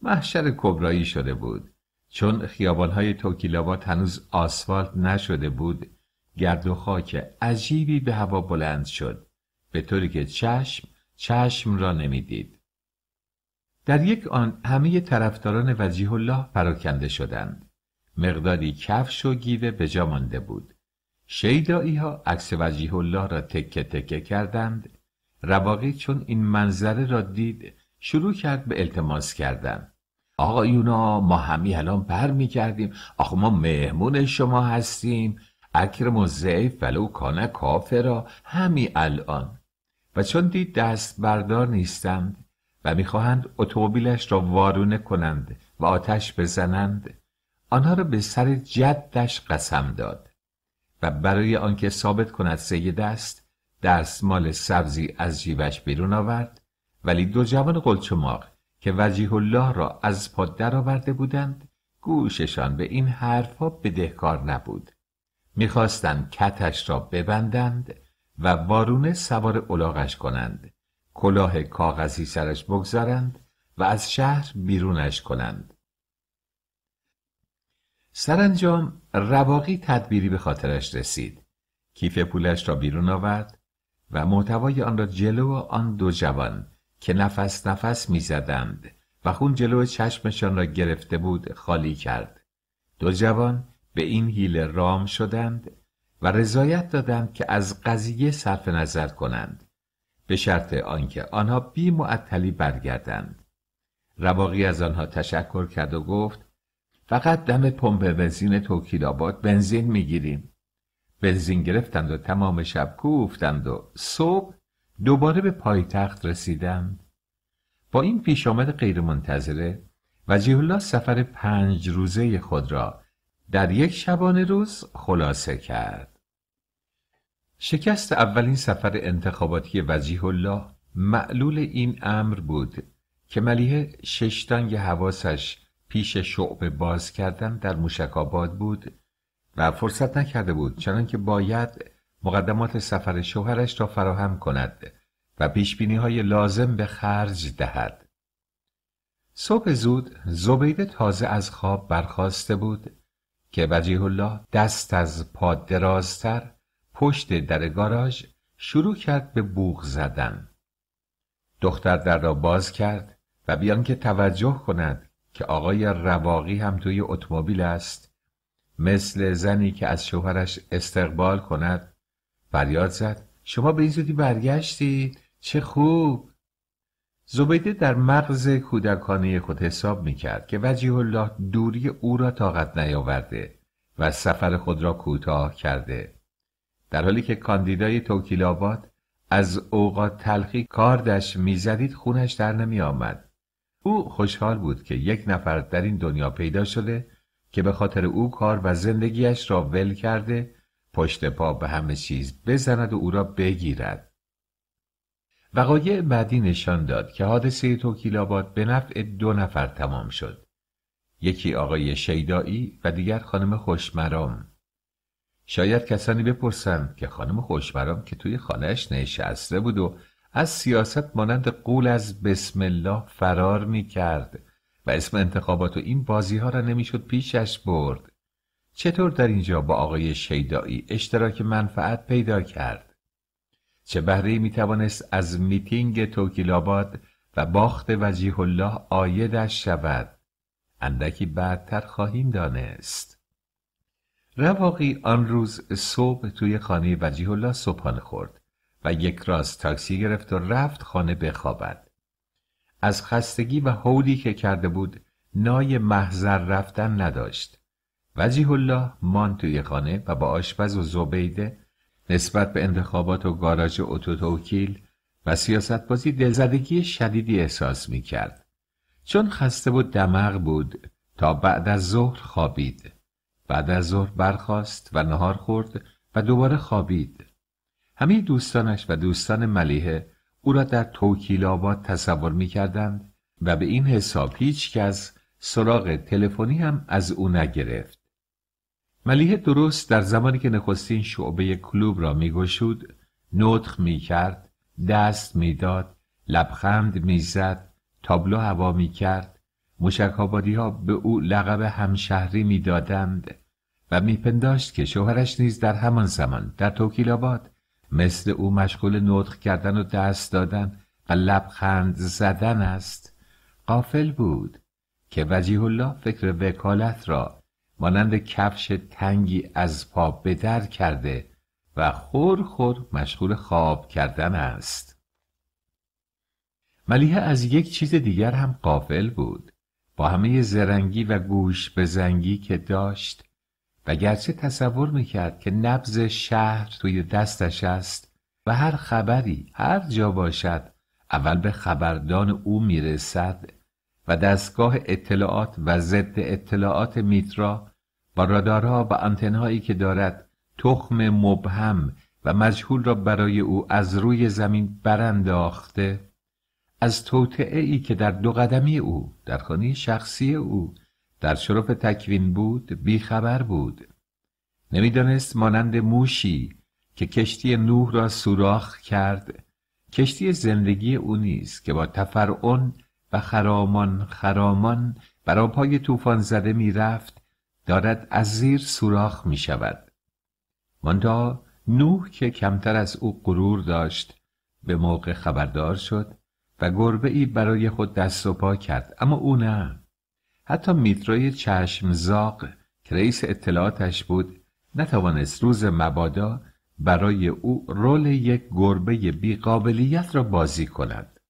محشر کبرایی شده بود چون خیابانهای توکیلابات هنوز آسفالت نشده بود گرد و خاک عجیبی به هوا بلند شد به طوری که چشم چشم را نمیدید. در یک آن همه طرفداران وجیه الله پراکنده شدند. مقداری کفش و گیوه به جا مانده بود. شیدایی ها عکس وجیه الله را تکه تکه کردند. رواقی چون این منظره را دید شروع کرد به التماس کردن. آقایونا ما همی الان پر کردیم آخه ما مهمون شما هستیم اکرم و زیف ولو کانه کافرا همی الان و چون دید دست بردار نیستند و میخواهند اتومبیلش را وارونه کنند و آتش بزنند آنها را به سر جدش قسم داد و برای آنکه ثابت کند سید است مال سبزی از جیبش بیرون آورد ولی دو جوان قلچماق که وجیه الله را از پا درآورده بودند گوششان به این حرفها بدهکار نبود میخواستند کتش را ببندند و وارونه سوار الاغش کنند کلاه کاغذی سرش بگذارند و از شهر بیرونش کنند سرانجام رواقی تدبیری به خاطرش رسید کیف پولش را بیرون آورد و محتوای آن را جلو آن دو جوان که نفس نفس میزدند و خون جلو چشمشان را گرفته بود خالی کرد دو جوان به این هیل رام شدند و رضایت دادند که از قضیه صرف نظر کنند به شرط آنکه آنها بی معطلی برگردند رواقی از آنها تشکر کرد و گفت فقط دم پمپ بنزین توکیل آباد بنزین گیریم. بنزین گرفتند و تمام شب کوفتند و صبح دوباره به پایتخت رسیدم با این پیش آمد منتظره وجیه الله سفر پنج روزه خود را در یک شبانه روز خلاصه کرد شکست اولین سفر انتخاباتی وجیه الله معلول این امر بود که ملیه ششتانگ حواسش پیش شعب باز کردن در موشکاباد بود و فرصت نکرده بود چنانکه باید مقدمات سفر شوهرش را فراهم کند و پیشبینی های لازم به خرج دهد صبح زود زبیده تازه از خواب برخواسته بود که وجیه الله دست از پا درازتر پشت در گاراژ شروع کرد به بوغ زدن دختر در را باز کرد و بیان که توجه کند که آقای رواقی هم توی اتومبیل است مثل زنی که از شوهرش استقبال کند فریاد زد شما به این زودی برگشتید چه خوب زبیده در مغز کودکانه خود حساب میکرد که وجیه الله دوری او را طاقت نیاورده و سفر خود را کوتاه کرده در حالی که کاندیدای توکیل از اوقات تلخی کاردش میزدید خونش در نمی آمد. او خوشحال بود که یک نفر در این دنیا پیدا شده که به خاطر او کار و زندگیش را ول کرده پشت پا به همه چیز بزند و او را بگیرد وقایع بعدی نشان داد که حادثه توکیلاباد به نفع دو نفر تمام شد یکی آقای شیدایی و دیگر خانم خوشمرام شاید کسانی بپرسند که خانم خوشمرام که توی خانهش نشسته بود و از سیاست مانند قول از بسم الله فرار می کرد و اسم انتخابات و این بازی ها را نمیشد پیشش برد چطور در اینجا با آقای شیدایی اشتراک منفعت پیدا کرد؟ چه بهره می توانست از میتینگ توکیلاباد و باخت وجیه الله آیدش شود؟ اندکی بعدتر خواهیم دانست. رواقی آن روز صبح توی خانه وجیه الله صبحانه خورد و یک راز تاکسی گرفت و رفت خانه بخوابد. از خستگی و حولی که کرده بود نای محضر رفتن نداشت. وجیه الله مان توی خانه و با آشپز و زبیده نسبت به انتخابات و گاراژ اتوتوکیل و سیاست بازی دلزدگی شدیدی احساس می کرد. چون خسته بود دماغ بود تا بعد از ظهر خوابید. بعد از ظهر برخاست و نهار خورد و دوباره خوابید. همه دوستانش و دوستان ملیه او را در توکیل آباد تصور می کردند و به این حساب هیچ کس سراغ تلفنی هم از او نگرفت. ملیه درست در زمانی که نخستین شعبه کلوب را میگشود نطخ میکرد دست میداد لبخند میزد تابلو هوا میکرد مشکابادی ها به او لقب همشهری میدادند و میپنداشت که شوهرش نیز در همان زمان در توکیل مثل او مشغول نطخ کردن و دست دادن و لبخند زدن است قافل بود که وجیه الله فکر وکالت را مانند کفش تنگی از پا بدر کرده و خور خور مشغول خواب کردن است ملیحه از یک چیز دیگر هم قافل بود با همه زرنگی و گوش به که داشت و گرچه تصور میکرد که نبز شهر توی دستش است و هر خبری هر جا باشد اول به خبردان او میرسد و دستگاه اطلاعات و ضد اطلاعات میترا با رادارها و آنتنهایی که دارد تخم مبهم و مجهول را برای او از روی زمین برانداخته از توطعه ای که در دو قدمی او در خانه شخصی او در شرف تکوین بود بیخبر بود نمیدانست مانند موشی که کشتی نوح را سوراخ کرد کشتی زندگی او نیست که با تفرعن و خرامان خرامان برا پای طوفان زده میرفت دارد از زیر سوراخ می شود ماندا نوح که کمتر از او غرور داشت به موقع خبردار شد و گربه ای برای خود دست و پا کرد اما او نه حتی میترای چشم زاق که رئیس اطلاعاتش بود نتوانست روز مبادا برای او رول یک گربه بیقابلیت را بازی کند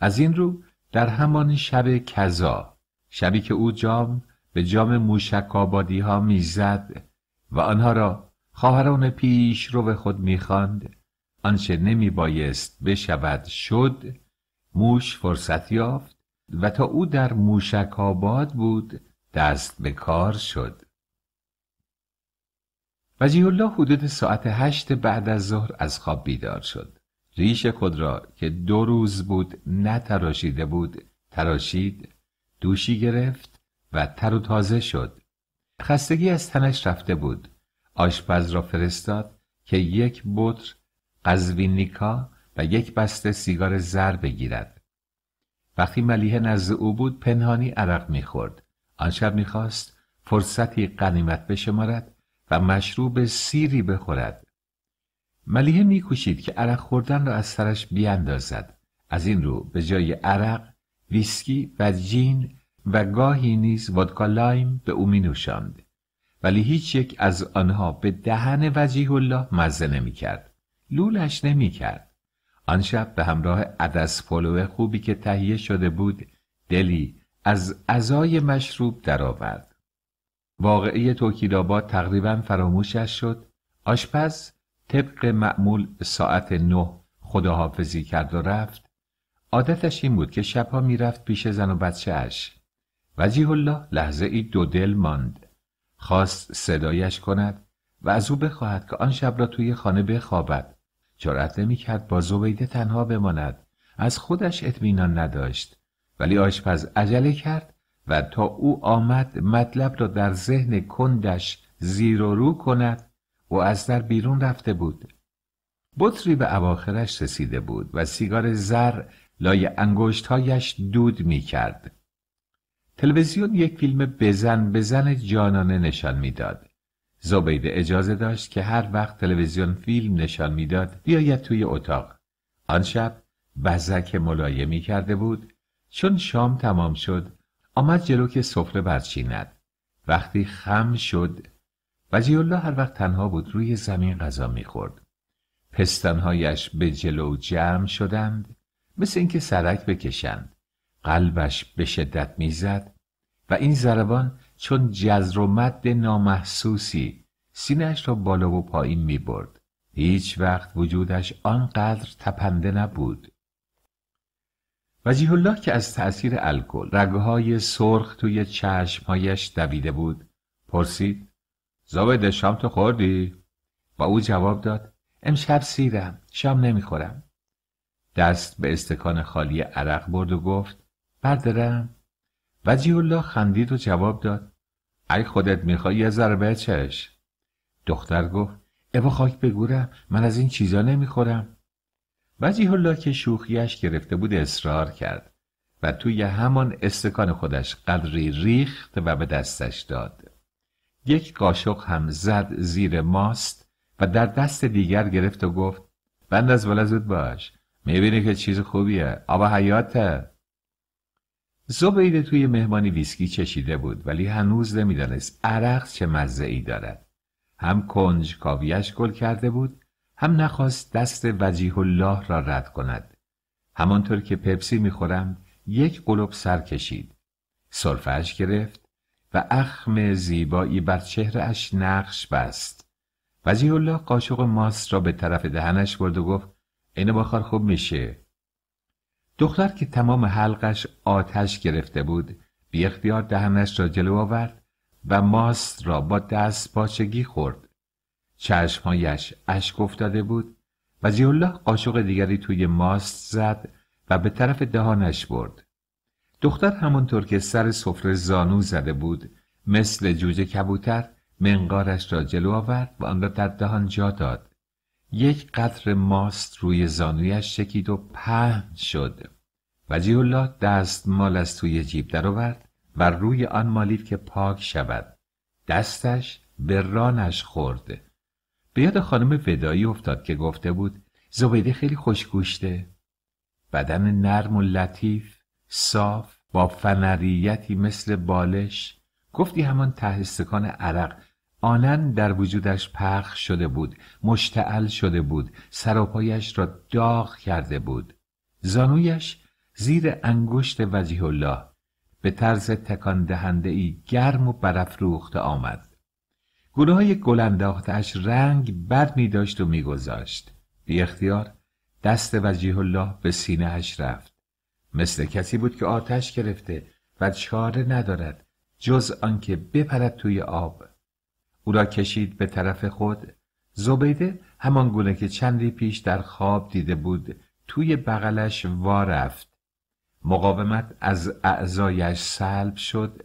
از این رو در همان شب کذا شبی که او جام به جام موشک آبادی ها میزد و آنها را خواهران پیش رو به خود میخواند آنچه نمی بایست بشود شد موش فرصت یافت و تا او در موشک بود دست به کار شد و الله حدود ساعت هشت بعد از ظهر از خواب بیدار شد ریش خود را که دو روز بود نتراشیده بود تراشید دوشی گرفت و تر و تازه شد خستگی از تنش رفته بود آشپز را فرستاد که یک بطر قزوینیکا و یک بسته سیگار زر بگیرد وقتی ملیه نزد او بود پنهانی عرق میخورد آن شب میخواست فرصتی قنیمت بشمارد و مشروب سیری بخورد ملیه میکوشید که عرق خوردن را از سرش بیاندازد از این رو به جای عرق ویسکی و جین و گاهی نیز ودکا لایم به او می ولی هیچ یک از آنها به دهن وجیه الله مزه نمی لولش نمی آن شب به همراه عدس پلو خوبی که تهیه شده بود دلی از ازای مشروب درآورد واقعی توکیدابا تقریبا فراموشش شد آشپز طبق معمول ساعت نه خداحافظی کرد و رفت عادتش این بود که شبها میرفت پیش زن و بچهش وجیه الله لحظه ای دو دل ماند خواست صدایش کند و از او بخواهد که آن شب را توی خانه بخوابد جرأت کرد با زبیده تنها بماند از خودش اطمینان نداشت ولی آشپز عجله کرد و تا او آمد مطلب را در ذهن کندش زیر و رو کند و از در بیرون رفته بود بطری به اواخرش رسیده بود و سیگار زر لای انگشتهایش دود میکرد. تلویزیون یک فیلم بزن بزن جانانه نشان میداد. زبیده اجازه داشت که هر وقت تلویزیون فیلم نشان میداد بیاید توی اتاق. آن شب بزک ملایمی کرده بود چون شام تمام شد آمد جلو که سفره برچیند. وقتی خم شد و الله هر وقت تنها بود روی زمین غذا میخورد. پستانهایش به جلو جمع شدند مثل اینکه سرک بکشند. قلبش به شدت میزد و این ضربان چون جزر و مد نامحسوسی سینهش را بالا و پایین می برد. هیچ وقت وجودش آنقدر تپنده نبود. وجیه الله که از تأثیر الکل رگهای سرخ توی چشمهایش دویده بود پرسید زابده شام تو خوردی؟ و او جواب داد امشب سیرم شام نمیخورم دست به استکان خالی عرق برد و گفت بردارم وجی الله خندید و جواب داد ای خودت میخوای یه ضربه بچش دختر گفت ابا خاک بگورم من از این چیزا نمیخورم وجیه الله که شوخیش گرفته بود اصرار کرد و توی همان استکان خودش قدری ریخت و به دستش داد یک قاشق هم زد زیر ماست و در دست دیگر گرفت و گفت بند از بالا باش میبینی که چیز خوبیه آبا حیاته زبیده توی مهمانی ویسکی چشیده بود ولی هنوز نمیدانست عرق چه مزه دارد هم کنج کاویش گل کرده بود هم نخواست دست وجیه الله را رد کند همانطور که پپسی میخورم یک قلوب سر کشید سرفهش گرفت و اخم زیبایی بر چهرهش نقش بست وجیه الله قاشق ماست را به طرف دهنش برد و گفت اینه بخار خوب میشه دختر که تمام حلقش آتش گرفته بود بی اختیار دهنش را جلو آورد و ماست را با دست پاچگی خورد چشمهایش اشک افتاده بود و زیالله قاشق دیگری توی ماست زد و به طرف دهانش برد دختر همانطور که سر سفره زانو زده بود مثل جوجه کبوتر منقارش را جلو آورد و آن را در دهان جا داد یک قطر ماست روی زانویش چکید و پهن شد وجیه الله دستمال از توی جیب درآورد و روی آن مالید که پاک شود دستش به رانش خورد به یاد خانم ودایی افتاد که گفته بود زبیده خیلی خوشگوشته بدن نرم و لطیف صاف با فنریتی مثل بالش گفتی همان ته عرق آنن در وجودش پخ شده بود مشتعل شده بود پایش را داغ کرده بود زانویش زیر انگشت وجیه الله به طرز تکان دهنده ای گرم و برافروخته آمد گناه گلنداختش رنگ بر می داشت و می گذاشت بی اختیار دست وجیه الله به سینه رفت مثل کسی بود که آتش گرفته و چاره ندارد جز آنکه بپرد توی آب او را کشید به طرف خود زبیده همان گونه که چندی پیش در خواب دیده بود توی بغلش وا رفت مقاومت از اعضایش سلب شد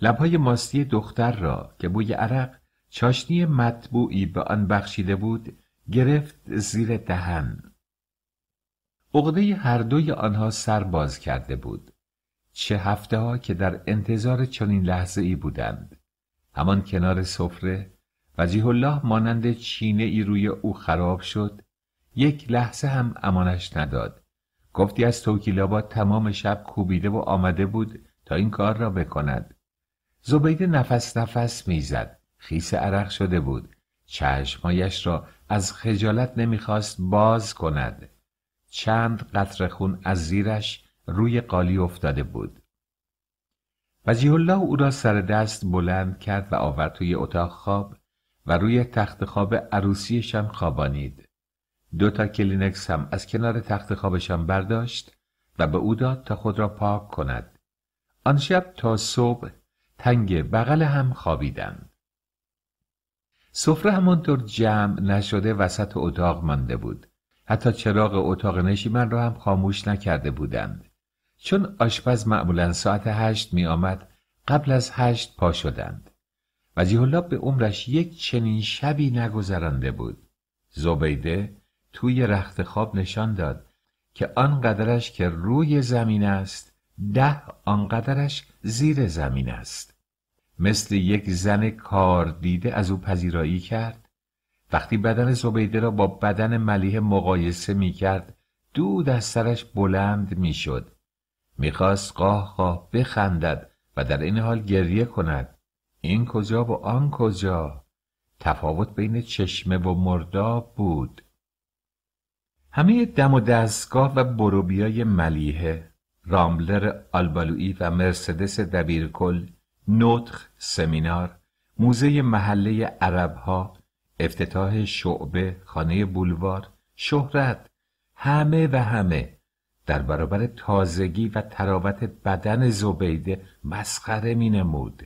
لبهای ماستی دختر را که بوی عرق چاشنی مطبوعی به آن بخشیده بود گرفت زیر دهن عقده هر دوی آنها سر باز کرده بود چه هفته ها که در انتظار چنین لحظه ای بودند همان کنار سفره وجیه الله مانند چینه ای روی او خراب شد یک لحظه هم امانش نداد گفتی از توکیلاباد تمام شب کوبیده و آمده بود تا این کار را بکند زبیده نفس نفس میزد خیس عرق شده بود چشمایش را از خجالت نمیخواست باز کند چند قطر خون از زیرش روی قالی افتاده بود و الله او را سر دست بلند کرد و آورد توی اتاق خواب و روی تخت خواب عروسیشان خوابانید دو تا کلینکس هم از کنار تخت خوابشان برداشت و به او داد تا خود را پاک کند آن شب تا صبح تنگ بغل هم خوابیدند سفره همانطور جمع نشده وسط اتاق مانده بود حتی چراغ اتاق نشیمن را هم خاموش نکرده بودند چون آشپز معمولا ساعت هشت می آمد قبل از هشت پا شدند و الله به عمرش یک چنین شبی نگذرانده بود زبیده توی رخت خواب نشان داد که آنقدرش که روی زمین است ده آنقدرش زیر زمین است مثل یک زن کار دیده از او پذیرایی کرد وقتی بدن زبیده را با بدن ملیه مقایسه می کرد دود از سرش بلند می شد می خواست قاه قاه بخندد و در این حال گریه کند این کجا و آن کجا تفاوت بین چشمه و مرداب بود همه دم و دستگاه و بروبیای ملیحه رامبلر آلبالویی و مرسدس دبیرکل نطخ سمینار موزه محله عربها افتتاح شعبه خانه بولوار شهرت همه و همه در برابر تازگی و تراوت بدن زبیده مسخره می نمود.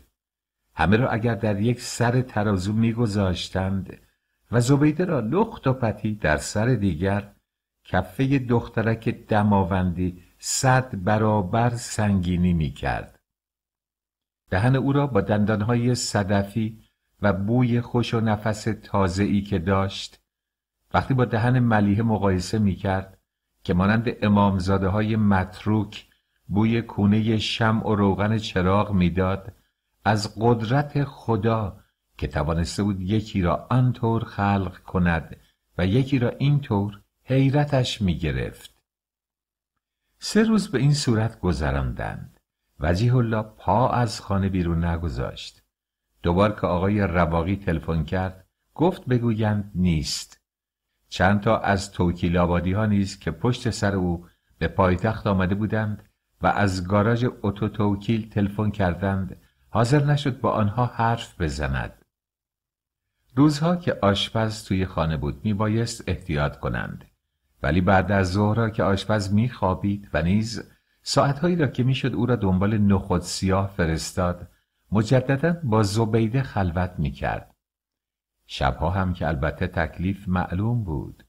همه را اگر در یک سر ترازو می گذاشتند و زبیده را لخت و پتی در سر دیگر کفه دخترک دماوندی صد برابر سنگینی می کرد. دهن او را با دندانهای صدفی و بوی خوش و نفس ای که داشت وقتی با دهن ملیه مقایسه می کرد که مانند امامزاده های متروک بوی کونه شم و روغن چراغ میداد از قدرت خدا که توانسته بود یکی را آنطور خلق کند و یکی را اینطور حیرتش می گرفت. سه روز به این صورت گذراندند. وجیه الله پا از خانه بیرون نگذاشت. دوبار که آقای رواقی تلفن کرد گفت بگویند نیست. چندتا از توکیل آبادی ها نیز که پشت سر او به پایتخت آمده بودند و از گاراژ اتو توکیل تلفن کردند حاضر نشد با آنها حرف بزند روزها که آشپز توی خانه بود می بایست احتیاط کنند ولی بعد از ظهر که آشپز میخوابید و نیز ساعتهایی را که میشد او را دنبال نخود سیاه فرستاد مجددا با زبیده خلوت میکرد شبها هم که البته تکلیف معلوم بود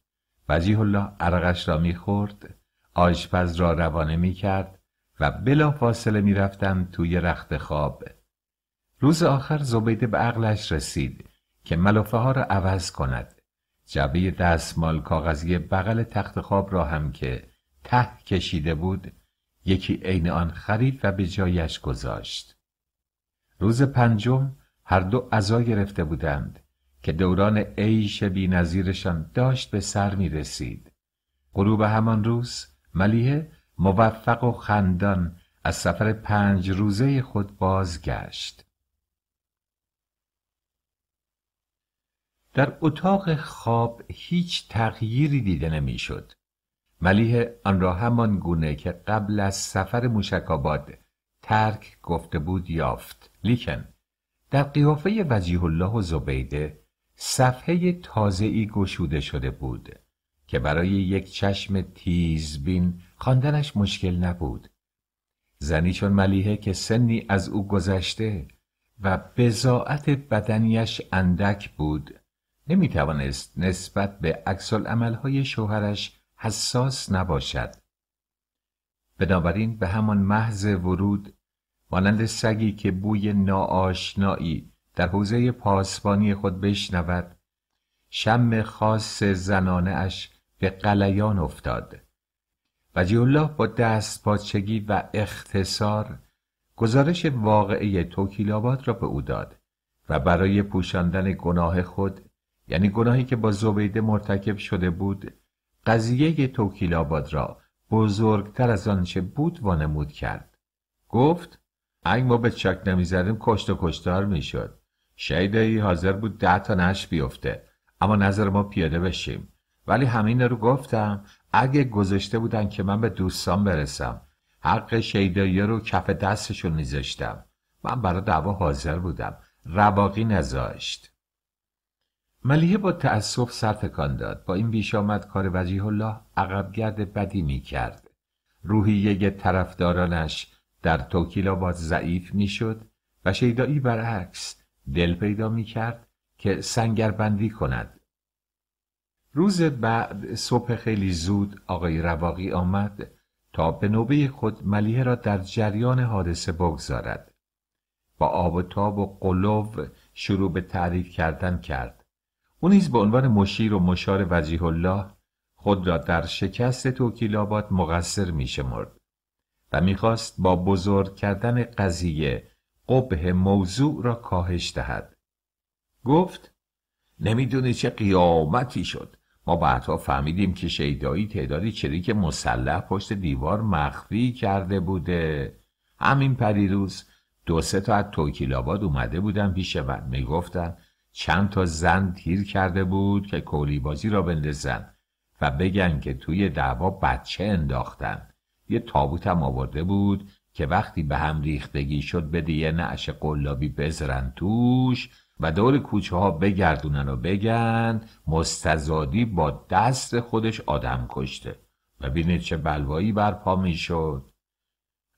وجیه الله عرقش را میخورد آشپز را روانه میکرد و بلا فاصله میرفتند توی رخت خواب روز آخر زبیده به عقلش رسید که ملافه ها را عوض کند جبه دستمال کاغذی بغل تخت خواب را هم که ته کشیده بود یکی عین آن خرید و به جایش گذاشت روز پنجم هر دو عزا گرفته بودند که دوران عیش نظیرشان داشت به سر می رسید غروب همان روز ملیه موفق و خندان از سفر پنج روزه خود بازگشت در اتاق خواب هیچ تغییری دیده نمیشد. ملیه آن را همان گونه که قبل از سفر موشکاباد ترک گفته بود یافت لیکن در قیافه وجیه الله و زبیده صفحه ای گشوده شده بود که برای یک چشم تیزبین خواندنش مشکل نبود زنی چون ملیحه که سنی از او گذشته و بزاعت بدنیش اندک بود توانست نسبت به عملهای شوهرش حساس نباشد بنابراین به همان محض ورود مانند سگی که بوی ناآشنایی در حوزه پاسبانی خود بشنود شم خاص زنانه اش به قلیان افتاد و الله با دست پاچگی و اختصار گزارش واقعی توکیلابات را به او داد و برای پوشاندن گناه خود یعنی گناهی که با زبیده مرتکب شده بود قضیه توکیل آباد را بزرگتر از آنچه بود وانمود کرد گفت اگه ما به چک نمیزدیم کشت و کشتار میشد شیدایی حاضر بود ده تا نش بیفته اما نظر ما پیاده بشیم ولی همین رو گفتم اگه گذاشته بودن که من به دوستان برسم حق شیدایی رو کف دستشون میذاشتم من برا دعوا حاضر بودم رواقی نذاشت ملیه با تأسف سرتکان داد با این بیش آمد کار وجیه الله عقبگرد بدی می کرد یک طرفدارانش در توکیلا باز ضعیف می شد و شیدایی برعکس دل پیدا می کرد که سنگربندی کند روز بعد صبح خیلی زود آقای رواقی آمد تا به نوبه خود ملیه را در جریان حادثه بگذارد با آب و تاب و قلوب شروع به تعریف کردن کرد او نیز به عنوان مشیر و مشار وجیه الله خود را در شکست توکیلابات مقصر می شمرد و میخواست با بزرگ کردن قضیه قبه موضوع را کاهش دهد گفت نمیدونی چه قیامتی شد ما بعدها فهمیدیم که شیدایی تعدادی چریک مسلح پشت دیوار مخفی کرده بوده همین پریروز دو سه تا از توکیلاباد اومده بودن پیش می میگفتن چند تا زن تیر کرده بود که بازی را بندازن و بگن که توی دعوا بچه انداختن یه تابوتم آورده بود که وقتی به هم ریختگی شد بده یه نعش قلابی بزرن توش و دور کوچه ها بگردونن و بگن مستزادی با دست خودش آدم کشته و بینید چه بلوایی برپا شد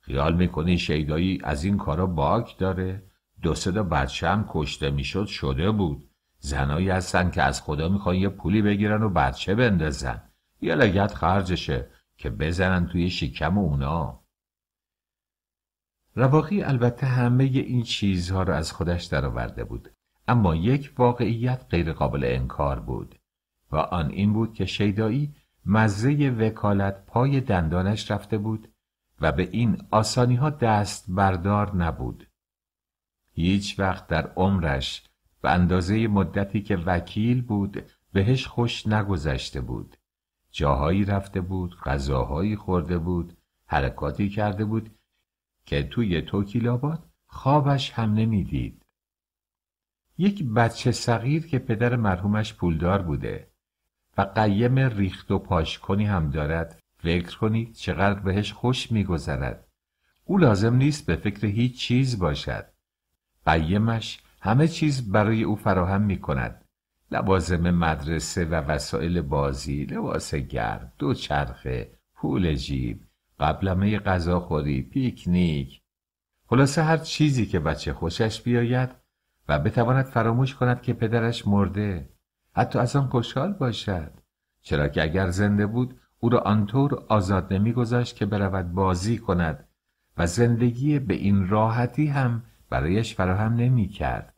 خیال میکنی شیدایی از این کارا باک داره دو سه بچه هم کشته میشد شده بود زنایی هستن که از خدا میخوان یه پولی بگیرن و بچه بندازن یه لگت خرجشه که بزنن توی شکم اونا رواقی البته همه این چیزها را از خودش درآورده بود اما یک واقعیت غیرقابل انکار بود و آن این بود که شیدایی مزه وکالت پای دندانش رفته بود و به این آسانی ها دست بردار نبود هیچ وقت در عمرش به اندازه مدتی که وکیل بود بهش خوش نگذشته بود جاهایی رفته بود غذاهایی خورده بود حرکاتی کرده بود که توی توکیلاباد خوابش هم نمیدید یک بچه صغیر که پدر مرحومش پولدار بوده و قیم ریخت و پاشکنی هم دارد فکر کنید چقدر بهش خوش میگذرد او لازم نیست به فکر هیچ چیز باشد قیمش همه چیز برای او فراهم می کند لوازم مدرسه و وسایل بازی لباس گرم دوچرخه پول جیب قبلمه غذاخوری پیکنیک خلاصه هر چیزی که بچه خوشش بیاید و بتواند فراموش کند که پدرش مرده حتی از آن خوشحال باشد چرا که اگر زنده بود او را آنطور آزاد نمیگذاشت که برود بازی کند و زندگی به این راحتی هم برایش فراهم نمی کرد.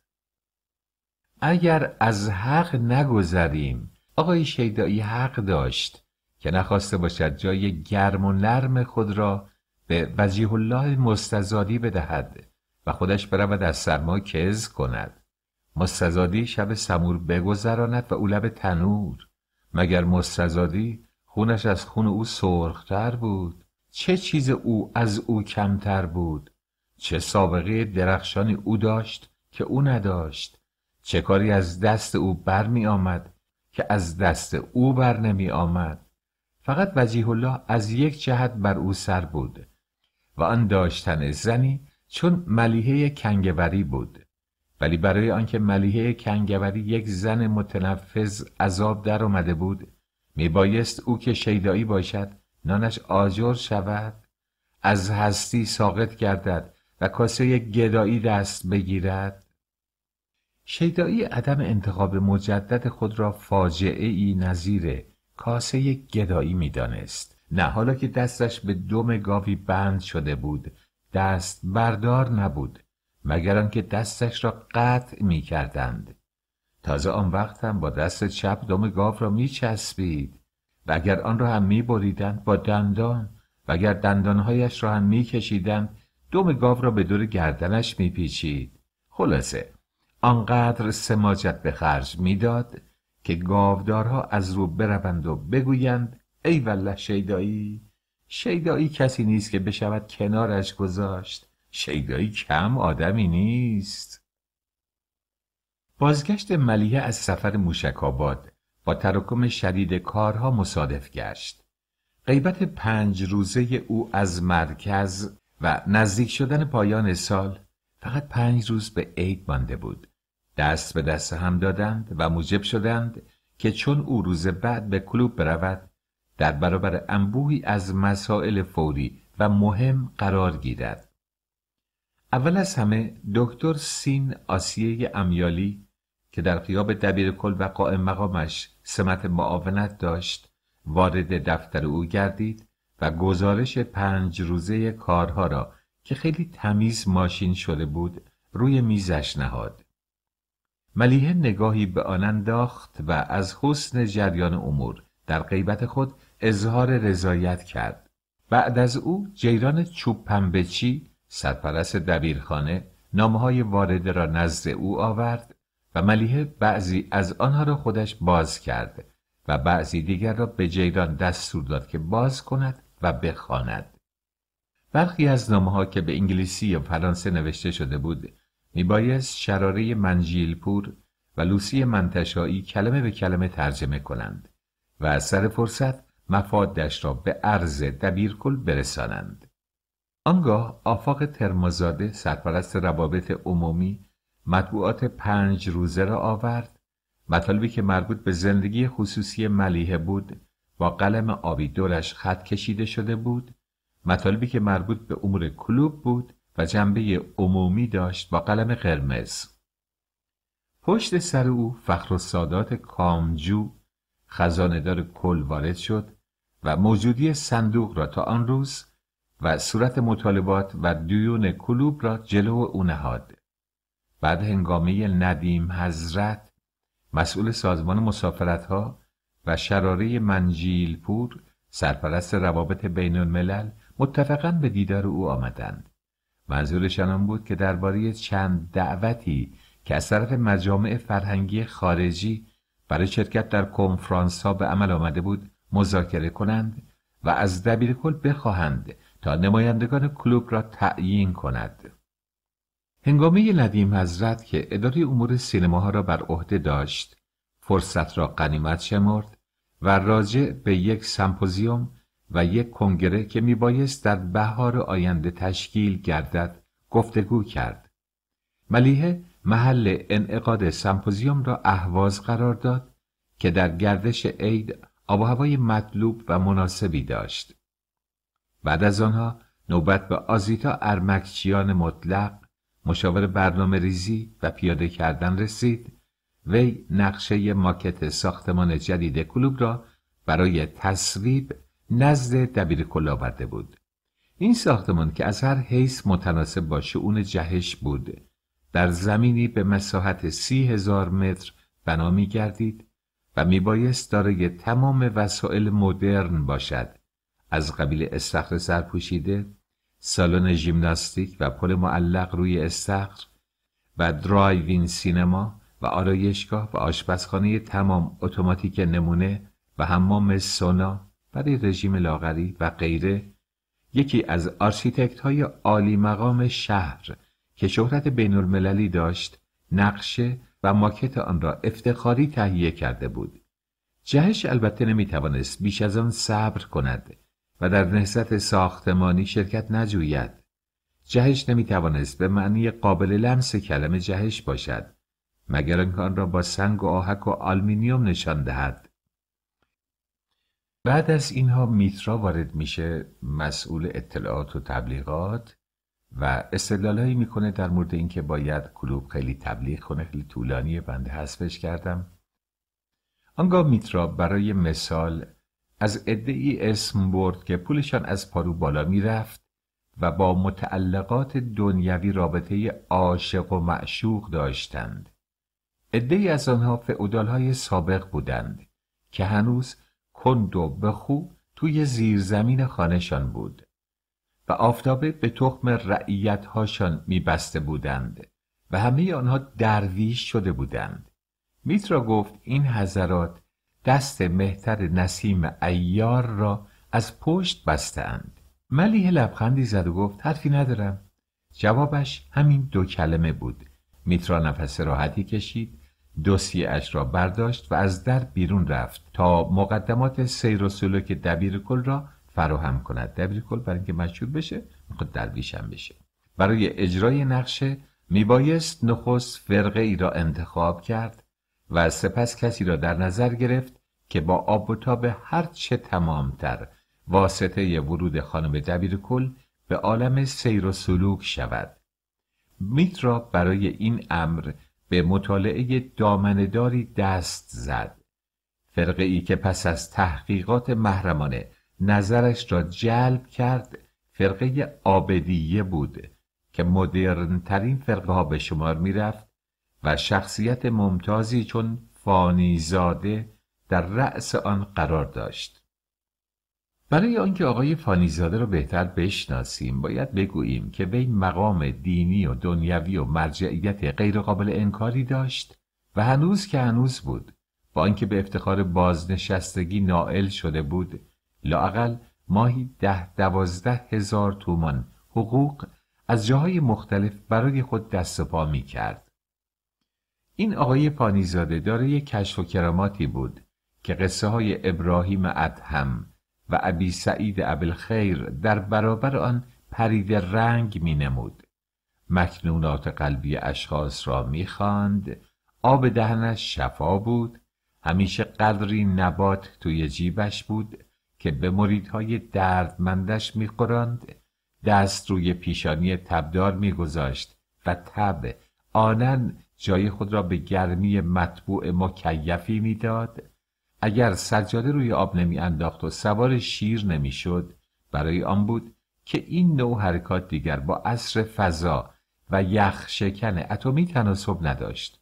اگر از حق نگذریم آقای شیدایی حق داشت که نخواسته باشد جای گرم و نرم خود را به وزیه الله مستزادی بدهد و خودش برود از سرما کز کند مستزادی شب سمور بگذراند و او تنور مگر مستزادی خونش از خون او سرختر بود چه چیز او از او کمتر بود چه سابقه درخشانی او داشت که او نداشت چه کاری از دست او بر می آمد که از دست او بر نمی آمد فقط وجیه الله از یک جهت بر او سر بود و آن داشتن زنی چون ملیحه کنگوری بود ولی برای آنکه ملیحه کنگوری یک زن متنفذ عذاب در آمده بود بایست او که شیدایی باشد نانش آجر شود از هستی ساقط گردد کاسه گدایی دست بگیرد شیدایی عدم انتخاب مجدد خود را فاجعه ای نظیر کاسه گدایی دانست نه حالا که دستش به دم گاوی بند شده بود دست بردار نبود مگر آنکه دستش را قطع می کردند. تازه آن وقت هم با دست چپ دم گاو را می چسبید و اگر آن را هم می بریدند با دندان و اگر دندانهایش را هم می کشیدند دوم گاو را به دور گردنش میپیچید خلاصه آنقدر سماجت به خرج میداد که گاودارها از رو بروند و بگویند ای وله شیدایی شیدایی کسی نیست که بشود کنارش گذاشت شیدایی کم آدمی نیست بازگشت ملیه از سفر موشکاباد با تراکم شدید کارها مصادف گشت غیبت پنج روزه او از مرکز و نزدیک شدن پایان سال فقط پنج روز به عید مانده بود دست به دست هم دادند و موجب شدند که چون او روز بعد به کلوب برود در برابر انبوهی از مسائل فوری و مهم قرار گیرد اول از همه دکتر سین آسیه امیالی که در قیاب دبیر کل و قائم مقامش سمت معاونت داشت وارد دفتر او گردید و گزارش پنج روزه کارها را که خیلی تمیز ماشین شده بود روی میزش نهاد. ملیه نگاهی به آن انداخت و از حسن جریان امور در غیبت خود اظهار رضایت کرد. بعد از او جیران چوب پنبچی سرپرست دبیرخانه نامه های وارده را نزد او آورد و ملیه بعضی از آنها را خودش باز کرد و بعضی دیگر را به جیران دستور داد که باز کند و بخواند. برخی از نامه ها که به انگلیسی یا فرانسه نوشته شده بود میبایست شراره منجیلپور و لوسی منتشایی کلمه به کلمه ترجمه کنند و از سر فرصت مفادش را به عرض دبیرکل برسانند. آنگاه آفاق ترمازاده سرپرست روابط عمومی مطبوعات پنج روزه را آورد مطالبی که مربوط به زندگی خصوصی ملیه بود با قلم آبی دورش خط کشیده شده بود مطالبی که مربوط به امور کلوب بود و جنبه عمومی داشت با قلم قرمز پشت سر او فخر و سادات کامجو خزاندار کل وارد شد و موجودی صندوق را تا آن روز و صورت مطالبات و دیون کلوب را جلو او نهاد بعد هنگامه ندیم حضرت مسئول سازمان مسافرت ها و شراره منجیلپور سرپرست روابط بین الملل متفقا به دیدار او آمدند منظورشان آن بود که درباره چند دعوتی که از طرف مجامع فرهنگی خارجی برای شرکت در کنفرانس ها به عمل آمده بود مذاکره کنند و از کل بخواهند تا نمایندگان کلوب را تعیین کند هنگامی ندیم حضرت که اداره امور سینما ها را بر عهده داشت فرصت را قنیمت شمرد و راجع به یک سمپوزیوم و یک کنگره که میبایست در بهار آینده تشکیل گردد گفتگو کرد. ملیه محل انعقاد سمپوزیوم را اهواز قرار داد که در گردش عید آب و هوای مطلوب و مناسبی داشت. بعد از آنها نوبت به آزیتا ارمکچیان مطلق مشاور برنامه ریزی و پیاده کردن رسید وی نقشه ماکت ساختمان جدید کلوب را برای تصویب نزد دبیر کل آورده بود این ساختمان که از هر حیث متناسب با اون جهش بود در زمینی به مساحت سی هزار متر بنا می گردید و می بایست دارای تمام وسایل مدرن باشد از قبیل استخر سرپوشیده سالن ژیمناستیک و پل معلق روی استخر و درایوین سینما و آرایشگاه و آشپزخانه تمام اتوماتیک نمونه و حمام سونا برای رژیم لاغری و غیره یکی از آرشیتکت های عالی مقام شهر که شهرت بین المللی داشت نقشه و ماکت آن را افتخاری تهیه کرده بود جهش البته نمی توانست بیش از آن صبر کند و در نهضت ساختمانی شرکت نجوید جهش نمی به معنی قابل لمس کلمه جهش باشد مگر آن را با سنگ و آهک و آلمینیوم نشان دهد بعد از اینها میترا وارد میشه مسئول اطلاعات و تبلیغات و استدلالهایی میکنه در مورد اینکه باید کلوب خیلی تبلیغ کنه خیلی طولانی بنده حذفش کردم آنگاه میترا برای مثال از ای اسم برد که پولشان از پارو بالا میرفت و با متعلقات دنیوی رابطه عاشق و معشوق داشتند عدهای از آنها فعودال های سابق بودند که هنوز کند و بخو توی زیرزمین خانهشان بود و آفتابه به تخم رعیت هاشان میبسته بودند و همه آنها درویش شده بودند میترا گفت این حضرات دست مهتر نسیم ایار را از پشت بستند ملیه لبخندی زد و گفت حرفی ندارم جوابش همین دو کلمه بود میترا نفس راحتی کشید دوسیه اش را برداشت و از در بیرون رفت تا مقدمات سیر و سلوک کل را فراهم کند دبیرکل برای اینکه مشهور بشه میخواد درویشم بشه برای اجرای نقشه میبایست نخست فرقه ای را انتخاب کرد و سپس کسی را در نظر گرفت که با آب و تاب هرچه تمامتر واسطه ورود خانم دبیرکل به عالم سیر و سلوک شود میترا برای این امر به مطالعه دامنداری دست زد فرقه ای که پس از تحقیقات محرمانه نظرش را جلب کرد فرقه آبدیه بود که مدرنترین فرقه ها به شمار رفت و شخصیت ممتازی چون فانیزاده در رأس آن قرار داشت برای آنکه آقای فانیزاده را بهتر بشناسیم باید بگوییم که وی مقام دینی و دنیوی و مرجعیت غیرقابل انکاری داشت و هنوز که هنوز بود با آنکه به افتخار بازنشستگی نائل شده بود لاقل ماهی ده دوازده هزار تومان حقوق از جاهای مختلف برای خود دست و پا می کرد. این آقای فانیزاده داره یک کشف و کراماتی بود که قصه های ابراهیم ادهم و ابی سعید خیر در برابر آن پرید رنگ می نمود مکنونات قلبی اشخاص را می خاند. آب دهنش شفا بود همیشه قدری نبات توی جیبش بود که به مریدهای دردمندش میخوراند دست روی پیشانی تبدار میگذاشت و تب آنن جای خود را به گرمی مطبوع مکیفی میداد اگر سجاده روی آب نمی انداخت و سوار شیر نمی شد برای آن بود که این نوع حرکات دیگر با اصر فضا و یخ شکن اتمی تناسب نداشت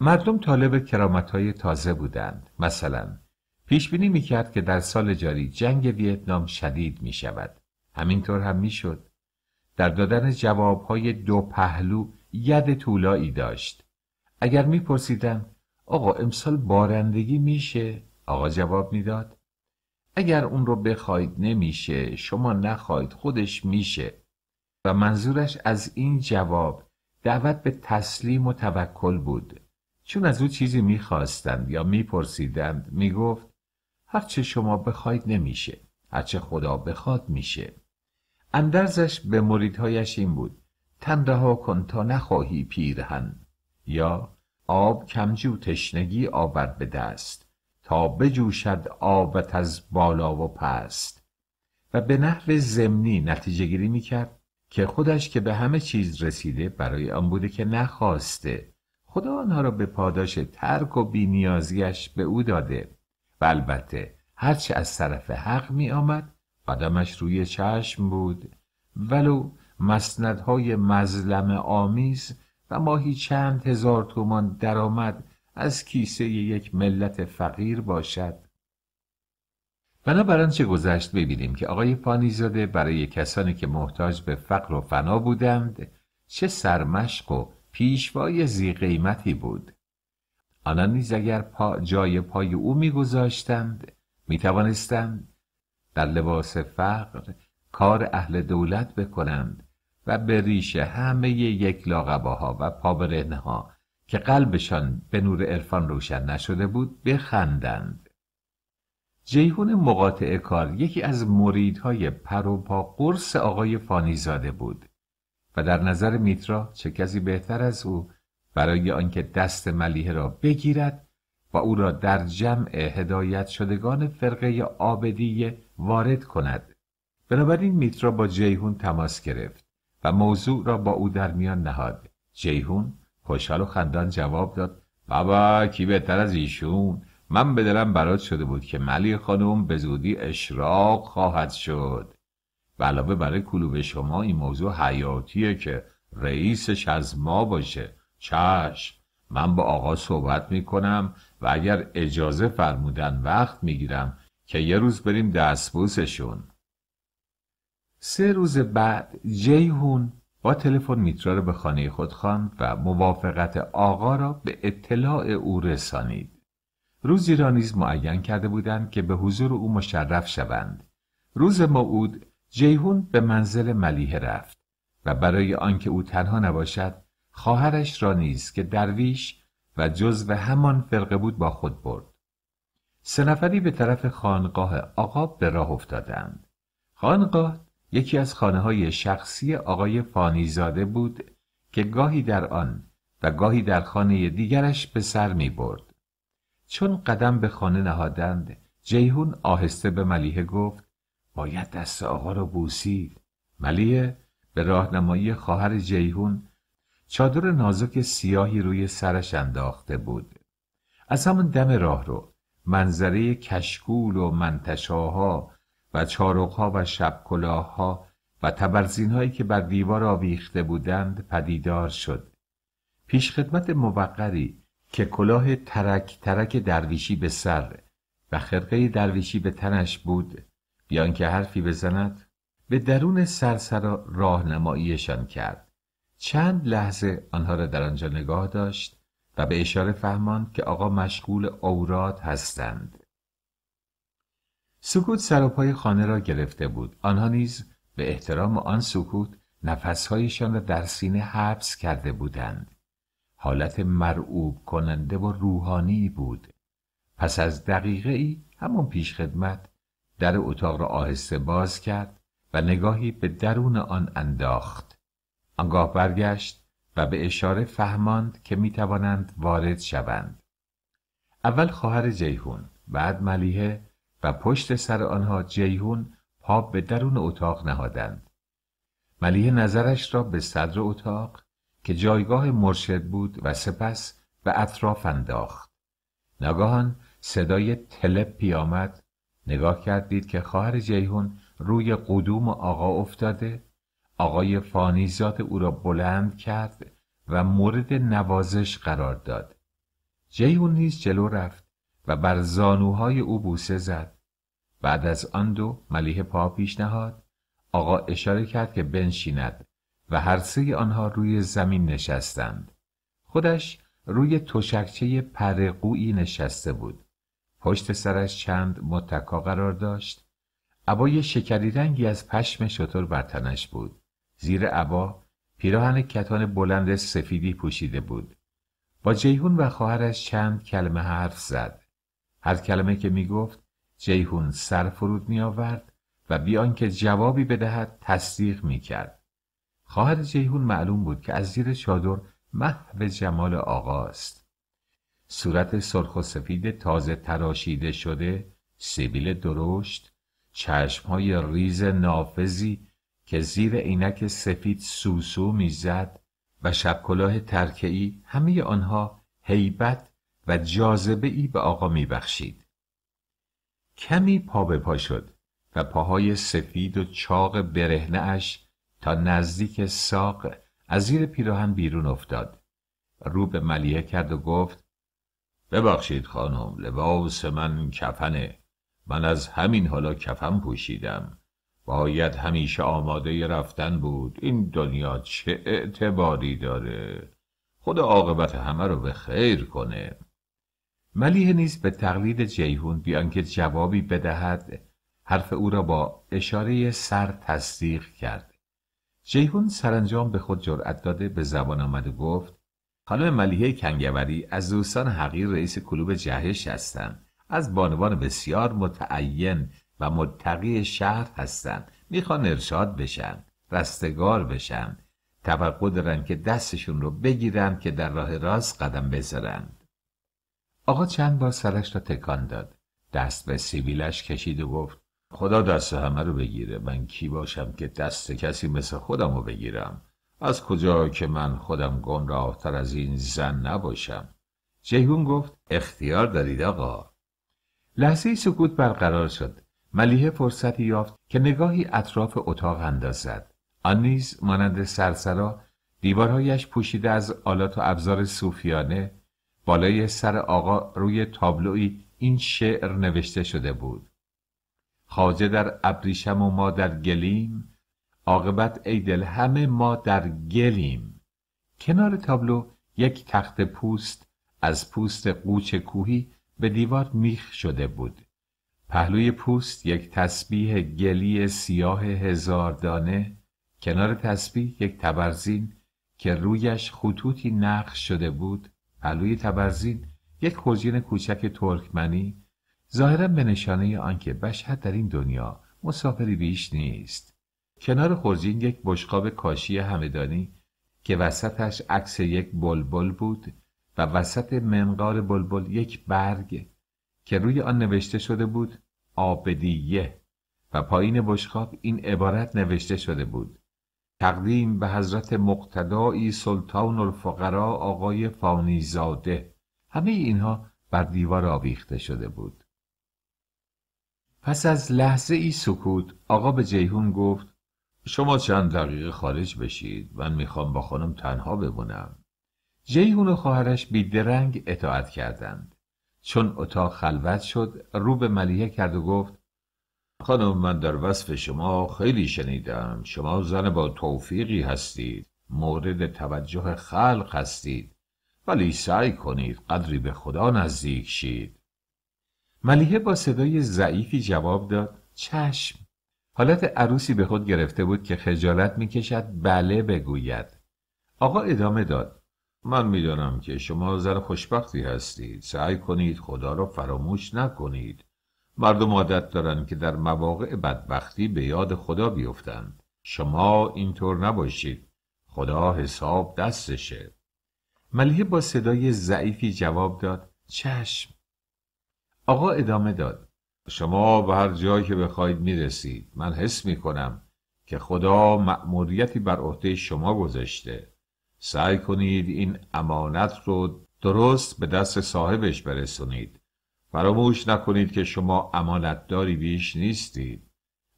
مردم طالب کرامت های تازه بودند مثلا پیش بینی میکرد که در سال جاری جنگ ویتنام شدید می شود همینطور هم میشد در دادن جواب های دو پهلو ید طولایی داشت اگر میپرسیدم آقا امسال بارندگی میشه؟ آقا جواب میداد اگر اون رو بخواید نمیشه شما نخواید خودش میشه و منظورش از این جواب دعوت به تسلیم و توکل بود چون از او چیزی میخواستند یا میپرسیدند میگفت هرچه شما بخواید نمیشه هرچه خدا بخواد میشه اندرزش به مریدهایش این بود تن رها کن تا نخواهی پیرهن یا آب کمجی و تشنگی آورد به دست تا بجوشد آبت از بالا و پست و به نحو زمینی نتیجه گیری میکرد که خودش که به همه چیز رسیده برای آن بوده که نخواسته خدا آنها را به پاداش ترک و بینیازیش به او داده و البته هرچه از طرف حق می آمد قدمش روی چشم بود ولو مسندهای مظلم آمیز و ماهی چند هزار تومان درآمد از کیسه یک ملت فقیر باشد بنابراین چه گذشت ببینیم که آقای پانیزاده برای کسانی که محتاج به فقر و فنا بودند چه سرمشق و پیشوای زی قیمتی بود آنان نیز اگر جای پای او میگذاشتند میتوانستند در لباس فقر کار اهل دولت بکنند و به ریش همه یک ها و پابرهنه ها که قلبشان به نور عرفان روشن نشده بود بخندند جیهون مقاطع کار یکی از مریدهای پا قرص آقای فانیزاده بود و در نظر میترا چه کسی بهتر از او برای آنکه دست ملیحه را بگیرد و او را در جمع هدایت شدگان فرقه آبدی وارد کند بنابراین میترا با جیهون تماس گرفت و موضوع را با او در میان نهاد جیهون خوشحال و خندان جواب داد بابا کی بهتر از ایشون من به دلم برات شده بود که ملی خانم به زودی اشراق خواهد شد و علاوه برای کلوب شما این موضوع حیاتیه که رئیسش از ما باشه چشم من با آقا صحبت میکنم و اگر اجازه فرمودن وقت میگیرم که یه روز بریم دستبوسشون سه روز بعد جیهون با تلفن میترا را به خانه خود خواند و موافقت آقا را به اطلاع او رسانید روزی را نیز معین کرده بودند که به حضور او مشرف شوند روز موعود جیهون به منزل ملیه رفت و برای آنکه او تنها نباشد خواهرش را نیز که درویش و جزو همان فرقه بود با خود برد سه نفری به طرف خانقاه آقا به راه افتادند خانقاه یکی از خانه های شخصی آقای فانیزاده بود که گاهی در آن و گاهی در خانه دیگرش به سر می برد. چون قدم به خانه نهادند جیهون آهسته به ملیه گفت باید دست آقا رو بوسید ملیه به راهنمایی خواهر جیهون چادر نازک سیاهی روی سرش انداخته بود از همون دم راه رو منظره کشکول و منتشاها و چارقها و شبکلاهها و تبرزین که بر دیوار آویخته بودند پدیدار شد پیش خدمت موقری که کلاه ترک ترک درویشی به سر و خرقه درویشی به تنش بود بیان که حرفی بزند به درون سرسرا راهنماییشان کرد چند لحظه آنها را در آنجا نگاه داشت و به اشاره فهماند که آقا مشغول اوراد هستند سکوت سر و پای خانه را گرفته بود آنها نیز به احترام آن سکوت نفسهایشان را در سینه حبس کرده بودند حالت مرعوب کننده و روحانی بود پس از دقیقه ای همون پیشخدمت در اتاق را آهسته باز کرد و نگاهی به درون آن انداخت آنگاه برگشت و به اشاره فهماند که می توانند وارد شوند اول خواهر جیهون بعد ملیه. و پشت سر آنها جیهون پا به درون اتاق نهادند ملیه نظرش را به صدر اتاق که جایگاه مرشد بود و سپس به اطراف انداخت نگاهان صدای تلپی پیامد نگاه کردید که خواهر جیهون روی قدوم آقا افتاده آقای فانیزاد او را بلند کرد و مورد نوازش قرار داد جیهون نیز جلو رفت و بر زانوهای او بوسه زد بعد از آن دو ملیه پا پیش نهاد آقا اشاره کرد که بنشیند و هر سه آنها روی زمین نشستند خودش روی تشکچه پرقویی نشسته بود پشت سرش چند متکا قرار داشت عبای شکری رنگی از پشم شطور بر تنش بود زیر عبا پیراهن کتان بلند سفیدی پوشیده بود با جیهون و خواهرش چند کلمه حرف زد هر کلمه که می گفت جیهون سر فرود می آورد و بیان که جوابی بدهد تصدیق می کرد. خواهر جیهون معلوم بود که از زیر چادر محو جمال آقاست. صورت سرخ و سفید تازه تراشیده شده، سیبیل درشت، های ریز نافذی که زیر عینک سفید سوسو میزد و شبکلاه ترکعی همه آنها هیبت و جاذبه ای به آقا می بخشید کمی پا به پا شد و پاهای سفید و چاق برهنه اش تا نزدیک ساق از زیر پیراهن بیرون افتاد. رو به ملیه کرد و گفت ببخشید خانم لباس من کفنه من از همین حالا کفن پوشیدم باید همیشه آماده رفتن بود این دنیا چه اعتباری داره خدا عاقبت همه رو به خیر کنه ملیه نیز به تقلید جیهون بیان که جوابی بدهد حرف او را با اشاره سر تصدیق کرد جیهون سرانجام به خود جرأت داده به زبان آمد و گفت خانم ملیه کنگوری از دوستان حقیر رئیس کلوب جهش هستند. از بانوان بسیار متعین و متقی شهر هستند میخوان ارشاد بشن رستگار بشن توقع دارن که دستشون رو بگیرن که در راه راست قدم بذارن آقا چند بار سرش را تکان داد دست به سیبیلش کشید و گفت خدا دست همه رو بگیره من کی باشم که دست کسی مثل خودم رو بگیرم از کجا که من خودم گمراهتر از این زن نباشم جیهون گفت اختیار دارید آقا لحظه سکوت برقرار شد ملیه فرصتی یافت که نگاهی اطراف اتاق اندازد آن نیز مانند سرسرا دیوارهایش پوشیده از آلات و ابزار صوفیانه بالای سر آقا روی تابلوی این شعر نوشته شده بود خاجه در ابریشم و ما در گلیم عاقبت ای دل همه ما در گلیم کنار تابلو یک تخت پوست از پوست قوچ کوهی به دیوار میخ شده بود پهلوی پوست یک تسبیح گلی سیاه هزار دانه کنار تسبیح یک تبرزین که رویش خطوطی نقش شده بود پلوی تبرزین یک خوزین کوچک ترکمنی ظاهرا به نشانه آنکه بشهد در این دنیا مسافری بیش نیست کنار خورجین یک بشقاب کاشی همدانی که وسطش عکس یک بلبل بود و وسط منقار بلبل یک برگ که روی آن نوشته شده بود آبدیه و پایین بشقاب این عبارت نوشته شده بود تقدیم به حضرت مقتدایی سلطان الفقرا آقای فانیزاده همه اینها بر دیوار آویخته شده بود پس از لحظه ای سکوت آقا به جیهون گفت شما چند دقیقه خارج بشید من میخوام با خانم تنها بمونم جیهون و خواهرش بیدرنگ اطاعت کردند چون اتاق خلوت شد رو به ملیه کرد و گفت خانم من در وصف شما خیلی شنیدم شما زن با توفیقی هستید مورد توجه خلق هستید ولی سعی کنید قدری به خدا نزدیک شید ملیه با صدای ضعیفی جواب داد چشم حالت عروسی به خود گرفته بود که خجالت میکشد بله بگوید آقا ادامه داد من میدانم که شما زن خوشبختی هستید سعی کنید خدا را فراموش نکنید مردم عادت دارند که در مواقع بدبختی به یاد خدا بیفتند شما اینطور نباشید خدا حساب دستشه ملیه با صدای ضعیفی جواب داد چشم آقا ادامه داد شما به هر جایی که بخواید میرسید من حس میکنم که خدا مأموریتی بر عهده شما گذاشته سعی کنید این امانت رو درست به دست صاحبش برسونید فراموش نکنید که شما امانتداری بیش نیستید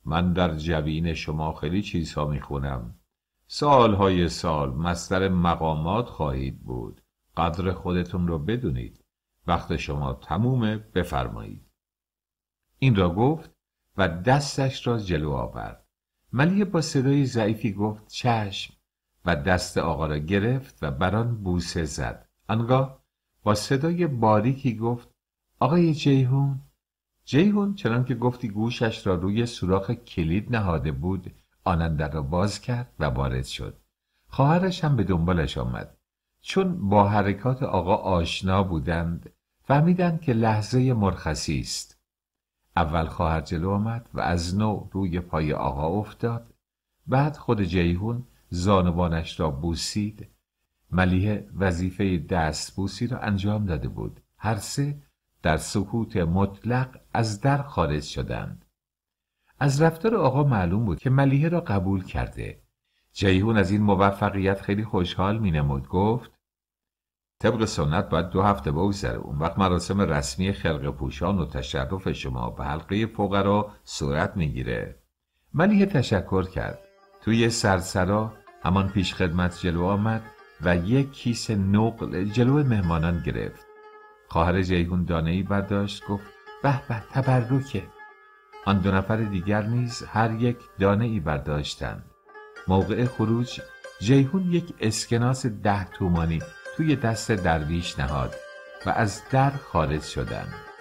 من در جوین شما خیلی چیزها میخونم سالهای سال مستر مقامات خواهید بود قدر خودتون رو بدونید وقت شما تمومه بفرمایید این را گفت و دستش را جلو آورد ملیه با صدای ضعیفی گفت چشم و دست آقا را گرفت و بران بوسه زد انگاه با صدای باریکی گفت آقای جیهون جیهون چنان که گفتی گوشش را روی سوراخ کلید نهاده بود آننده را باز کرد و وارد شد خواهرش هم به دنبالش آمد چون با حرکات آقا آشنا بودند فهمیدند که لحظه مرخصی است اول خواهر جلو آمد و از نو روی پای آقا افتاد بعد خود جیهون زانوانش را بوسید ملیه وظیفه دست بوسی را انجام داده بود هر سه در سکوت مطلق از در خارج شدند از رفتار آقا معلوم بود که ملیه را قبول کرده جیهون از این موفقیت خیلی خوشحال مینمود گفت طبق سنت باید دو هفته بگذره اون وقت مراسم رسمی خلق پوشان و تشرف شما به حلقه فقرا صورت میگیره ملیه تشکر کرد توی سرسرا همان پیش خدمت جلو آمد و یک کیسه نقل جلو مهمانان گرفت خواهر جیهون دانه ای برداشت گفت به به تبرکه آن دو نفر دیگر نیز هر یک دانه ای برداشتند موقع خروج جیهون یک اسکناس ده تومانی توی دست درویش نهاد و از در خارج شدند